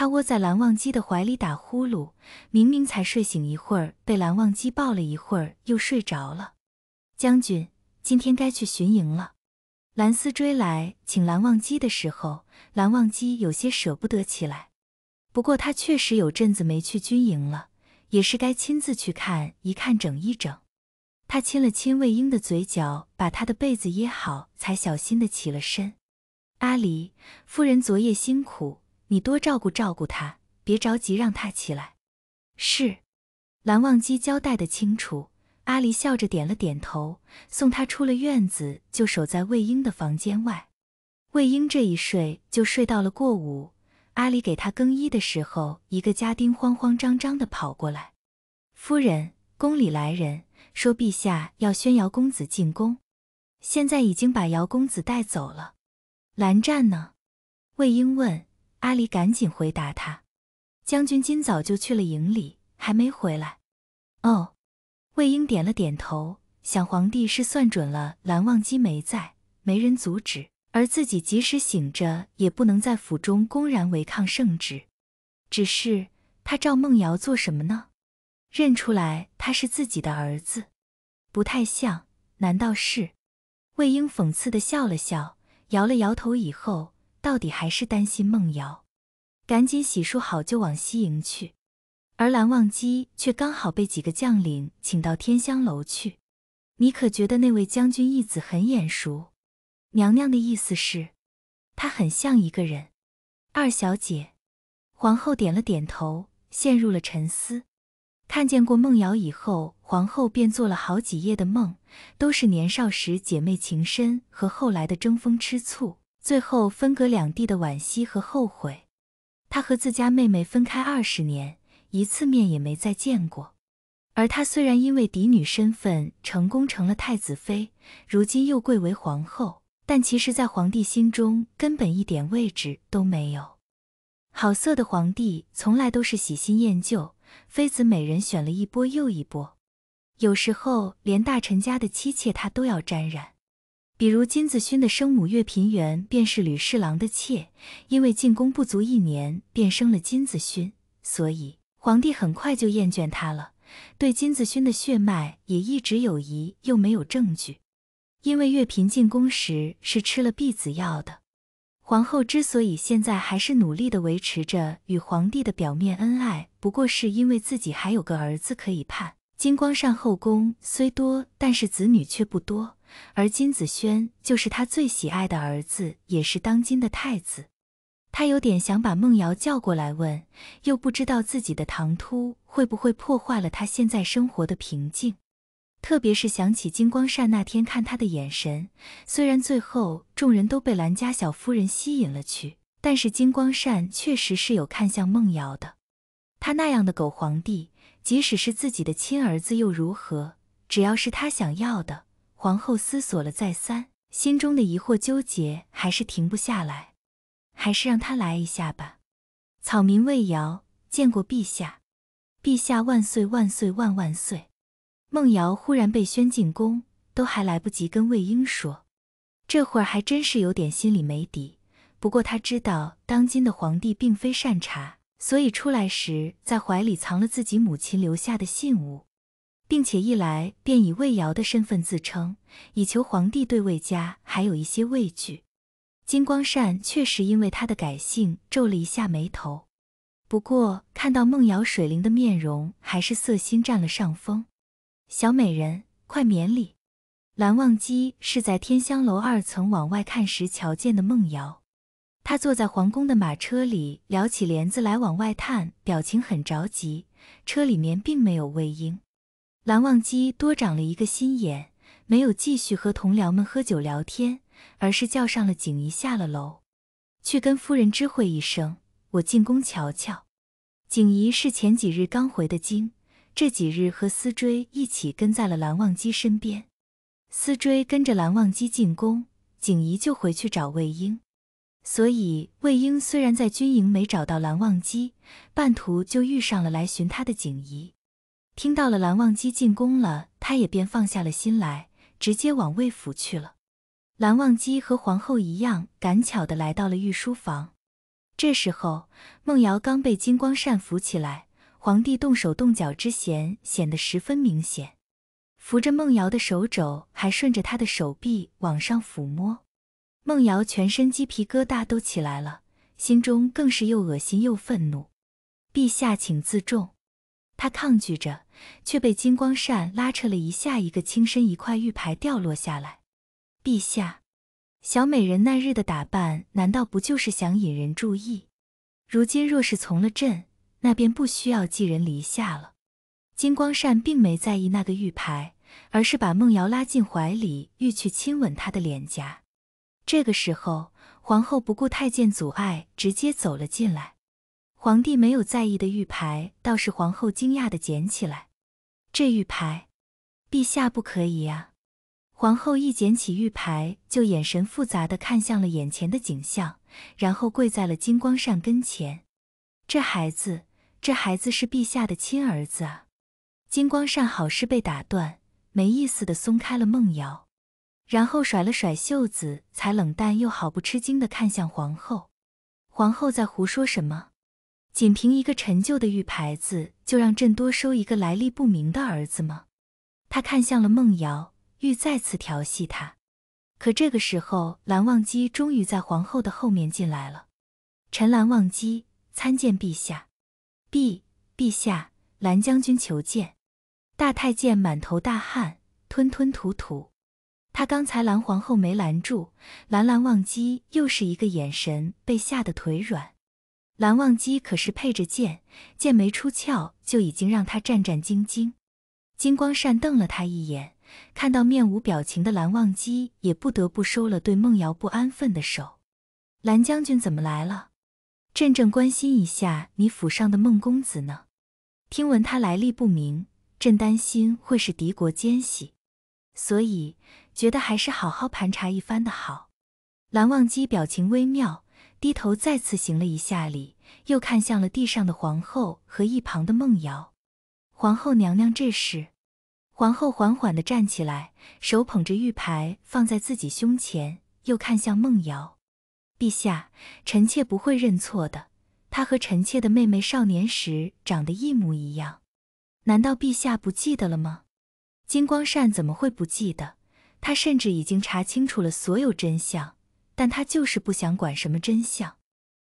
他窝在蓝忘机的怀里打呼噜，明明才睡醒一会儿，被蓝忘机抱了一会儿，又睡着了。将军，今天该去巡营了。蓝思追来请蓝忘机的时候，蓝忘机有些舍不得起来，不过他确实有阵子没去军营了，也是该亲自去看一看，整一整。他亲了亲魏婴的嘴角，把他的被子掖好，才小心的起了身。阿离，夫人昨夜辛苦。你多照顾照顾他，别着急让他起来。是，蓝忘机交代的清楚。阿离笑着点了点头，送他出了院子，就守在魏婴的房间外。魏婴这一睡就睡到了过午。阿离给他更衣的时候，一个家丁慌慌张张的跑过来：“夫人，宫里来人，说陛下要宣姚公子进宫，现在已经把姚公子带走了。蓝湛呢？”魏婴问。阿离赶紧回答他：“将军今早就去了营里，还没回来。”哦，魏婴点了点头，想皇帝是算准了蓝忘机没在，没人阻止，而自己即使醒着，也不能在府中公然违抗圣旨。只是他赵梦瑶做什么呢？认出来他是自己的儿子？不太像，难道是？魏婴讽刺的笑了笑，摇了摇头，以后。到底还是担心梦瑶，赶紧洗漱好就往西营去。而蓝忘机却刚好被几个将领请到天香楼去。你可觉得那位将军义子很眼熟？娘娘的意思是，他很像一个人。二小姐，皇后点了点头，陷入了沉思。看见过梦瑶以后，皇后便做了好几夜的梦，都是年少时姐妹情深和后来的争风吃醋。最后分隔两地的惋惜和后悔，他和自家妹妹分开二十年，一次面也没再见过。而他虽然因为嫡女身份成功成了太子妃，如今又贵为皇后，但其实，在皇帝心中根本一点位置都没有。好色的皇帝从来都是喜新厌旧，妃子每人选了一波又一波，有时候连大臣家的妻妾他都要沾染。比如金子勋的生母岳嫔媛便是吕侍郎的妾，因为进宫不足一年便生了金子勋，所以皇帝很快就厌倦他了，对金子勋的血脉也一直有疑，又没有证据。因为月嫔进宫时是吃了避子药的。皇后之所以现在还是努力地维持着与皇帝的表面恩爱，不过是因为自己还有个儿子可以盼。金光善后宫虽多，但是子女却不多。而金子轩就是他最喜爱的儿子，也是当今的太子。他有点想把孟瑶叫过来问，又不知道自己的唐突会不会破坏了他现在生活的平静。特别是想起金光善那天看他的眼神，虽然最后众人都被兰家小夫人吸引了去，但是金光善确实是有看向孟瑶的。他那样的狗皇帝，即使是自己的亲儿子又如何？只要是他想要的。皇后思索了再三，心中的疑惑纠结还是停不下来，还是让她来一下吧。草民魏瑶见过陛下，陛下万岁万岁万万岁。孟瑶忽然被宣进宫，都还来不及跟魏婴说，这会儿还真是有点心里没底。不过他知道当今的皇帝并非善茬，所以出来时在怀里藏了自己母亲留下的信物。并且一来便以魏瑶的身份自称，以求皇帝对魏家还有一些畏惧。金光善确实因为他的改姓皱了一下眉头，不过看到梦瑶水灵的面容，还是色心占了上风。小美人，快免礼！蓝忘机是在天香楼二层往外看时瞧见的梦瑶，他坐在皇宫的马车里撩起帘子来往外探，表情很着急。车里面并没有魏婴。蓝忘机多长了一个心眼，没有继续和同僚们喝酒聊天，而是叫上了景怡下了楼，去跟夫人知会一声，我进宫瞧瞧。景怡是前几日刚回的京，这几日和思追一起跟在了蓝忘机身边。思追跟着蓝忘机进宫，景怡就回去找魏婴，所以魏婴虽然在军营没找到蓝忘机，半途就遇上了来寻他的景怡。听到了蓝忘机进宫了，他也便放下了心来，直接往魏府去了。蓝忘机和皇后一样，赶巧的来到了御书房。这时候，孟瑶刚被金光扇扶起来，皇帝动手动脚之嫌显得十分明显，扶着孟瑶的手肘，还顺着她的手臂往上抚摸。孟瑶全身鸡皮疙瘩都起来了，心中更是又恶心又愤怒。陛下，请自重。他抗拒着。却被金光扇拉扯了一下，一个轻身一块玉牌掉落下来。陛下，小美人那日的打扮难道不就是想引人注意？如今若是从了朕，那便不需要寄人篱下了。金光扇并没在意那个玉牌，而是把孟瑶拉进怀里，欲去亲吻她的脸颊。这个时候，皇后不顾太监阻碍，直接走了进来。皇帝没有在意的玉牌，倒是皇后惊讶的捡起来。这玉牌，陛下不可以呀！皇后一捡起玉牌，就眼神复杂的看向了眼前的景象，然后跪在了金光善跟前。这孩子，这孩子是陛下的亲儿子啊！金光善好事被打断，没意思的松开了梦瑶，然后甩了甩袖子，才冷淡又好不吃惊的看向皇后。皇后在胡说什么？仅凭一个陈旧的玉牌子，就让朕多收一个来历不明的儿子吗？他看向了孟瑶，欲再次调戏他。可这个时候，蓝忘机终于在皇后的后面进来了。陈蓝忘机参见陛下！陛陛下，蓝将军求见。大太监满头大汗，吞吞吐吐。他刚才蓝皇后没拦住蓝蓝忘机，又是一个眼神，被吓得腿软。蓝忘机可是配着剑，剑没出鞘就已经让他战战兢兢。金光善瞪了他一眼，看到面无表情的蓝忘机，也不得不收了对孟瑶不安分的手。蓝将军怎么来了？朕正关心一下你府上的孟公子呢。听闻他来历不明，朕担心会是敌国奸细，所以觉得还是好好盘查一番的好。蓝忘机表情微妙。低头再次行了一下礼，又看向了地上的皇后和一旁的梦瑶。皇后娘娘，这是？皇后缓缓地站起来，手捧着玉牌放在自己胸前，又看向梦瑶。陛下，臣妾不会认错的。她和臣妾的妹妹少年时长得一模一样。难道陛下不记得了吗？金光善怎么会不记得？他甚至已经查清楚了所有真相。但他就是不想管什么真相，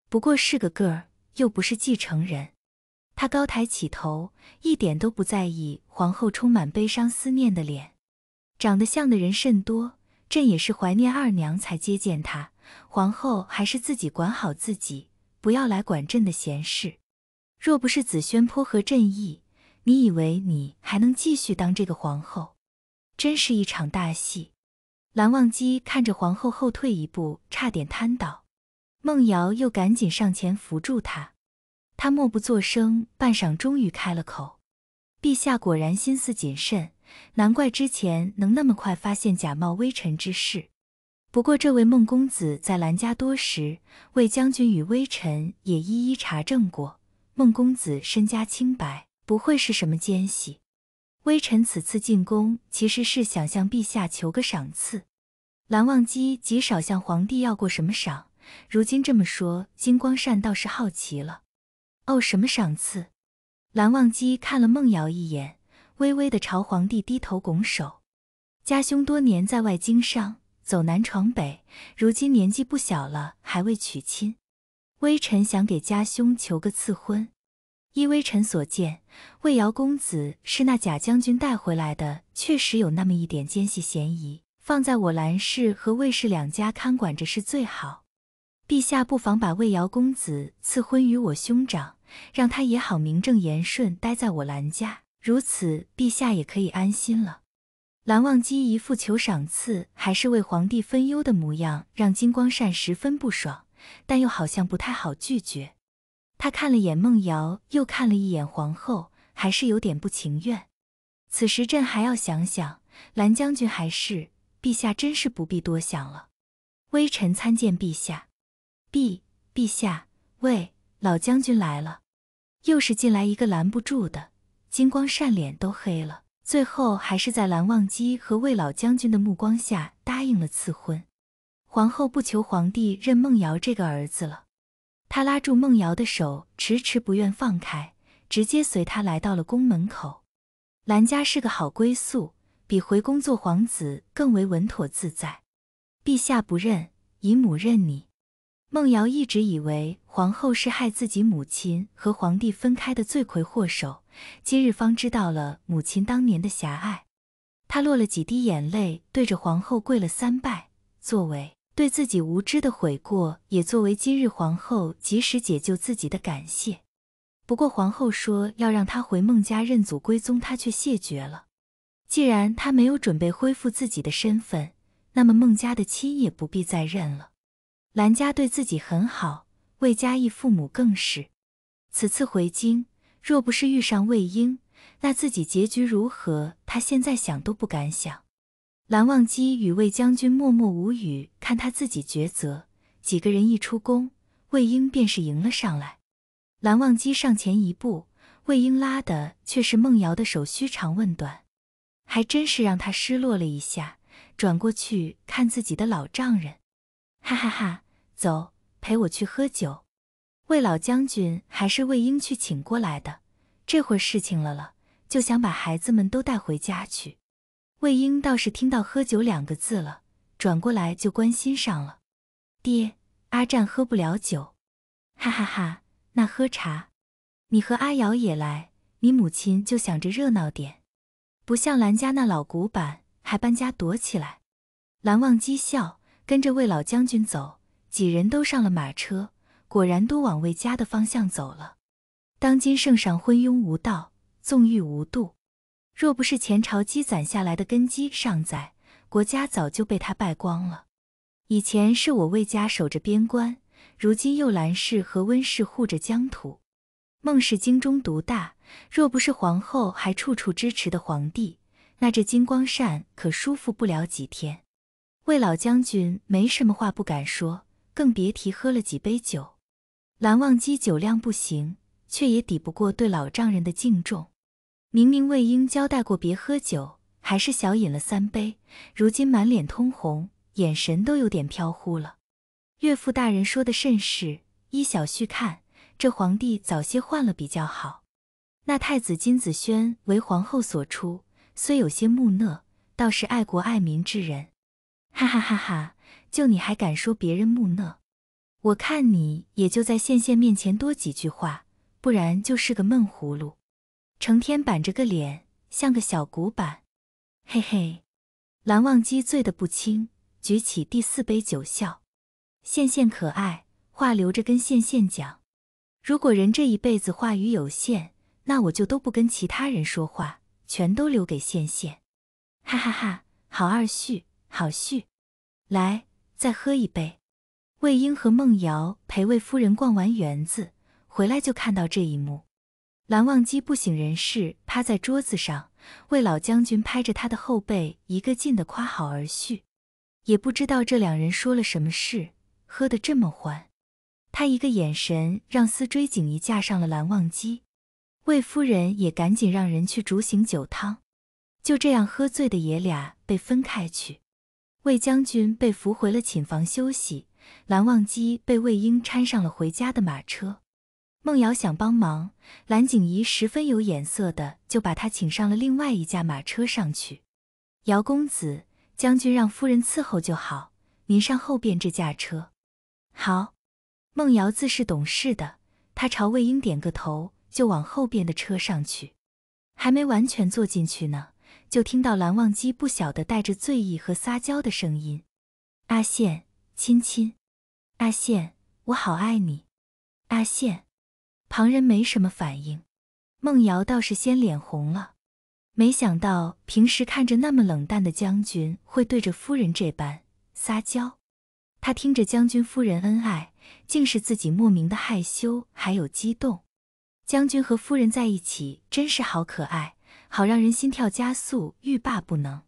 不过是个个儿，又不是继承人。他高抬起头，一点都不在意皇后充满悲伤思念的脸。长得像的人甚多，朕也是怀念二娘才接见她。皇后还是自己管好自己，不要来管朕的闲事。若不是紫萱泼和朕意，你以为你还能继续当这个皇后？真是一场大戏。蓝忘机看着皇后后退一步，差点瘫倒，孟瑶又赶紧上前扶住他。他默不作声，半晌终于开了口：“陛下果然心思谨慎，难怪之前能那么快发现假冒微臣之事。不过这位孟公子在蓝家多时，魏将军与微臣也一一查证过，孟公子身家清白，不会是什么奸细。”微臣此次进宫，其实是想向陛下求个赏赐。蓝忘机极少向皇帝要过什么赏，如今这么说，金光善倒是好奇了。哦，什么赏赐？蓝忘机看了梦瑶一眼，微微的朝皇帝低头拱手。家兄多年在外经商，走南闯北，如今年纪不小了，还未娶亲。微臣想给家兄求个赐婚。依微臣所见，魏瑶公子是那贾将军带回来的，确实有那么一点奸细嫌疑。放在我兰氏和魏氏两家看管着是最好。陛下不妨把魏瑶公子赐婚于我兄长，让他也好名正言顺待在我兰家。如此，陛下也可以安心了。蓝忘机一副求赏赐，还是为皇帝分忧的模样，让金光善十分不爽，但又好像不太好拒绝。他看了眼孟瑶，又看了一眼皇后，还是有点不情愿。此时朕还要想想。蓝将军，还是陛下，真是不必多想了。微臣参见陛下。陛陛下，魏老将军来了。又是进来一个拦不住的。金光善脸都黑了。最后还是在蓝忘机和魏老将军的目光下答应了赐婚。皇后不求皇帝认孟瑶这个儿子了。他拉住孟瑶的手，迟迟不愿放开，直接随他来到了宫门口。兰家是个好归宿，比回宫做皇子更为稳妥自在。陛下不认，姨母认你。孟瑶一直以为皇后是害自己母亲和皇帝分开的罪魁祸首，今日方知道了母亲当年的狭隘。他落了几滴眼泪，对着皇后跪了三拜，作为。对自己无知的悔过，也作为今日皇后及时解救自己的感谢。不过皇后说要让他回孟家认祖归宗，他却谢绝了。既然他没有准备恢复自己的身份，那么孟家的亲也不必再认了。兰家对自己很好，魏佳义父母更是。此次回京，若不是遇上魏婴，那自己结局如何，他现在想都不敢想。蓝忘机与魏将军默默无语，看他自己抉择。几个人一出宫，魏婴便是迎了上来。蓝忘机上前一步，魏婴拉的却是孟瑶的手，嘘长问短，还真是让他失落了一下。转过去看自己的老丈人，哈哈哈，走，陪我去喝酒。魏老将军还是魏婴去请过来的，这会事情了了，就想把孩子们都带回家去。魏婴倒是听到“喝酒”两个字了，转过来就关心上了。爹，阿湛喝不了酒，哈哈哈，那喝茶。你和阿瑶也来，你母亲就想着热闹点，不像兰家那老古板，还搬家躲起来。蓝忘机笑，跟着魏老将军走，几人都上了马车，果然都往魏家的方向走了。当今圣上昏庸无道，纵欲无度。若不是前朝积攒下来的根基尚在，国家早就被他败光了。以前是我魏家守着边关，如今又兰氏和温氏护着疆土，孟氏精忠独大。若不是皇后还处处支持的皇帝，那这金光善可舒服不了几天。魏老将军没什么话不敢说，更别提喝了几杯酒。蓝忘机酒量不行，却也抵不过对老丈人的敬重。明明魏婴交代过别喝酒，还是小饮了三杯，如今满脸通红，眼神都有点飘忽了。岳父大人说的甚是，依小婿看，这皇帝早些换了比较好。那太子金子轩为皇后所出，虽有些木讷，倒是爱国爱民之人。哈哈哈哈！就你还敢说别人木讷？我看你也就在羡羡面前多几句话，不然就是个闷葫芦。成天板着个脸，像个小古板。嘿嘿，蓝忘机醉得不轻，举起第四杯酒笑。羡羡可爱，话留着跟羡羡讲。如果人这一辈子话语有限，那我就都不跟其他人说话，全都留给羡羡。哈哈哈，好二旭，好婿。来，再喝一杯。魏婴和孟瑶陪魏夫人逛完园子，回来就看到这一幕。蓝忘机不省人事，趴在桌子上。魏老将军拍着他的后背，一个劲的夸好儿婿，也不知道这两人说了什么事，喝得这么欢。他一个眼神让司追景仪架上了蓝忘机，魏夫人也赶紧让人去煮醒酒汤。就这样，喝醉的爷俩被分开去。魏将军被扶回了寝房休息，蓝忘机被魏婴搀上了回家的马车。孟瑶想帮忙，蓝景仪十分有眼色的就把她请上了另外一架马车上去。姚公子，将军让夫人伺候就好，您上后边这架车。好。孟瑶自是懂事的，她朝魏婴点个头，就往后边的车上去。还没完全坐进去呢，就听到蓝忘机不晓得带着醉意和撒娇的声音：“阿羡，亲亲。阿羡，我好爱你。阿羡。”旁人没什么反应，孟瑶倒是先脸红了。没想到平时看着那么冷淡的将军，会对着夫人这般撒娇。他听着将军夫人恩爱，竟是自己莫名的害羞还有激动。将军和夫人在一起，真是好可爱，好让人心跳加速，欲罢不能。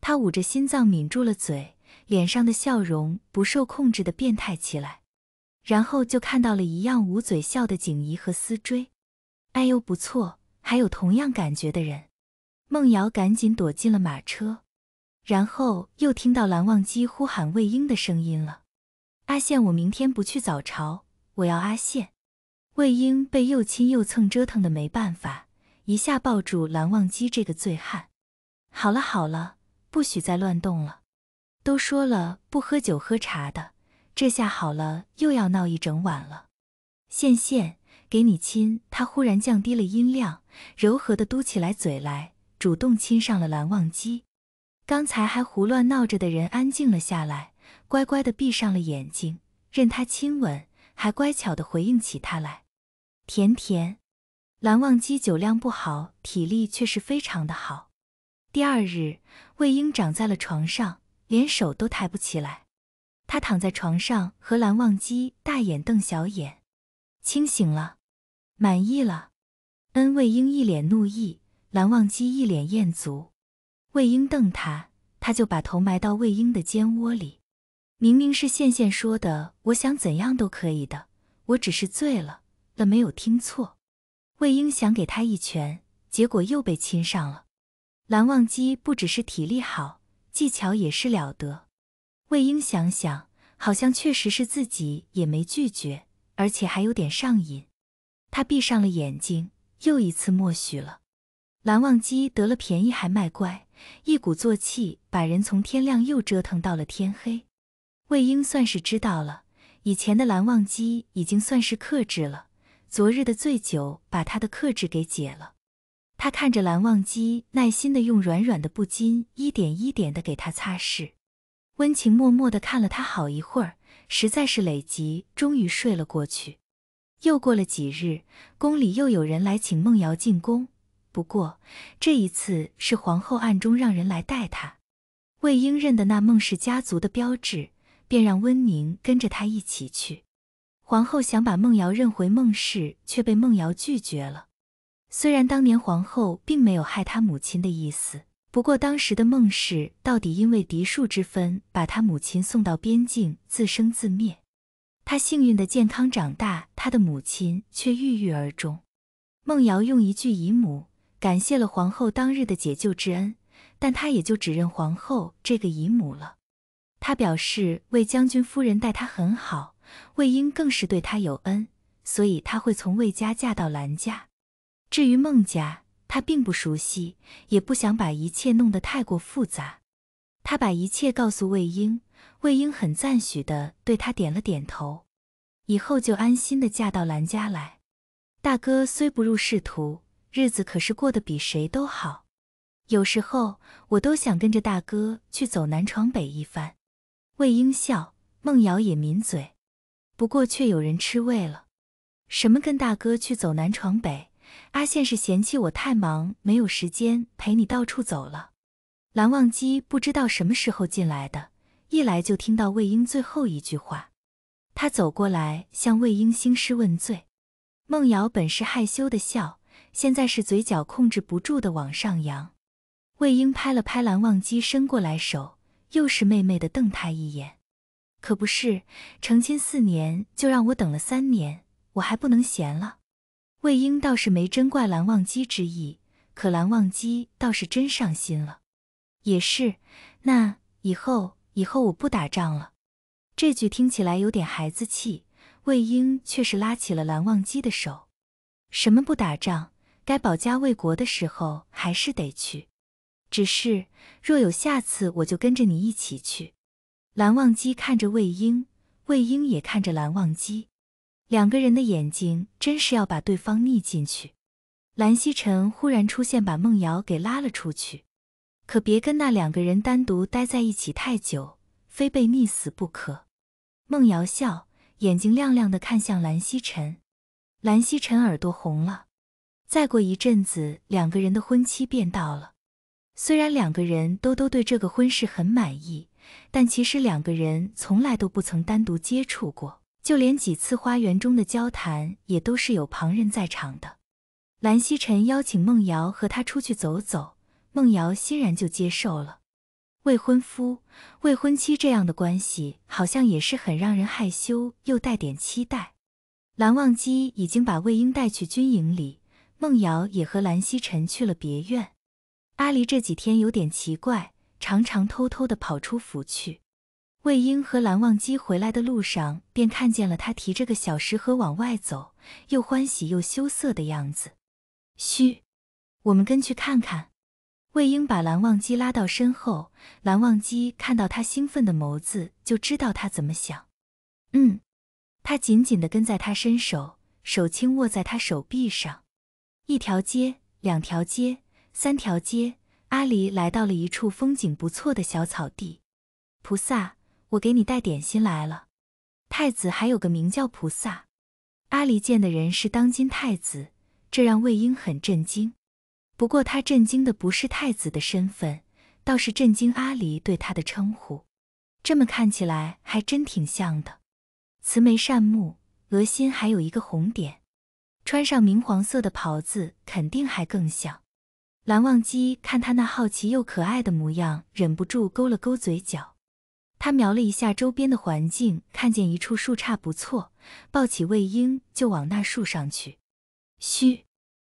他捂着心脏，抿住了嘴，脸上的笑容不受控制的变态起来。然后就看到了一样捂嘴笑的景怡和思追，哎呦不错，还有同样感觉的人。梦瑶赶紧躲进了马车，然后又听到蓝忘机呼喊魏婴的声音了。阿羡，我明天不去早朝，我要阿羡。魏婴被又亲又蹭折腾的没办法，一下抱住蓝忘机这个醉汉。好了好了，不许再乱动了，都说了不喝酒喝茶的。这下好了，又要闹一整晚了。线线，给你亲。他忽然降低了音量，柔和的嘟起来嘴来，主动亲上了蓝忘机。刚才还胡乱闹着的人安静了下来，乖乖的闭上了眼睛，任他亲吻，还乖巧的回应起他来。甜甜。蓝忘机酒量不好，体力却是非常的好。第二日，魏婴长在了床上，连手都抬不起来。他躺在床上和蓝忘机大眼瞪小眼，清醒了，满意了。恩，魏婴一脸怒意，蓝忘机一脸餍足。魏婴瞪他，他就把头埋到魏婴的肩窝里。明明是羡羡说的，我想怎样都可以的，我只是醉了，了没有听错。魏婴想给他一拳，结果又被亲上了。蓝忘机不只是体力好，技巧也是了得。魏婴想想，好像确实是自己也没拒绝，而且还有点上瘾。他闭上了眼睛，又一次默许了。蓝忘机得了便宜还卖乖，一鼓作气把人从天亮又折腾到了天黑。魏婴算是知道了，以前的蓝忘机已经算是克制了，昨日的醉酒把他的克制给解了。他看着蓝忘机耐心的用软软的布巾一点一点的给他擦拭。温情默默地看了他好一会儿，实在是累极，终于睡了过去。又过了几日，宫里又有人来请孟瑶进宫，不过这一次是皇后暗中让人来带她。魏婴认得那孟氏家族的标志，便让温宁跟着他一起去。皇后想把孟瑶认回孟氏，却被孟瑶拒绝了。虽然当年皇后并没有害她母亲的意思。不过当时的孟氏到底因为嫡庶之分，把他母亲送到边境自生自灭。他幸运的健康长大，他的母亲却郁郁而终。孟瑶用一句姨母感谢了皇后当日的解救之恩，但她也就只认皇后这个姨母了。她表示魏将军夫人待她很好，魏婴更是对她有恩，所以她会从魏家嫁到兰家。至于孟家。他并不熟悉，也不想把一切弄得太过复杂。他把一切告诉魏婴，魏婴很赞许的对他点了点头。以后就安心的嫁到兰家来。大哥虽不入仕途，日子可是过得比谁都好。有时候我都想跟着大哥去走南闯北一番。魏婴笑，孟瑶也抿嘴。不过却有人吃味了。什么跟大哥去走南闯北？阿羡是嫌弃我太忙，没有时间陪你到处走了。蓝忘机不知道什么时候进来的，一来就听到魏婴最后一句话。他走过来向魏婴兴师问罪。孟瑶本是害羞的笑，现在是嘴角控制不住的往上扬。魏婴拍了拍蓝忘机伸过来手，又是妹妹的瞪他一眼。可不是，成亲四年就让我等了三年，我还不能闲了。魏婴倒是没真怪蓝忘机之意，可蓝忘机倒是真上心了。也是，那以后以后我不打仗了。这句听起来有点孩子气，魏婴却是拉起了蓝忘机的手。什么不打仗？该保家卫国的时候还是得去。只是若有下次，我就跟着你一起去。蓝忘机看着魏婴，魏婴也看着蓝忘机。两个人的眼睛真是要把对方溺进去。蓝曦臣忽然出现，把孟瑶给拉了出去。可别跟那两个人单独待在一起太久，非被溺死不可。孟瑶笑，眼睛亮亮的看向蓝曦臣。蓝曦臣耳朵红了。再过一阵子，两个人的婚期便到了。虽然两个人都都对这个婚事很满意，但其实两个人从来都不曾单独接触过。就连几次花园中的交谈也都是有旁人在场的。蓝曦臣邀请孟瑶和他出去走走，孟瑶欣然就接受了。未婚夫、未婚妻这样的关系，好像也是很让人害羞又带点期待。蓝忘机已经把魏婴带去军营里，孟瑶也和蓝曦臣去了别院。阿离这几天有点奇怪，常常偷偷的跑出府去。魏婴和蓝忘机回来的路上，便看见了他提着个小石盒往外走，又欢喜又羞涩的样子。嘘，我们跟去看看。魏婴把蓝忘机拉到身后，蓝忘机看到他兴奋的眸子，就知道他怎么想。嗯，他紧紧地跟在他身手，手轻握在他手臂上。一条街，两条街，三条街，阿离来到了一处风景不错的小草地。菩萨。我给你带点心来了。太子还有个名叫菩萨。阿离见的人是当今太子，这让魏婴很震惊。不过他震惊的不是太子的身份，倒是震惊阿离对他的称呼。这么看起来还真挺像的，慈眉善目，额心还有一个红点，穿上明黄色的袍子，肯定还更像。蓝忘机看他那好奇又可爱的模样，忍不住勾了勾嘴角。他瞄了一下周边的环境，看见一处树杈不错，抱起魏婴就往那树上去。嘘！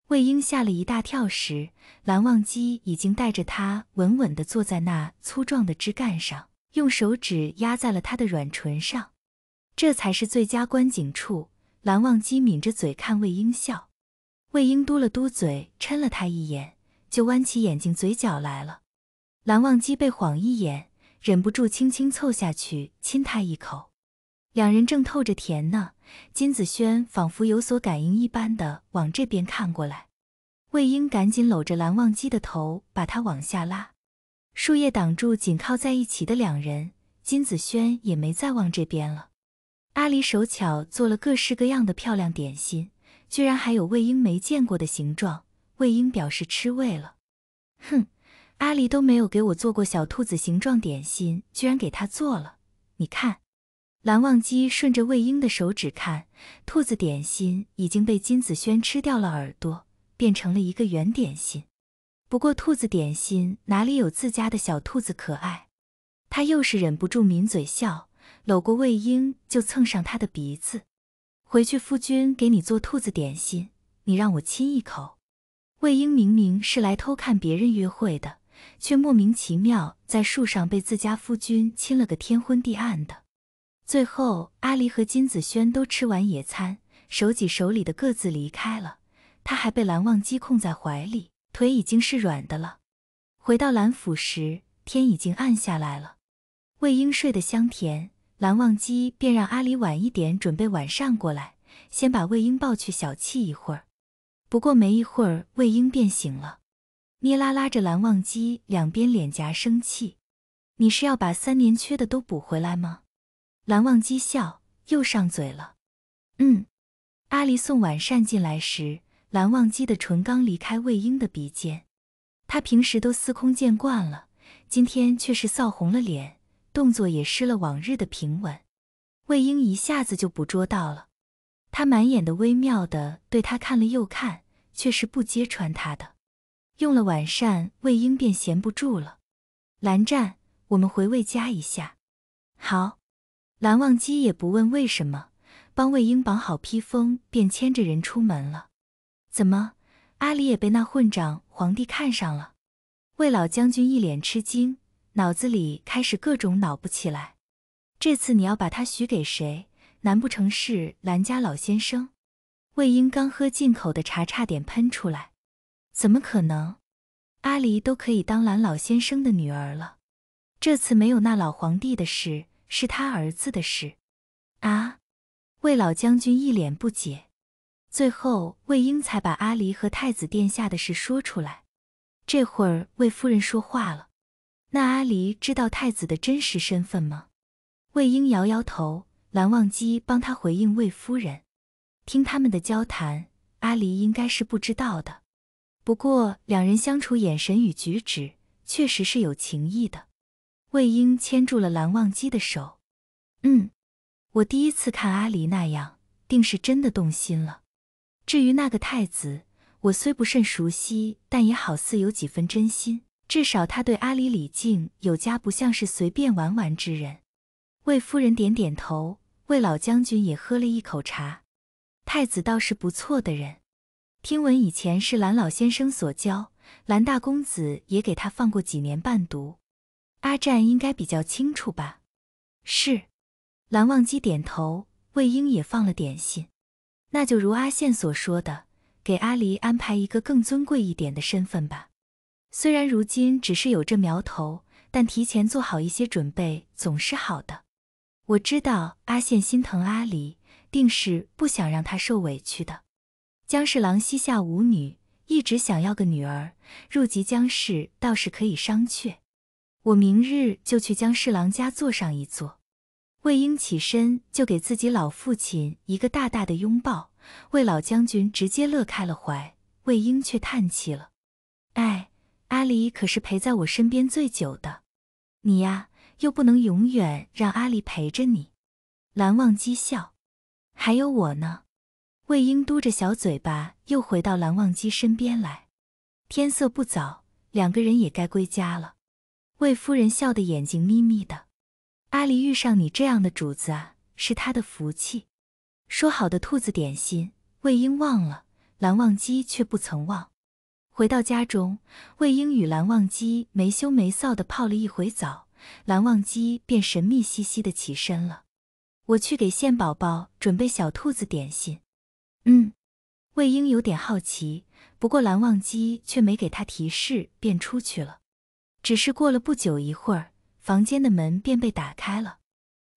魏婴吓了一大跳时，蓝忘机已经带着他稳稳地坐在那粗壮的枝干上，用手指压在了他的软唇上。这才是最佳观景处。蓝忘机抿着嘴看魏婴笑，魏婴嘟了嘟嘴，嗔了他一眼，就弯起眼睛，嘴角来了。蓝忘机被晃一眼。忍不住轻轻凑下去亲他一口，两人正透着甜呢。金子轩仿佛有所感应一般的往这边看过来，魏婴赶紧搂着蓝忘机的头把他往下拉。树叶挡住紧靠在一起的两人，金子轩也没再往这边了。阿离手巧，做了各式各样的漂亮点心，居然还有魏婴没见过的形状。魏婴表示吃味了，哼。阿离都没有给我做过小兔子形状点心，居然给他做了。你看，蓝忘机顺着魏婴的手指看，兔子点心已经被金子轩吃掉了耳朵，变成了一个圆点心。不过兔子点心哪里有自家的小兔子可爱？他又是忍不住抿嘴笑，搂过魏婴就蹭上他的鼻子。回去夫君给你做兔子点心，你让我亲一口。魏婴明明是来偷看别人约会的。却莫名其妙在树上被自家夫君亲了个天昏地暗的。最后，阿离和金子轩都吃完野餐，手挤手里的各自离开了。他还被蓝忘机控在怀里，腿已经是软的了。回到蓝府时，天已经暗下来了。魏婴睡得香甜，蓝忘机便让阿离晚一点准备晚膳过来，先把魏婴抱去小憩一会儿。不过没一会儿，魏婴便醒了。捏拉拉着蓝忘机两边脸颊生气，你是要把三年缺的都补回来吗？蓝忘机笑，又上嘴了。嗯，阿离送晚膳进来时，蓝忘机的唇刚离开魏婴的鼻尖，他平时都司空见惯了，今天却是臊红了脸，动作也失了往日的平稳。魏婴一下子就捕捉到了，他满眼的微妙的对他看了又看，却是不揭穿他的。用了晚膳，魏婴便闲不住了。蓝湛，我们回魏家一下。好。蓝忘机也不问为什么，帮魏婴绑好披风，便牵着人出门了。怎么，阿离也被那混账皇帝看上了？魏老将军一脸吃惊，脑子里开始各种脑不起来。这次你要把他许给谁？难不成是蓝家老先生？魏婴刚喝进口的茶差点喷出来。怎么可能？阿离都可以当蓝老先生的女儿了。这次没有那老皇帝的事，是他儿子的事。啊！魏老将军一脸不解。最后，魏英才把阿离和太子殿下的事说出来。这会儿，魏夫人说话了：“那阿离知道太子的真实身份吗？”魏英摇摇头。蓝忘机帮他回应魏夫人。听他们的交谈，阿离应该是不知道的。不过，两人相处眼神与举止确实是有情意的。魏婴牵住了蓝忘机的手，嗯，我第一次看阿离那样，定是真的动心了。至于那个太子，我虽不甚熟悉，但也好似有几分真心，至少他对阿离、李靖有加，不像是随便玩玩之人。魏夫人点点头，魏老将军也喝了一口茶，太子倒是不错的人。听闻以前是蓝老先生所教，蓝大公子也给他放过几年伴读，阿占应该比较清楚吧？是，蓝忘机点头。魏婴也放了点心。那就如阿羡所说的，给阿离安排一个更尊贵一点的身份吧。虽然如今只是有这苗头，但提前做好一些准备总是好的。我知道阿羡心疼阿离，定是不想让他受委屈的。姜侍郎膝下无女，一直想要个女儿，入籍姜氏倒是可以商榷。我明日就去姜侍郎家坐上一坐。魏婴起身就给自己老父亲一个大大的拥抱，魏老将军直接乐开了怀。魏婴却叹气了：“哎，阿离可是陪在我身边最久的，你呀又不能永远让阿离陪着你。”蓝忘机笑：“还有我呢。”魏婴嘟着小嘴巴，又回到蓝忘机身边来。天色不早，两个人也该归家了。魏夫人笑的眼睛眯眯的：“阿离遇上你这样的主子啊，是他的福气。”说好的兔子点心，魏婴忘了，蓝忘机却不曾忘。回到家中，魏婴与蓝忘机没羞没臊的泡了一回澡，蓝忘机便神秘兮兮的起身了：“我去给县宝宝准备小兔子点心。”嗯，魏婴有点好奇，不过蓝忘机却没给他提示，便出去了。只是过了不久，一会儿，房间的门便被打开了，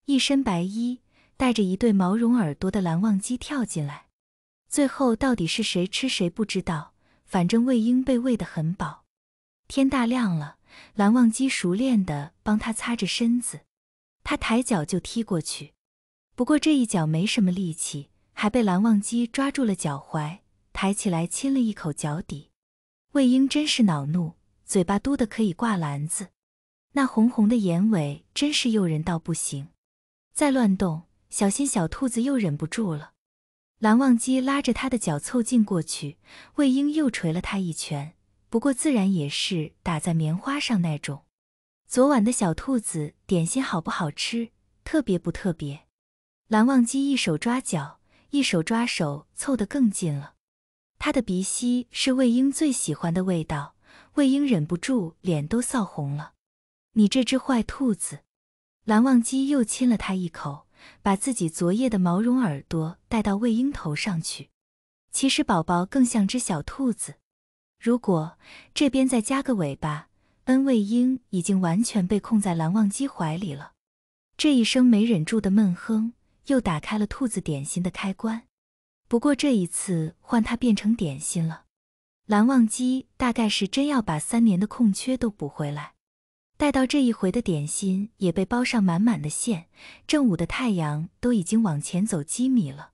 一身白衣，带着一对毛绒耳朵的蓝忘机跳进来。最后到底是谁吃谁不知道，反正魏婴被喂得很饱。天大亮了，蓝忘机熟练的帮他擦着身子，他抬脚就踢过去，不过这一脚没什么力气。还被蓝忘机抓住了脚踝，抬起来亲了一口脚底。魏婴真是恼怒，嘴巴嘟的可以挂篮子，那红红的眼尾真是诱人到不行。再乱动，小心小兔子又忍不住了。蓝忘机拉着他的脚凑近过去，魏婴又捶了他一拳，不过自然也是打在棉花上那种。昨晚的小兔子点心好不好吃？特别不特别？蓝忘机一手抓脚。一手抓手凑得更近了，他的鼻息是魏婴最喜欢的味道，魏婴忍不住脸都臊红了。你这只坏兔子，蓝忘机又亲了他一口，把自己昨夜的毛绒耳朵戴到魏婴头上去。其实宝宝更像只小兔子，如果这边再加个尾巴，嗯，魏婴已经完全被控在蓝忘机怀里了。这一声没忍住的闷哼。又打开了兔子点心的开关，不过这一次换它变成点心了。蓝忘机大概是真要把三年的空缺都补回来。待到这一回的点心也被包上满满的馅，正午的太阳都已经往前走几米了。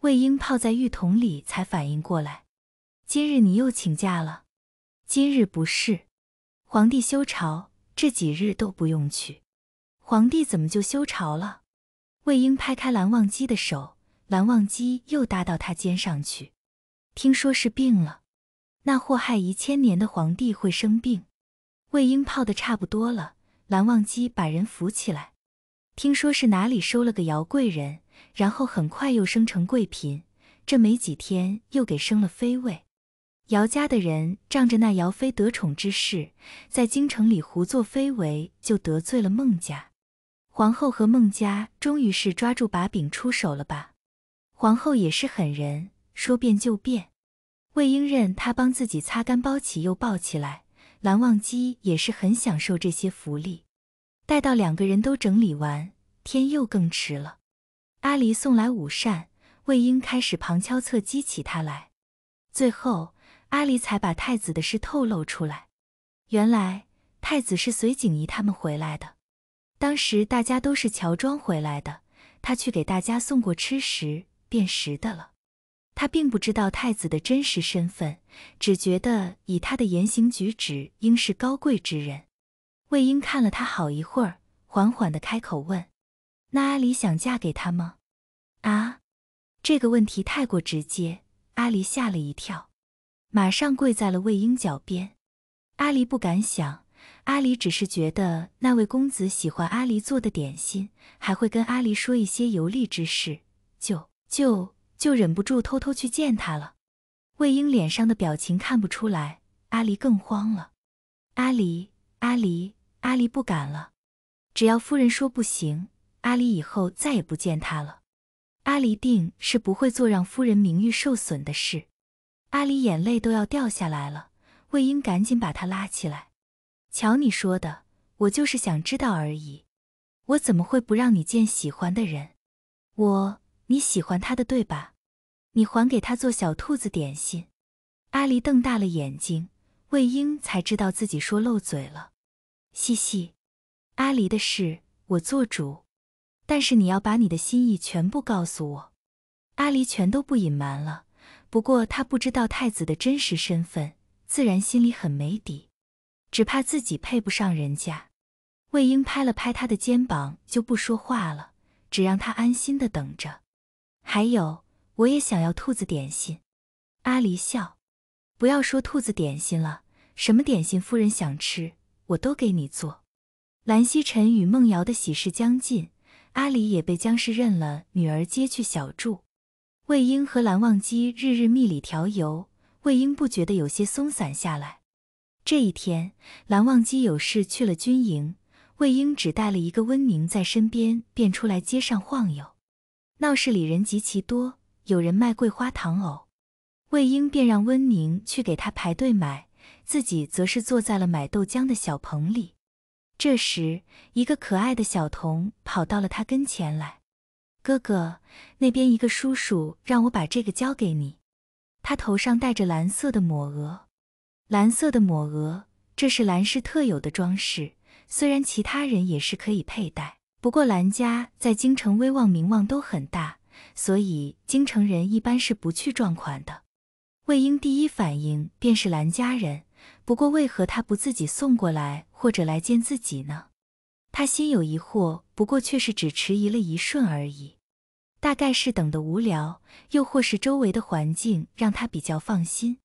魏婴泡在浴桶里才反应过来，今日你又请假了？今日不是，皇帝修朝，这几日都不用去。皇帝怎么就修朝了？魏婴拍开蓝忘机的手，蓝忘机又搭到他肩上去。听说是病了，那祸害一千年的皇帝会生病？魏婴泡的差不多了，蓝忘机把人扶起来。听说是哪里收了个姚贵人，然后很快又升成贵嫔，这没几天又给升了妃位。姚家的人仗着那姚妃得宠之势，在京城里胡作非为，就得罪了孟家。皇后和孟家终于是抓住把柄出手了吧？皇后也是狠人，说变就变。魏婴任他帮自己擦干、包起又抱起来，蓝忘机也是很享受这些福利。待到两个人都整理完，天又更迟了。阿离送来午膳，魏婴开始旁敲侧击起他来。最后，阿离才把太子的事透露出来。原来，太子是随景仪他们回来的。当时大家都是乔装回来的，他去给大家送过吃食、便识的了。他并不知道太子的真实身份，只觉得以他的言行举止，应是高贵之人。魏婴看了他好一会儿，缓缓地开口问：“那阿离想嫁给他吗？”啊，这个问题太过直接，阿离吓了一跳，马上跪在了魏婴脚边。阿离不敢想。阿离只是觉得那位公子喜欢阿离做的点心，还会跟阿离说一些游历之事，就就就忍不住偷偷去见他了。魏婴脸上的表情看不出来，阿离更慌了。阿离，阿离，阿离不敢了。只要夫人说不行，阿离以后再也不见他了。阿离定是不会做让夫人名誉受损的事。阿离眼泪都要掉下来了，魏婴赶紧把他拉起来。瞧你说的，我就是想知道而已。我怎么会不让你见喜欢的人？我你喜欢他的对吧？你还给他做小兔子点心。阿离瞪大了眼睛，魏婴才知道自己说漏嘴了。嘻嘻，阿离的事我做主，但是你要把你的心意全部告诉我。阿离全都不隐瞒了，不过他不知道太子的真实身份，自然心里很没底。只怕自己配不上人家。魏婴拍了拍他的肩膀，就不说话了，只让他安心的等着。还有，我也想要兔子点心。阿离笑，不要说兔子点心了，什么点心夫人想吃，我都给你做。蓝曦臣与孟瑶的喜事将近，阿离也被江氏认了女儿，接去小住。魏婴和蓝忘机日日蜜里调油，魏婴不觉得有些松散下来。这一天，蓝忘机有事去了军营，魏婴只带了一个温宁在身边，便出来街上晃悠。闹市里人极其多，有人卖桂花糖藕，魏婴便让温宁去给他排队买，自己则是坐在了买豆浆的小棚里。这时，一个可爱的小童跑到了他跟前来：“哥哥，那边一个叔叔让我把这个交给你。”他头上戴着蓝色的抹额。蓝色的抹额，这是蓝氏特有的装饰。虽然其他人也是可以佩戴，不过蓝家在京城威望名望都很大，所以京城人一般是不去撞款的。魏婴第一反应便是蓝家人，不过为何他不自己送过来或者来见自己呢？他心有疑惑，不过却是只迟疑了一瞬而已。大概是等的无聊，又或是周围的环境让他比较放心。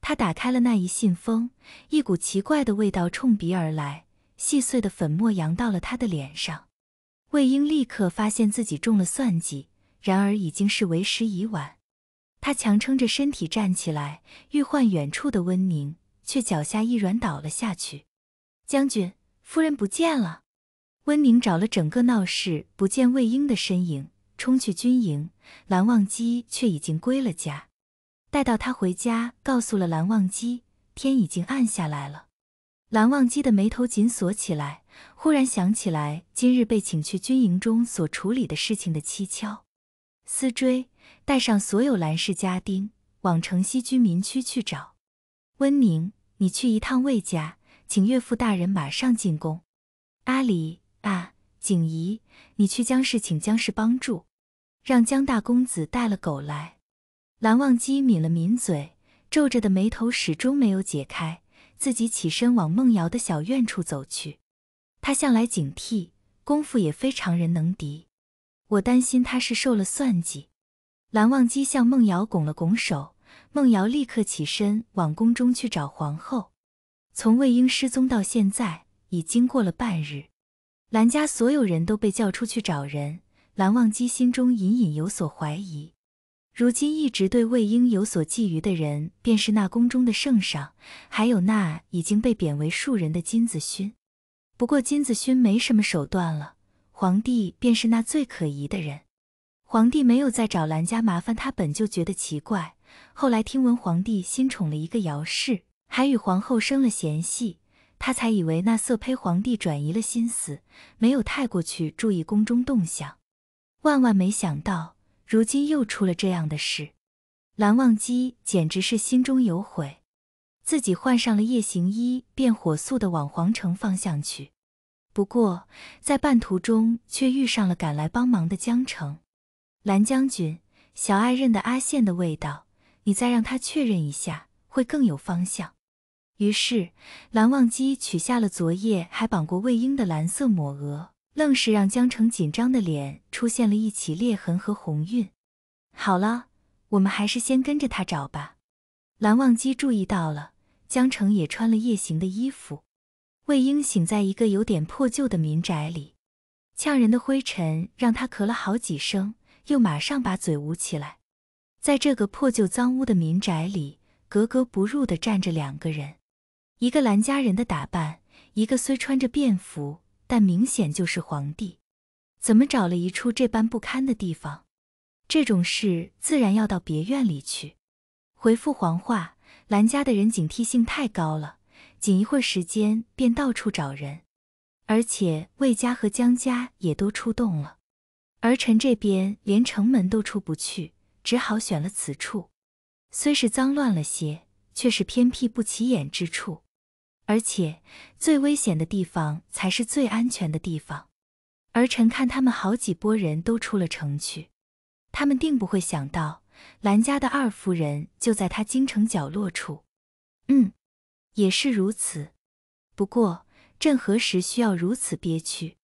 他打开了那一信封，一股奇怪的味道冲鼻而来，细碎的粉末扬到了他的脸上。魏婴立刻发现自己中了算计，然而已经是为时已晚。他强撑着身体站起来，欲唤远处的温宁，却脚下一软倒了下去。将军夫人不见了！温宁找了整个闹市，不见魏婴的身影，冲去军营，蓝忘机却已经归了家。带到他回家，告诉了蓝忘机，天已经暗下来了。蓝忘机的眉头紧锁起来，忽然想起来今日被请去军营中所处理的事情的蹊跷。思追，带上所有蓝氏家丁，往城西居民区去找。温宁，你去一趟魏家，请岳父大人马上进宫。阿离啊，景怡，你去江氏请江氏帮助，让江大公子带了狗来。蓝忘机抿了抿嘴，皱着的眉头始终没有解开。自己起身往梦瑶的小院处走去。他向来警惕，功夫也非常人能敌。我担心他是受了算计。蓝忘机向梦瑶拱了拱手，梦瑶立刻起身往宫中去找皇后。从魏婴失踪到现在，已经过了半日。蓝家所有人都被叫出去找人。蓝忘机心中隐隐有所怀疑。如今一直对魏婴有所觊觎的人，便是那宫中的圣上，还有那已经被贬为庶人的金子勋。不过金子勋没什么手段了，皇帝便是那最可疑的人。皇帝没有再找兰家麻烦，他本就觉得奇怪，后来听闻皇帝新宠了一个姚氏，还与皇后生了嫌隙，他才以为那色胚皇帝转移了心思，没有太过去注意宫中动向。万万没想到。如今又出了这样的事，蓝忘机简直是心中有悔。自己换上了夜行衣，便火速的往皇城方向去。不过在半途中却遇上了赶来帮忙的江澄。蓝将军，小爱认得阿羡的味道，你再让他确认一下，会更有方向。于是蓝忘机取下了昨夜还绑过魏婴的蓝色抹额。愣是让江澄紧张的脸出现了一起裂痕和红晕。好了，我们还是先跟着他找吧。蓝忘机注意到了，江澄也穿了夜行的衣服。魏婴醒在一个有点破旧的民宅里，呛人的灰尘让他咳了好几声，又马上把嘴捂起来。在这个破旧脏污的民宅里，格格不入地站着两个人，一个蓝家人的打扮，一个虽穿着便服。但明显就是皇帝，怎么找了一处这般不堪的地方？这种事自然要到别院里去。回复黄话，兰家的人警惕性太高了，仅一会儿时间便到处找人，而且魏家和江家也都出动了。儿臣这边连城门都出不去，只好选了此处。虽是脏乱了些，却是偏僻不起眼之处。而且，最危险的地方才是最安全的地方。儿臣看他们好几拨人都出了城去，他们定不会想到兰家的二夫人就在他京城角落处。嗯，也是如此。不过，朕何时需要如此憋屈？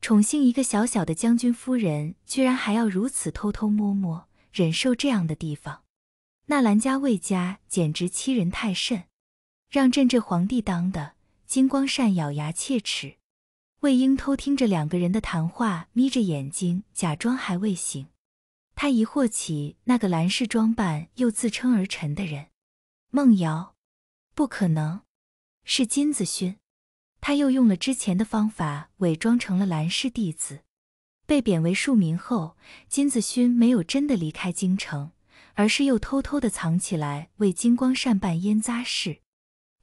宠幸一个小小的将军夫人，居然还要如此偷偷摸摸，忍受这样的地方，那兰家魏家简直欺人太甚。让朕这皇帝当的，金光善咬牙切齿。魏婴偷听着两个人的谈话，眯着眼睛，假装还未醒。他疑惑起那个蓝氏装扮又自称儿臣的人，孟瑶，不可能是金子勋。他又用了之前的方法，伪装成了蓝氏弟子。被贬为庶民后，金子勋没有真的离开京城，而是又偷偷的藏起来，为金光善办腌臜事。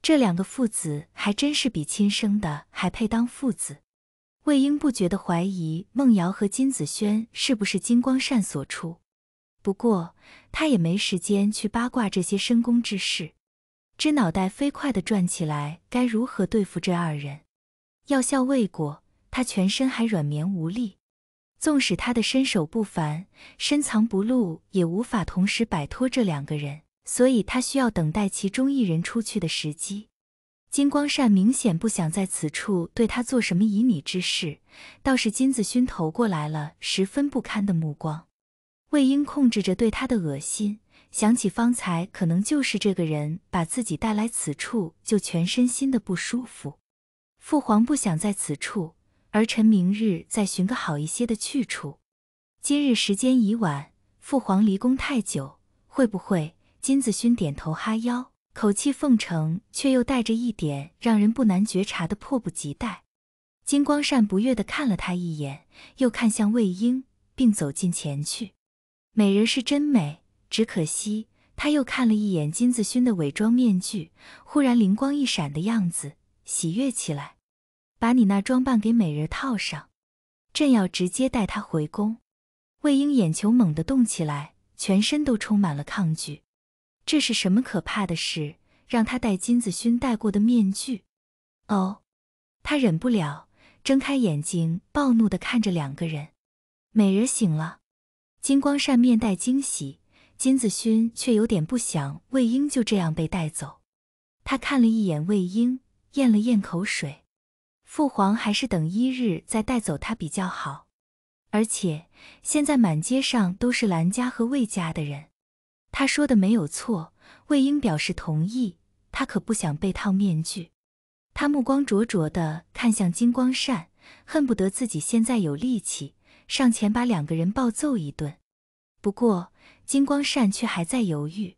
这两个父子还真是比亲生的还配当父子。魏婴不觉得怀疑孟瑶和金子轩是不是金光善所出，不过他也没时间去八卦这些深宫之事，只脑袋飞快的转起来，该如何对付这二人？药效未果，他全身还软绵无力，纵使他的身手不凡，深藏不露，也无法同时摆脱这两个人。所以他需要等待其中一人出去的时机。金光善明显不想在此处对他做什么旖旎之事，倒是金子勋投过来了十分不堪的目光。魏婴控制着对他的恶心，想起方才可能就是这个人把自己带来此处，就全身心的不舒服。父皇不想在此处，儿臣明日再寻个好一些的去处。今日时间已晚，父皇离宫太久，会不会？金子勋点头哈腰，口气奉承，却又带着一点让人不难觉察的迫不及待。金光善不悦地看了他一眼，又看向魏婴，并走近前去。美人是真美，只可惜……他又看了一眼金子勋的伪装面具，忽然灵光一闪的样子，喜悦起来。把你那装扮给美人套上，朕要直接带她回宫。魏婴眼球猛地动起来，全身都充满了抗拒。这是什么可怕的事？让他戴金子勋戴过的面具？哦，他忍不了，睁开眼睛，暴怒的看着两个人。美人醒了。金光善面带惊喜，金子勋却有点不想魏婴就这样被带走。他看了一眼魏婴，咽了咽口水。父皇还是等一日再带走他比较好。而且现在满街上都是兰家和魏家的人。他说的没有错，魏婴表示同意。他可不想被套面具。他目光灼灼地看向金光善，恨不得自己现在有力气上前把两个人暴揍一顿。不过金光善却还在犹豫。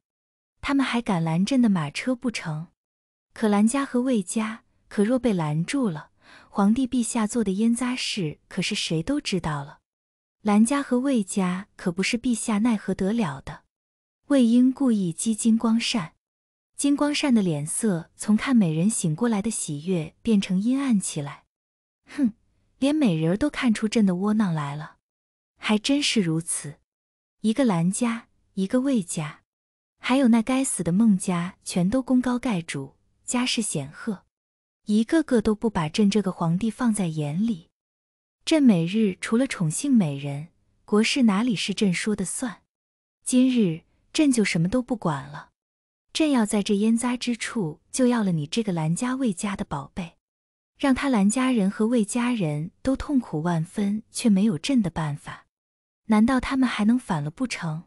他们还敢拦朕的马车不成？可兰家和魏家，可若被拦住了，皇帝陛下做的腌臜事可是谁都知道了。兰家和魏家可不是陛下奈何得了的。魏婴故意激金光善，金光善的脸色从看美人醒过来的喜悦变成阴暗起来。哼，连美人都看出朕的窝囊来了，还真是如此。一个兰家，一个魏家，还有那该死的孟家，全都功高盖主，家世显赫，一个个都不把朕这个皇帝放在眼里。朕每日除了宠幸美人，国事哪里是朕说的算？今日。朕就什么都不管了，朕要在这烟杂之处就要了你这个兰家魏家的宝贝，让他兰家人和魏家人都痛苦万分，却没有朕的办法，难道他们还能反了不成？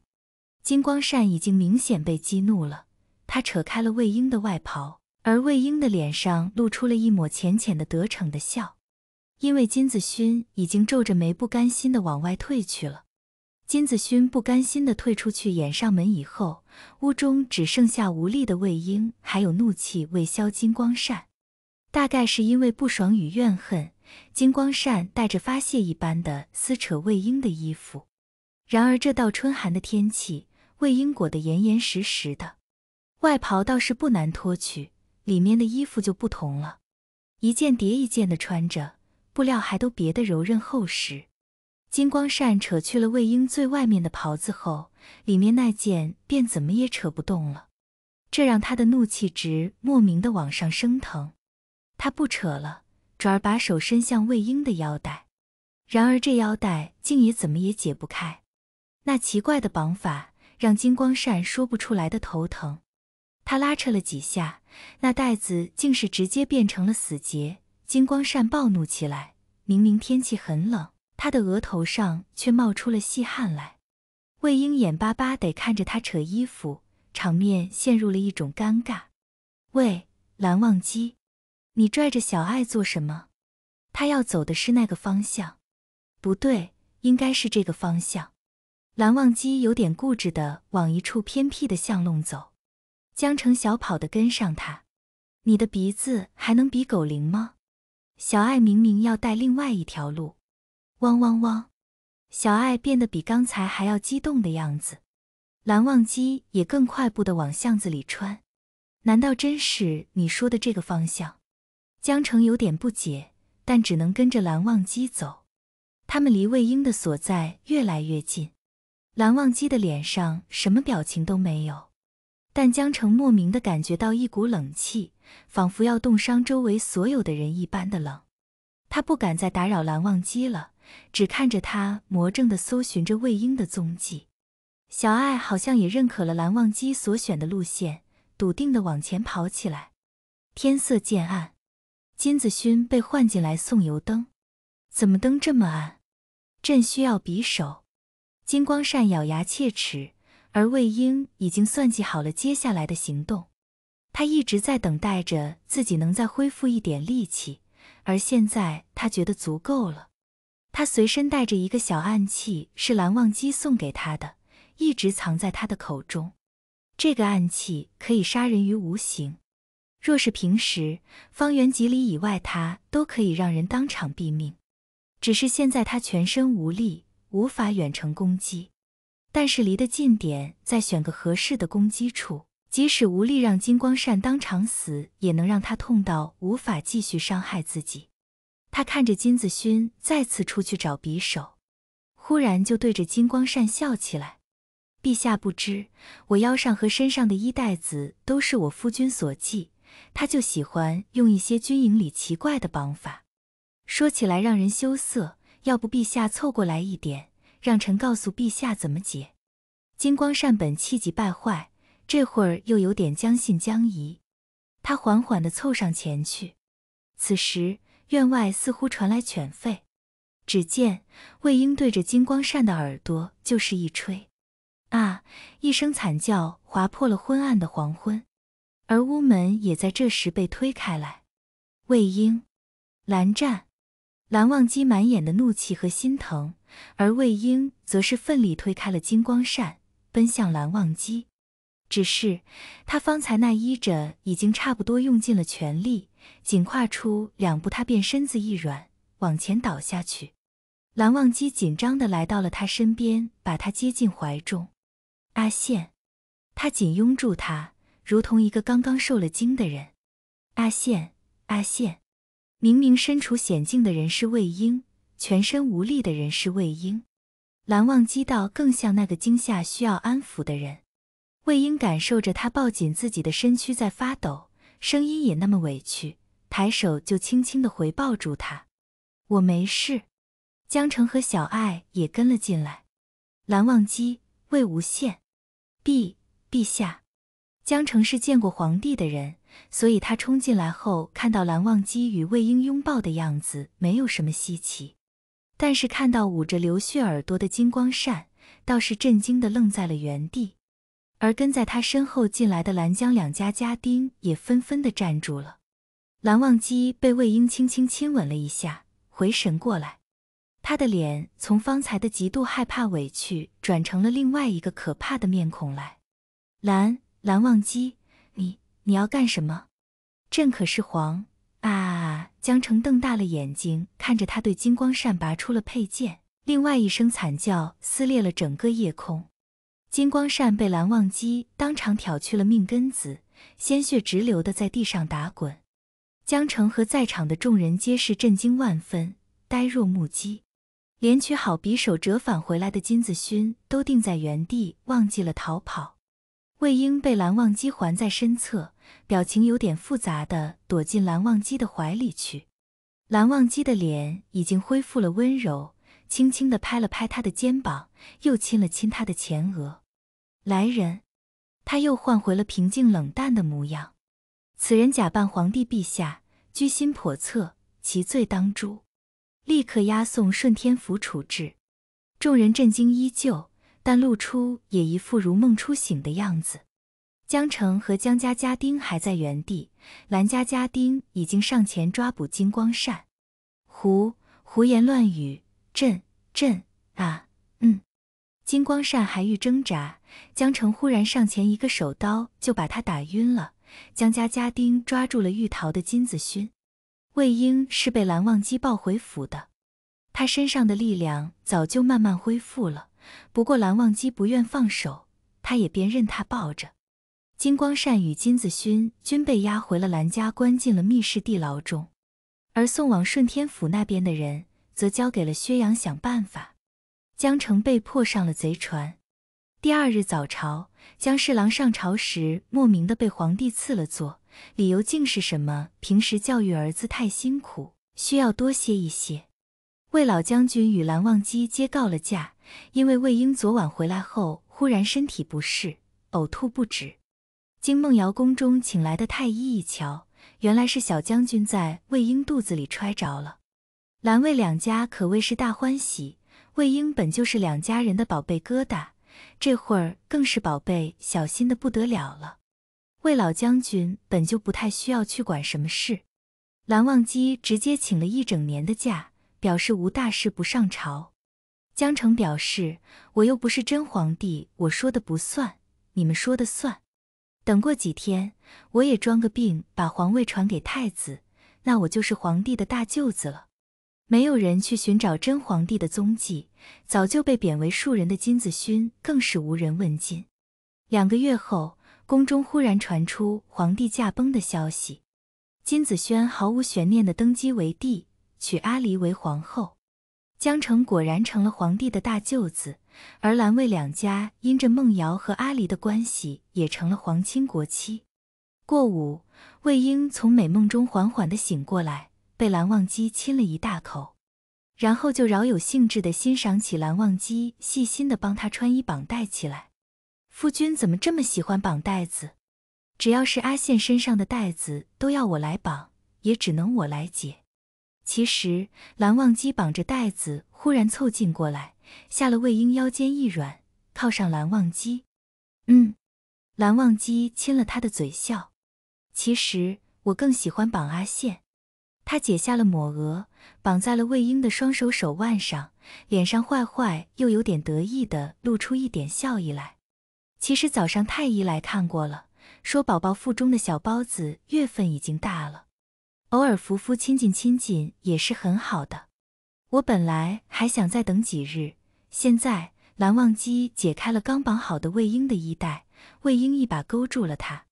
金光善已经明显被激怒了，他扯开了魏婴的外袍，而魏婴的脸上露出了一抹浅浅的得逞的笑，因为金子勋已经皱着眉不甘心的往外退去了。金子勋不甘心地退出去掩上门以后，屋中只剩下无力的魏婴，还有怒气未消金光善。大概是因为不爽与怨恨，金光善带着发泄一般的撕扯魏婴的衣服。然而这道春寒的天气，魏婴裹得严严实实的，外袍倒是不难脱去，里面的衣服就不同了，一件叠一件的穿着，布料还都别的柔韧厚实。金光善扯去了魏婴最外面的袍子后，里面那件便怎么也扯不动了，这让他的怒气值莫名的往上升腾。他不扯了，转而把手伸向魏婴的腰带，然而这腰带竟也怎么也解不开。那奇怪的绑法让金光善说不出来的头疼。他拉扯了几下，那带子竟是直接变成了死结。金光善暴怒起来，明明天气很冷。他的额头上却冒出了细汗来，魏婴眼巴巴得看着他扯衣服，场面陷入了一种尴尬。喂，蓝忘机，你拽着小爱做什么？他要走的是那个方向，不对，应该是这个方向。蓝忘机有点固执的往一处偏僻的巷弄走，江澄小跑的跟上他。你的鼻子还能比狗灵吗？小爱明明要带另外一条路。汪汪汪！小爱变得比刚才还要激动的样子，蓝忘机也更快步的往巷子里穿。难道真是你说的这个方向？江澄有点不解，但只能跟着蓝忘机走。他们离魏婴的所在越来越近，蓝忘机的脸上什么表情都没有，但江澄莫名的感觉到一股冷气，仿佛要冻伤周围所有的人一般的冷。他不敢再打扰蓝忘机了。只看着他魔怔地搜寻着魏婴的踪迹，小爱好像也认可了蓝忘机所选的路线，笃定地往前跑起来。天色渐暗，金子勋被唤进来送油灯，怎么灯这么暗？朕需要匕首。金光善咬牙切齿，而魏婴已经算计好了接下来的行动。他一直在等待着自己能再恢复一点力气，而现在他觉得足够了。他随身带着一个小暗器，是蓝忘机送给他的，一直藏在他的口中。这个暗器可以杀人于无形，若是平时，方圆几里以外，他都可以让人当场毙命。只是现在他全身无力，无法远程攻击。但是离得近点，再选个合适的攻击处，即使无力让金光善当场死，也能让他痛到无法继续伤害自己。他看着金子勋再次出去找匕首，忽然就对着金光善笑起来。陛下不知，我腰上和身上的衣带子都是我夫君所系，他就喜欢用一些军营里奇怪的绑法，说起来让人羞涩。要不陛下凑过来一点，让臣告诉陛下怎么解。金光善本气急败坏，这会儿又有点将信将疑。他缓缓的凑上前去，此时。院外似乎传来犬吠，只见魏婴对着金光扇的耳朵就是一吹，啊！一声惨叫划破了昏暗的黄昏，而屋门也在这时被推开来。魏婴、蓝湛、蓝忘机满眼的怒气和心疼，而魏婴则是奋力推开了金光扇，奔向蓝忘机，只是他方才那依着已经差不多用尽了全力。仅跨出两步，他便身子一软，往前倒下去。蓝忘机紧张地来到了他身边，把他接进怀中。阿羡，他紧拥住他，如同一个刚刚受了惊的人。阿羡，阿羡，明明身处险境的人是魏婴，全身无力的人是魏婴。蓝忘机倒更像那个惊吓需要安抚的人。魏婴感受着他抱紧自己的身躯在发抖。声音也那么委屈，抬手就轻轻的回抱住他。我没事。江澄和小爱也跟了进来。蓝忘机、魏无羡，陛陛下。江澄是见过皇帝的人，所以他冲进来后看到蓝忘机与魏婴拥抱的样子没有什么稀奇，但是看到捂着流血耳朵的金光善，倒是震惊的愣在了原地。而跟在他身后进来的蓝江两家家丁也纷纷的站住了。蓝忘机被魏婴轻轻亲吻了一下，回神过来，他的脸从方才的极度害怕委屈转成了另外一个可怕的面孔来。蓝蓝忘机，你你要干什么？朕可是皇啊！江澄瞪大了眼睛看着他，对金光善拔出了佩剑，另外一声惨叫撕裂了整个夜空。金光善被蓝忘机当场挑去了命根子，鲜血直流的在地上打滚。江澄和在场的众人皆是震惊万分，呆若木鸡。连取好匕首折返回来的金子勋都定在原地，忘记了逃跑。魏婴被蓝忘机环在身侧，表情有点复杂的躲进蓝忘机的怀里去。蓝忘机的脸已经恢复了温柔，轻轻的拍了拍他的肩膀，又亲了亲他的前额。来人！他又换回了平静冷淡的模样。此人假扮皇帝陛下，居心叵测，其罪当诛，立刻押送顺天府处置。众人震惊依旧，但露出也一副如梦初醒的样子。江澄和江家家丁还在原地，蓝家家丁已经上前抓捕金光善。胡胡言乱语！朕朕啊！金光善还欲挣扎，江澄忽然上前一个手刀，就把他打晕了。江家家丁抓住了玉桃的金子勋，魏婴是被蓝忘机抱回府的，他身上的力量早就慢慢恢复了。不过蓝忘机不愿放手，他也便任他抱着。金光善与金子勋均被押回了蓝家，关进了密室地牢中。而送往顺天府那边的人，则交给了薛洋想办法。江澄被迫上了贼船。第二日早朝，江侍郎上朝时，莫名的被皇帝赐了座，理由竟是什么平时教育儿子太辛苦，需要多歇一歇。魏老将军与蓝忘机皆告了假，因为魏婴昨晚回来后忽然身体不适，呕吐不止。经梦瑶宫中请来的太医一瞧，原来是小将军在魏婴肚子里揣着了。蓝魏两家可谓是大欢喜。魏婴本就是两家人的宝贝疙瘩，这会儿更是宝贝，小心的不得了了。魏老将军本就不太需要去管什么事，蓝忘机直接请了一整年的假，表示无大事不上朝。江澄表示，我又不是真皇帝，我说的不算，你们说的算。等过几天，我也装个病，把皇位传给太子，那我就是皇帝的大舅子了。没有人去寻找真皇帝的踪迹，早就被贬为庶人的金子勋更是无人问津。两个月后，宫中忽然传出皇帝驾崩的消息，金子轩毫无悬念的登基为帝，娶阿离为皇后。江澄果然成了皇帝的大舅子，而兰卫两家因着孟瑶和阿离的关系，也成了皇亲国戚。过午，魏婴从美梦中缓缓的醒过来。被蓝忘机亲了一大口，然后就饶有兴致的欣赏起蓝忘机细心的帮他穿衣绑带起来。夫君怎么这么喜欢绑带子？只要是阿羡身上的带子都要我来绑，也只能我来解。其实蓝忘机绑着带子忽然凑近过来，吓了魏婴腰间一软，靠上蓝忘机。嗯，蓝忘机亲了他的嘴笑。其实我更喜欢绑阿羡。他解下了抹额，绑在了魏婴的双手手腕上，脸上坏坏又有点得意的露出一点笑意来。其实早上太医来看过了，说宝宝腹中的小包子月份已经大了，偶尔扶扶亲近亲近也是很好的。我本来还想再等几日，现在蓝忘机解开了刚绑好的魏婴的衣带，魏婴一把勾住了他，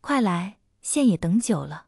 快来，现也等久了。